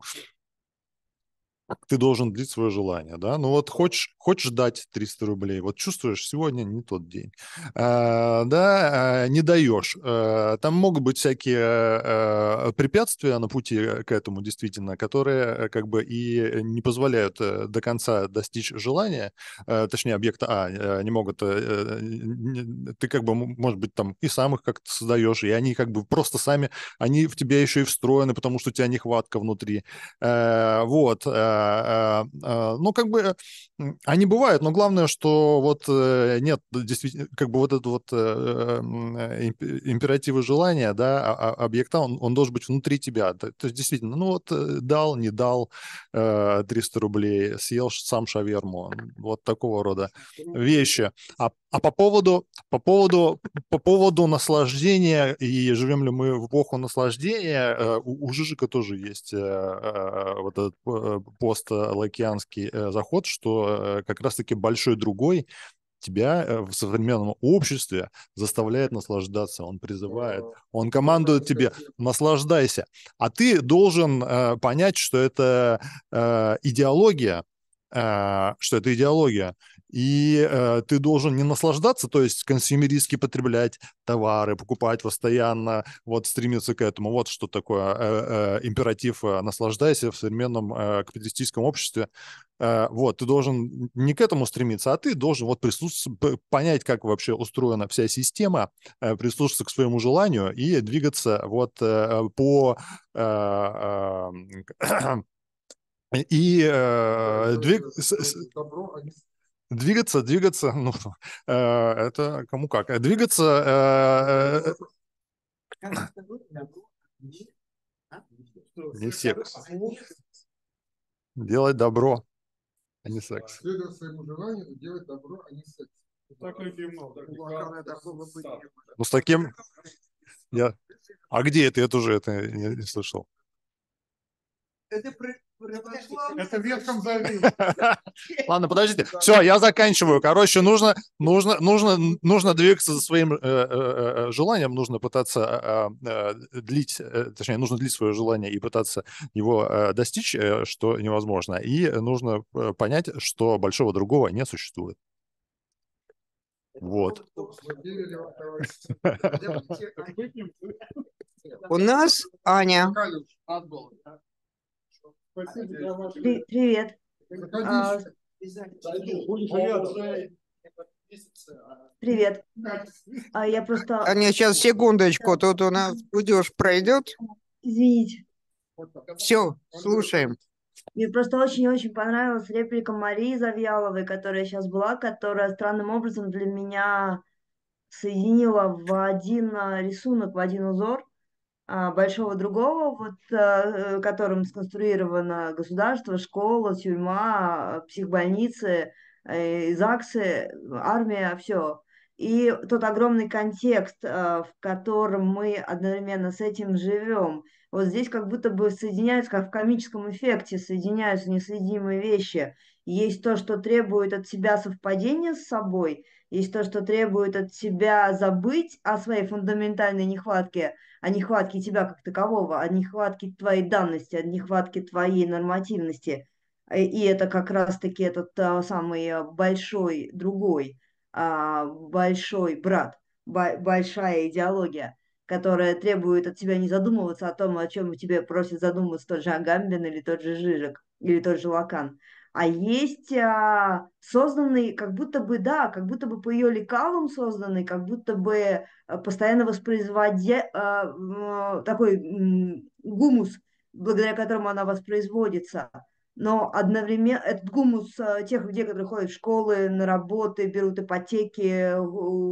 а, ты должен длить свое желание, да, ну вот хочешь, хочешь дать 300 рублей, вот чувствуешь, сегодня не тот день, а, да, а, не даешь, а, там могут быть всякие а, препятствия на пути э, к этому, действительно, которые э, как бы и не позволяют э, до конца достичь желания, а, точнее, объекта А, а не могут, а, не, ты как бы, может быть, там и сам их как-то создаешь, и они как бы просто сами, они в тебя еще и встроены, потому что у тебя нехватка внутри, а, вот, а, да, э, э, ну, как бы они бывают, но главное, что вот э, нет, действительно, как бы вот этот вот императивы желания, да, а, а, объекта, он, он должен быть внутри тебя. То есть, действительно, ну вот дал, не дал 300 рублей, съел сам шаверму, вот такого рода вещи. А, а по поводу, по поводу, по поводу наслаждения и живем ли мы в эпоху наслаждения, у, у Жижика тоже есть вот этот постлакианский э, заход, что э, как раз-таки большой другой тебя э, в современном обществе заставляет наслаждаться, он призывает, он командует тебе, наслаждайся. А ты должен э, понять, что это э, идеология, э, что это идеология, и э, ты должен не наслаждаться, то есть консюмеристски потреблять товары, покупать постоянно, вот стремиться к этому. Вот что такое э, э, императив э, «наслаждайся» в современном э, капиталистическом обществе. Э, вот, ты должен не к этому стремиться, а ты должен вот прислушаться, понять, как вообще устроена вся система, э, прислушаться к своему желанию и двигаться вот э, по... Э, э, [clears throat] и э, э двиг... Э, добро, а не Двигаться, двигаться, ну, [laughs] э, это кому как. Э, двигаться... Э, не секс. Делать добро, а не секс. Следовать своему желанию, делать добро, а не секс. Ну, с таким... Я... А где это? Я тоже это не, не слышал. Это ну, это Ветхом Завете. [laughs] Ладно, подождите. Все, я заканчиваю. Короче, нужно, нужно, нужно, нужно двигаться за своим э, э, э, желанием, нужно пытаться длить, точнее, нужно длить свое желание и пытаться его достичь, что невозможно. И нужно понять, что большого другого не существует. Вот. [laughs] У нас Аня. Привет. А, привет. А я просто... А не, сейчас, секундочку, тут у нас будешь пройдет. Извините. Все, слушаем. Мне просто очень-очень понравилась реплика Марии Завьяловой, которая сейчас была, которая странным образом для меня соединила в один а, рисунок, в один узор а, большого другого, вот, э, которым сконструировано государство, школа, тюрьма, психбольницы, э, ЗАГСы, армия, все. И тот огромный контекст, э, в котором мы одновременно с этим живем, вот здесь как будто бы соединяются, как в комическом эффекте, соединяются неследимые вещи. Есть то, что требует от себя совпадения с собой, есть то, что требует от тебя забыть о своей фундаментальной нехватке, о нехватке тебя как такового, о нехватке твоей данности, о нехватке твоей нормативности. Э, и это как раз-таки этот э, самый э, большой другой, а, большой брат, большая идеология, которая требует от тебя не задумываться о том, о чем тебе просит задуматься тот же Агамбин или тот же Жижик, или тот же Лакан а есть а, созданный, как будто бы, да, как будто бы по ее лекалам созданный, как будто бы э, постоянно воспроизводя а, такой м, гумус, благодаря которому она воспроизводится. Но одновременно этот гумус э, тех людей, которые ходят в школы, на работы, берут ипотеки,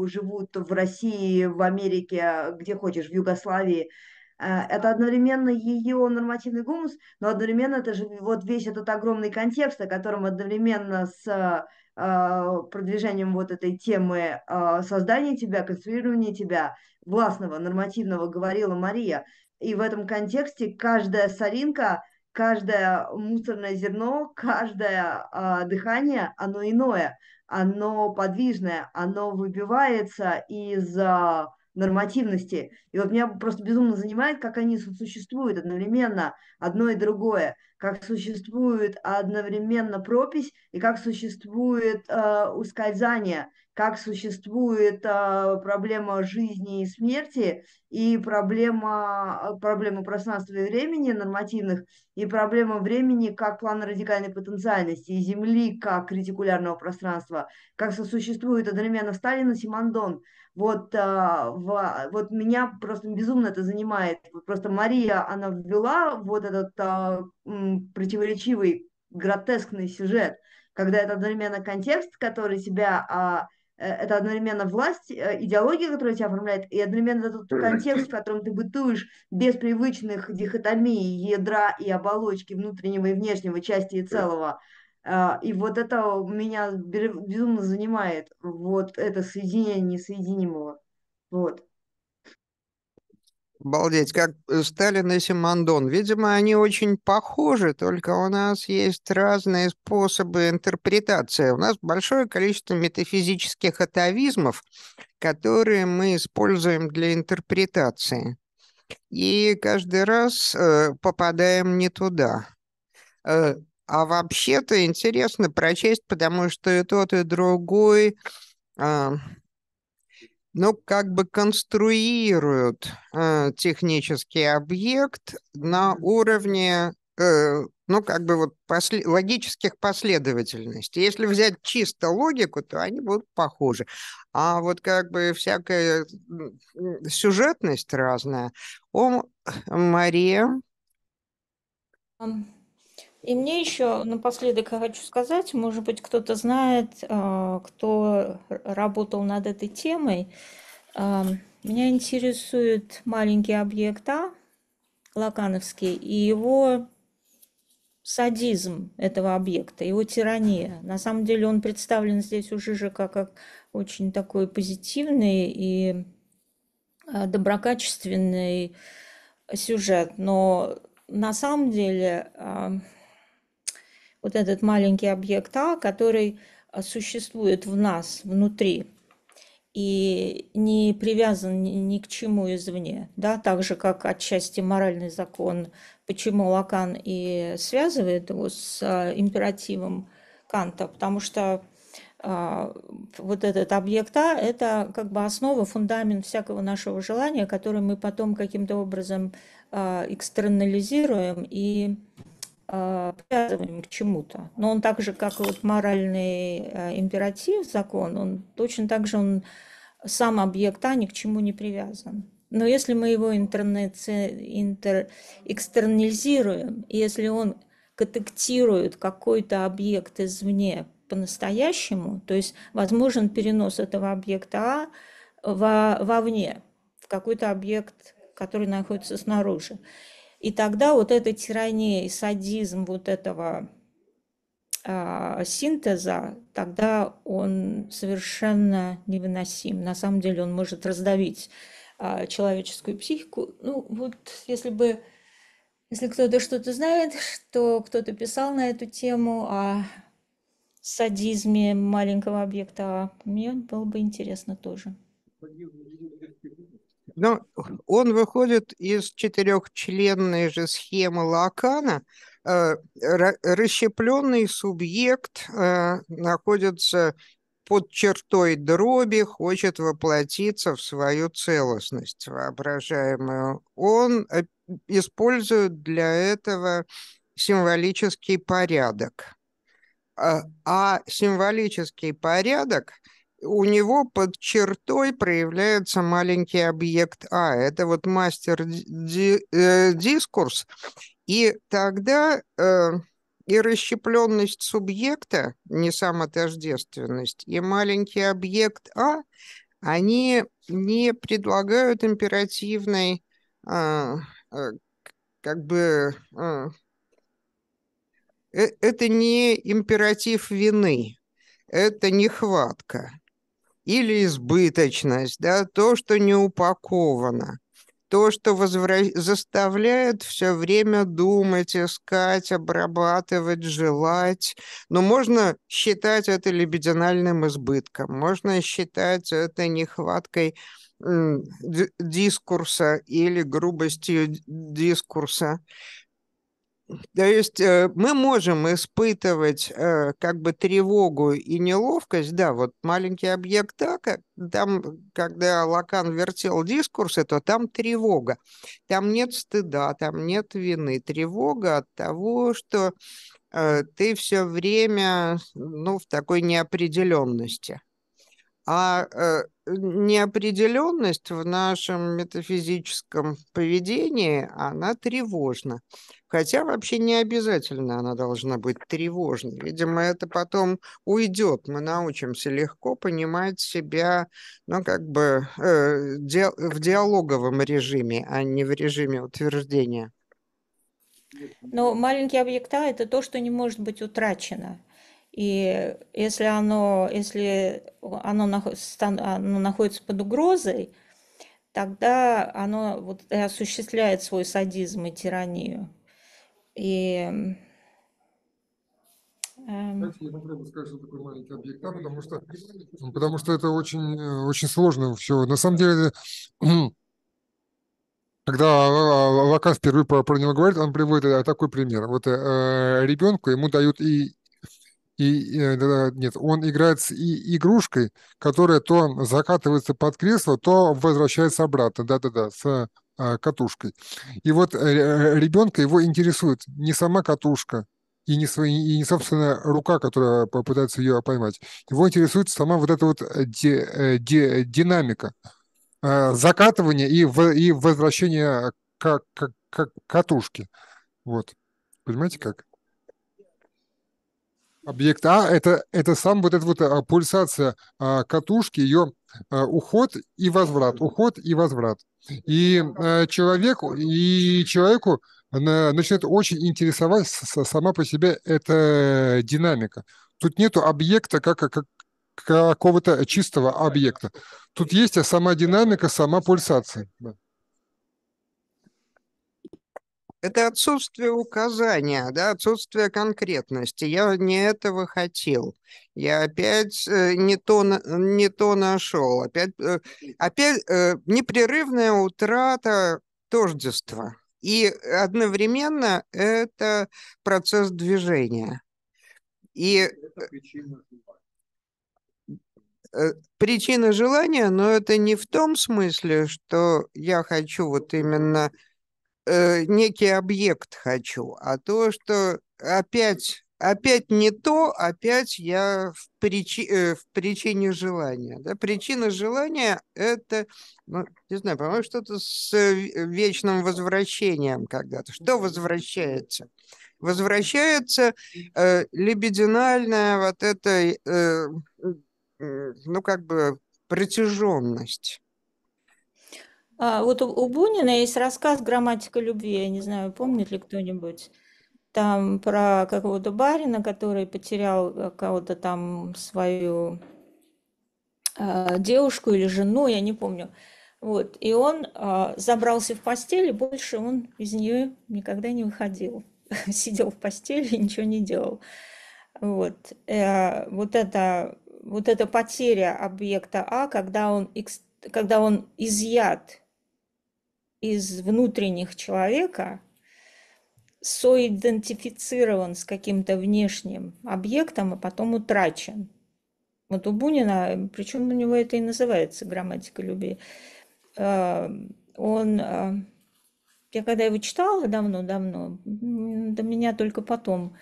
живут в России, в Америке, где хочешь, в Югославии – Э, это одновременно ее нормативный гумус, но одновременно это же вот весь этот огромный контекст, о котором одновременно с э, продвижением вот этой темы э, создания тебя, конструирования тебя, властного, нормативного, говорила Мария. И в этом контексте каждая соринка, каждое мусорное зерно, каждое дыхание, оно иное, оно подвижное, оно выбивается из нормативности. И вот меня просто безумно занимает, как они существуют одновременно, одно и другое, как существует одновременно пропись и как существует э, ускользание, как существует э, проблема жизни и смерти и проблема, э, проблема пространства и времени нормативных и проблема времени как плана радикальной потенциальности и Земли как ретикулярного пространства, как сосуществует одновременно Сталин и Симондон – вот, а, в, вот меня просто безумно это занимает. Просто Мария, она ввела вот этот а, противоречивый, гротескный сюжет, когда это одновременно контекст, который тебя... А, э, это одновременно власть, э, идеология, которая тебя оформляет, и одновременно тот контекст, в котором ты бытуешь без привычных дихотомий, ядра и оболочки внутреннего и внешнего, части и целого. А, и вот это меня безумно занимает, вот это соединение несоединимого. Вот. Обалдеть, как э, Сталин и Симондон. Видимо, они очень похожи, только у нас есть разные способы интерпретации. У нас большое количество метафизических атовизмов, которые мы используем для интерпретации. И каждый раз э, попадаем не туда. Э, а вообще-то интересно прочесть, потому что и тот, и другой, а, ну, как бы конструируют а, технический объект на уровне, а, ну, как бы вот после, логических последовательностей. Если взять чисто логику, то они будут похожи. А вот как бы всякая сюжетность разная. О, Мария... И мне еще напоследок я хочу сказать, может быть, кто-то знает, а, кто работал над этой темой. А, меня интересует маленький объект А, Лакановский, и его садизм этого объекта, его тирания. На самом деле он представлен здесь у Жижика как очень такой позитивный и а, доброкачественный сюжет, но на самом деле вот этот маленький объект А, который а, существует в нас, внутри, и не привязан ни к чему извне, да, так же, как отчасти моральный закон, почему Лакан и связывает его с а, императивом Канта, потому что э, вот этот объект А – это как бы основа, фундамент всякого нашего желания, который мы потом каким-то образом э, экстернализируем и Э, привязываем к чему-то. Но он так же, как вот моральный э, императив, закон, он точно так же он сам объект А ни к чему не привязан. Но если мы его интернет, интер, экстернализируем, если он контактирует какой-то объект извне по-настоящему, то есть возможен перенос этого объекта А во, вовне, в какой-то объект, который находится снаружи. И тогда вот эта тирания и садизм вот этого э, синтеза, тогда он совершенно невыносим. На самом деле он может раздавить э, человеческую психику. Ну вот если бы, если кто-то что-то знает, что кто-то писал на эту тему о садизме маленького объекта, мне было бы интересно тоже. Но ну, он выходит из четырехчленной же схемы Лакана. Э, расщепленный субъект э, находится под чертой дроби хочет воплотиться в свою целостность воображаемую. Он э, использует для этого символический порядок. А символический порядок – у него под чертой проявляется маленький объект А. Это вот мастер-дискурс. Э, и тогда э, и расщепленность субъекта, не самотождественность, и маленький объект А, они не предлагают императивной э, э, как бы... А, э, это не императив вины, это нехватка или избыточность, да, то, что не упаковано, то, что возвращ... заставляет все время думать, искать, обрабатывать, желать. Но можно считать это либидинальным избытком, можно считать это нехваткой дискурса или грубостью дискурса. То есть э, мы можем испытывать э, как бы тревогу и неловкость, да, вот маленький объект, да, как, там, э, когда Лакан вертел дискурсы, то там тревога, там нет стыда, там нет вины, тревога от того, что ты все время, ну, в такой неопределенности. А э, неопределенность в нашем метафизическом поведении, она тревожна. Хотя вообще не обязательно она должна быть тревожной. Видимо, это потом уйдет. Мы научимся легко понимать себя, ну, как бы э, ди в диалоговом режиме, а не в режиме утверждения. Но ну, маленький объекта – это то, что не может быть утрачено – и если оно, если оно, оно находится под угрозой, тогда оно вот и осуществляет свой садизм и тиранию. И Давайте эм. я попробую сказать, что такое маленький объект, да, потому что, потому что это очень, э, очень сложно все. На самом деле, э, [clears throat] когда э, Лакан впервые про, про него говорит, он приводит такой пример. Вот э, ребенку ему дают и и, э, нет, он играет с игрушкой, которая то закатывается под кресло, то возвращается обратно, да-да-да, с а, катушкой. И вот э, э, ребенка его интересует не сама катушка, и не, свои, и не собственная рука, которая попытается ее поймать. Его интересует сама вот эта вот ди, ди, динамика закатывания и, в, и возвращение к, к, к катушке. Вот. Понимаете как? Объект А это, это сам вот эта вот а, пульсация а, катушки, ее а, уход и возврат, уход и возврат. И а, человеку, и человеку на, начинает очень интересовать сама по себе эта динамика. Тут нету объекта как, как какого-то чистого объекта. Тут есть а, сама динамика, сама пульсация. Да. Это отсутствие указания, да, отсутствие конкретности. Я не этого хотел. Я опять э, не то, не то нашел. Опять, э, опять э, непрерывная утрата тождества. И одновременно это процесс движения. И это причина причина желания, но это не в том смысле, что я хочу вот именно э, некий объект хочу, а то, что опять, опять не то, опять я в, причи, э, в причине желания. Да? Причина желания – это, ну, не знаю, по-моему, что-то с э, вечным возвращением когда-то. Что возвращается? Возвращается э, лебединальная вот эта, э, ну, как бы протяженность а, вот у, у Бунина есть рассказ «Грамматика любви», я не знаю, помнит ли кто-нибудь. Там про какого-то барина, который потерял э, кого-то там свою э, девушку или жену, я не помню. Вот. И он э, забрался в постель, и больше он из нее никогда не выходил. [laughs] Сидел в постели и ничего не делал. Вот, э, вот, это, вот эта потеря объекта А, когда он, когда он изъят из внутренних человека соидентифицирован с каким-то внешним объектом, а потом утрачен. Вот у Бунина, причем у него это и называется грамматика любви, э, он, э, я когда его читала давно-давно, до меня только потом,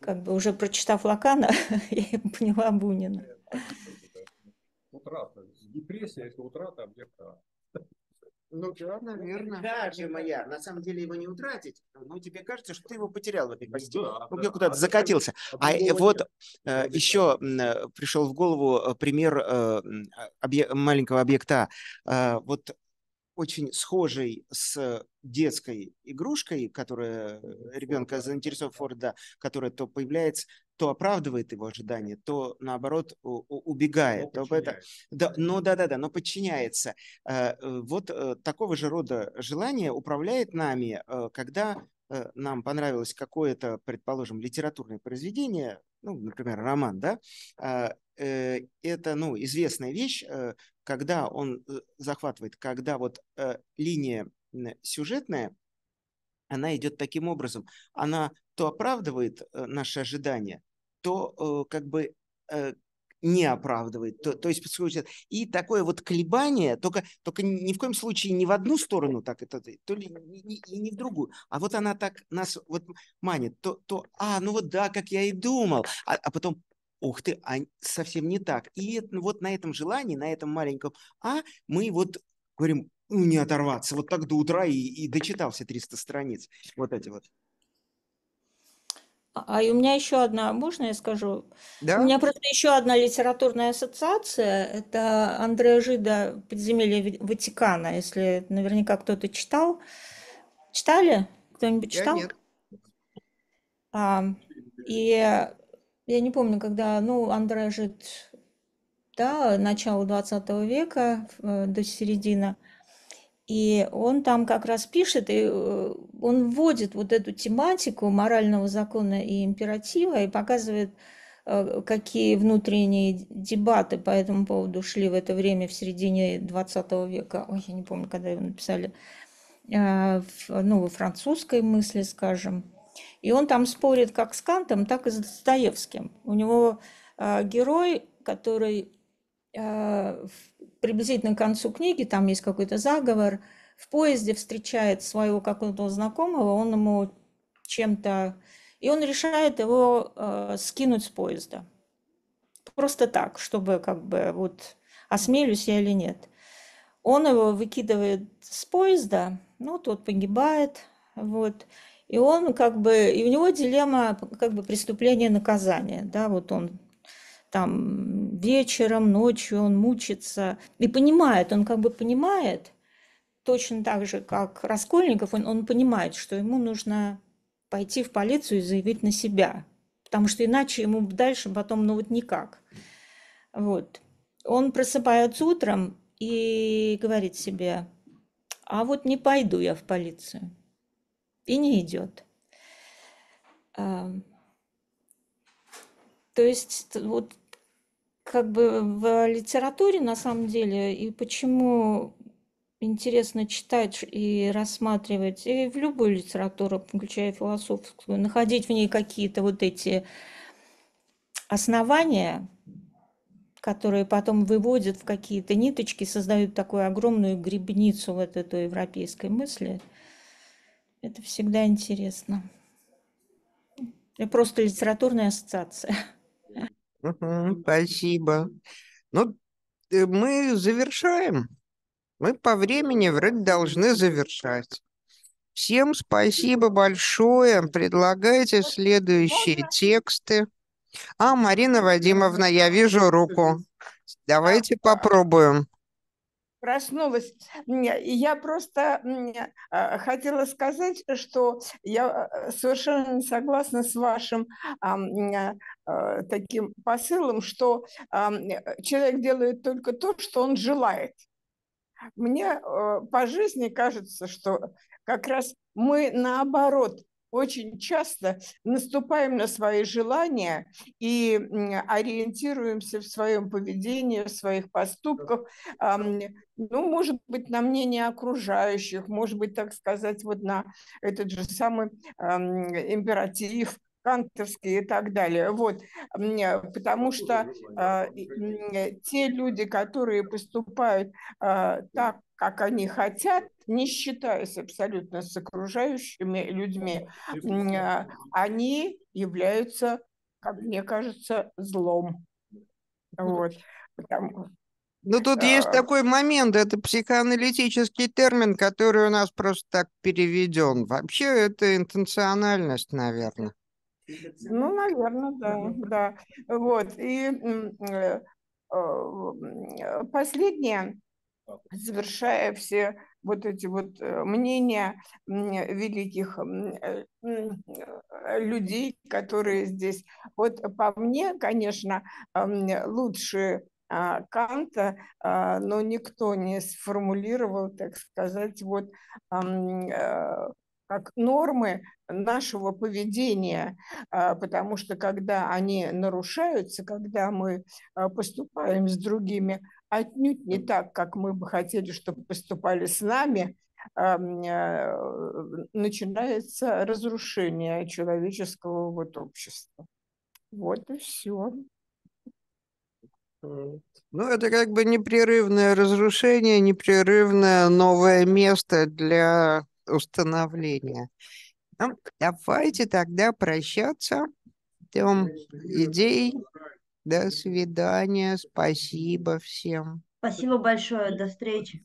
как бы уже прочитав Лакана, [laughs] я поняла Бунина. Утрата. Депрессия – это утрата объекта. Ну да, ну, наверное. Да, же моя, на самом деле его не утратить. Но тебе кажется, что ты его потерял в этой поездке. Ну да, ну, да. куда-то а закатился. А, вот э, еще э, пришел в голову э, пример э, маленького объекта. вот очень схожий с детской игрушкой, которая ребенка заинтересовала Форда, которая то появляется, то оправдывает его ожидания, то наоборот убегает. Но, это, да, ну да, да, да, но подчиняется. Э, э, вот э, такого же рода желание управляет нами, когда нам понравилось какое-то, предположим, литературное произведение, ну, например, роман, да, а, это, ну, известная вещь, когда он захватывает, когда вот линия сюжетная, она идет таким образом, она то оправдывает наши ожидания, то э, как бы э, не оправдывает, то, то есть и такое вот колебание, только, только ни в коем случае не в одну сторону так это, то ли и не в другую, а вот она так нас вот манит, то, то а, ну вот да, как я и думал, а, а потом, ух ты, а совсем не так. И ну вот на этом желании, на этом маленьком «а» мы вот говорим, ну, не оторваться, вот так до утра и, и дочитался все 300 страниц, вот эти вот. А у меня еще одна, можно я скажу? Да? У меня просто еще одна литературная ассоциация. Это Андреа Жида «Подземелье Ватикана», если наверняка кто-то читал. Читали? Кто-нибудь читал? Я нет. А, и я не помню, когда, ну, Андреа Жид, да, начало 20 века э, до середины – и он там как раз пишет, и э, он вводит вот эту тематику морального закона и императива и показывает, э, какие внутренние дебаты по этому поводу шли в это время в середине 20 века. Ой, я не помню, когда его написали. Э, ну, во французской мысли, скажем. И он там спорит как с Кантом, так и с Достоевским. У него герой, который приблизительно к концу книги, там есть какой-то заговор, в поезде встречает своего какого-то знакомого, он ему чем-то... И он решает его э, скинуть с поезда. Просто так, чтобы как бы вот осмелюсь я или нет. Он его выкидывает с поезда, ну, тот погибает, вот. И он как бы... И у него дилемма как бы преступление-наказание, да, вот он там вечером, ночью он мучится. И понимает, он как бы понимает, точно так же, как Раскольников, он, он понимает, что ему нужно пойти в полицию и заявить на себя, потому что иначе ему дальше потом, ну вот никак. Вот. Он просыпается утром и говорит себе, а вот не пойду я в полицию. И не идет. То есть вот как бы в литературе на самом деле, и почему интересно читать и рассматривать, и в любую литературу, включая философскую, находить в ней какие-то вот эти основания, которые потом выводят в какие-то ниточки, создают такую огромную грибницу вот этой европейской мысли. Это всегда интересно. Это просто литературная ассоциация. Угу, спасибо. Ну, э, мы завершаем. Мы по времени вроде должны завершать. Всем спасибо большое. Предлагайте следующие тексты. А, Марина Вадимовна, я вижу руку. Давайте попробуем. Проснулась. Я просто а, хотела сказать, что я э, совершенно не согласна с вашим Э, таким посылом, что э, человек делает только то, что он желает. Мне э, по жизни кажется, что как раз мы наоборот очень часто наступаем на свои желания и ориентируемся в своем поведении, в своих поступках, ну, может быть, на мнение окружающих, может быть, так сказать, вот на этот же самый императив хантерские и так далее. Вот, потому что э, те люди, которые поступают э, так, как они хотят, не считаясь абсолютно с окружающими людьми, э, они являются, как мне кажется, злом. Ну вот. Потому, ну, тут а, есть такой момент, это психоаналитический термин, который у нас просто так переведен. Вообще это интенциональность, наверное. Ну, наверное, да, да. Вот. И э, последнее, завершая все вот эти вот э, мнения великих э, людей, которые здесь. Вот по мне, конечно, лучше а, Канта, а, но никто не сформулировал, так сказать, вот как нормы нашего поведения, а, потому что когда они нарушаются, когда мы а, поступаем с другими отнюдь не так, как мы бы хотели, чтобы поступали с нами, а, начинается разрушение человеческого вот общества. Вот и все. Ну, это как бы непрерывное разрушение, непрерывное новое место для установления. Ну, давайте тогда прощаться. Там идей. До свидания. Спасибо всем. Спасибо большое. До встречи.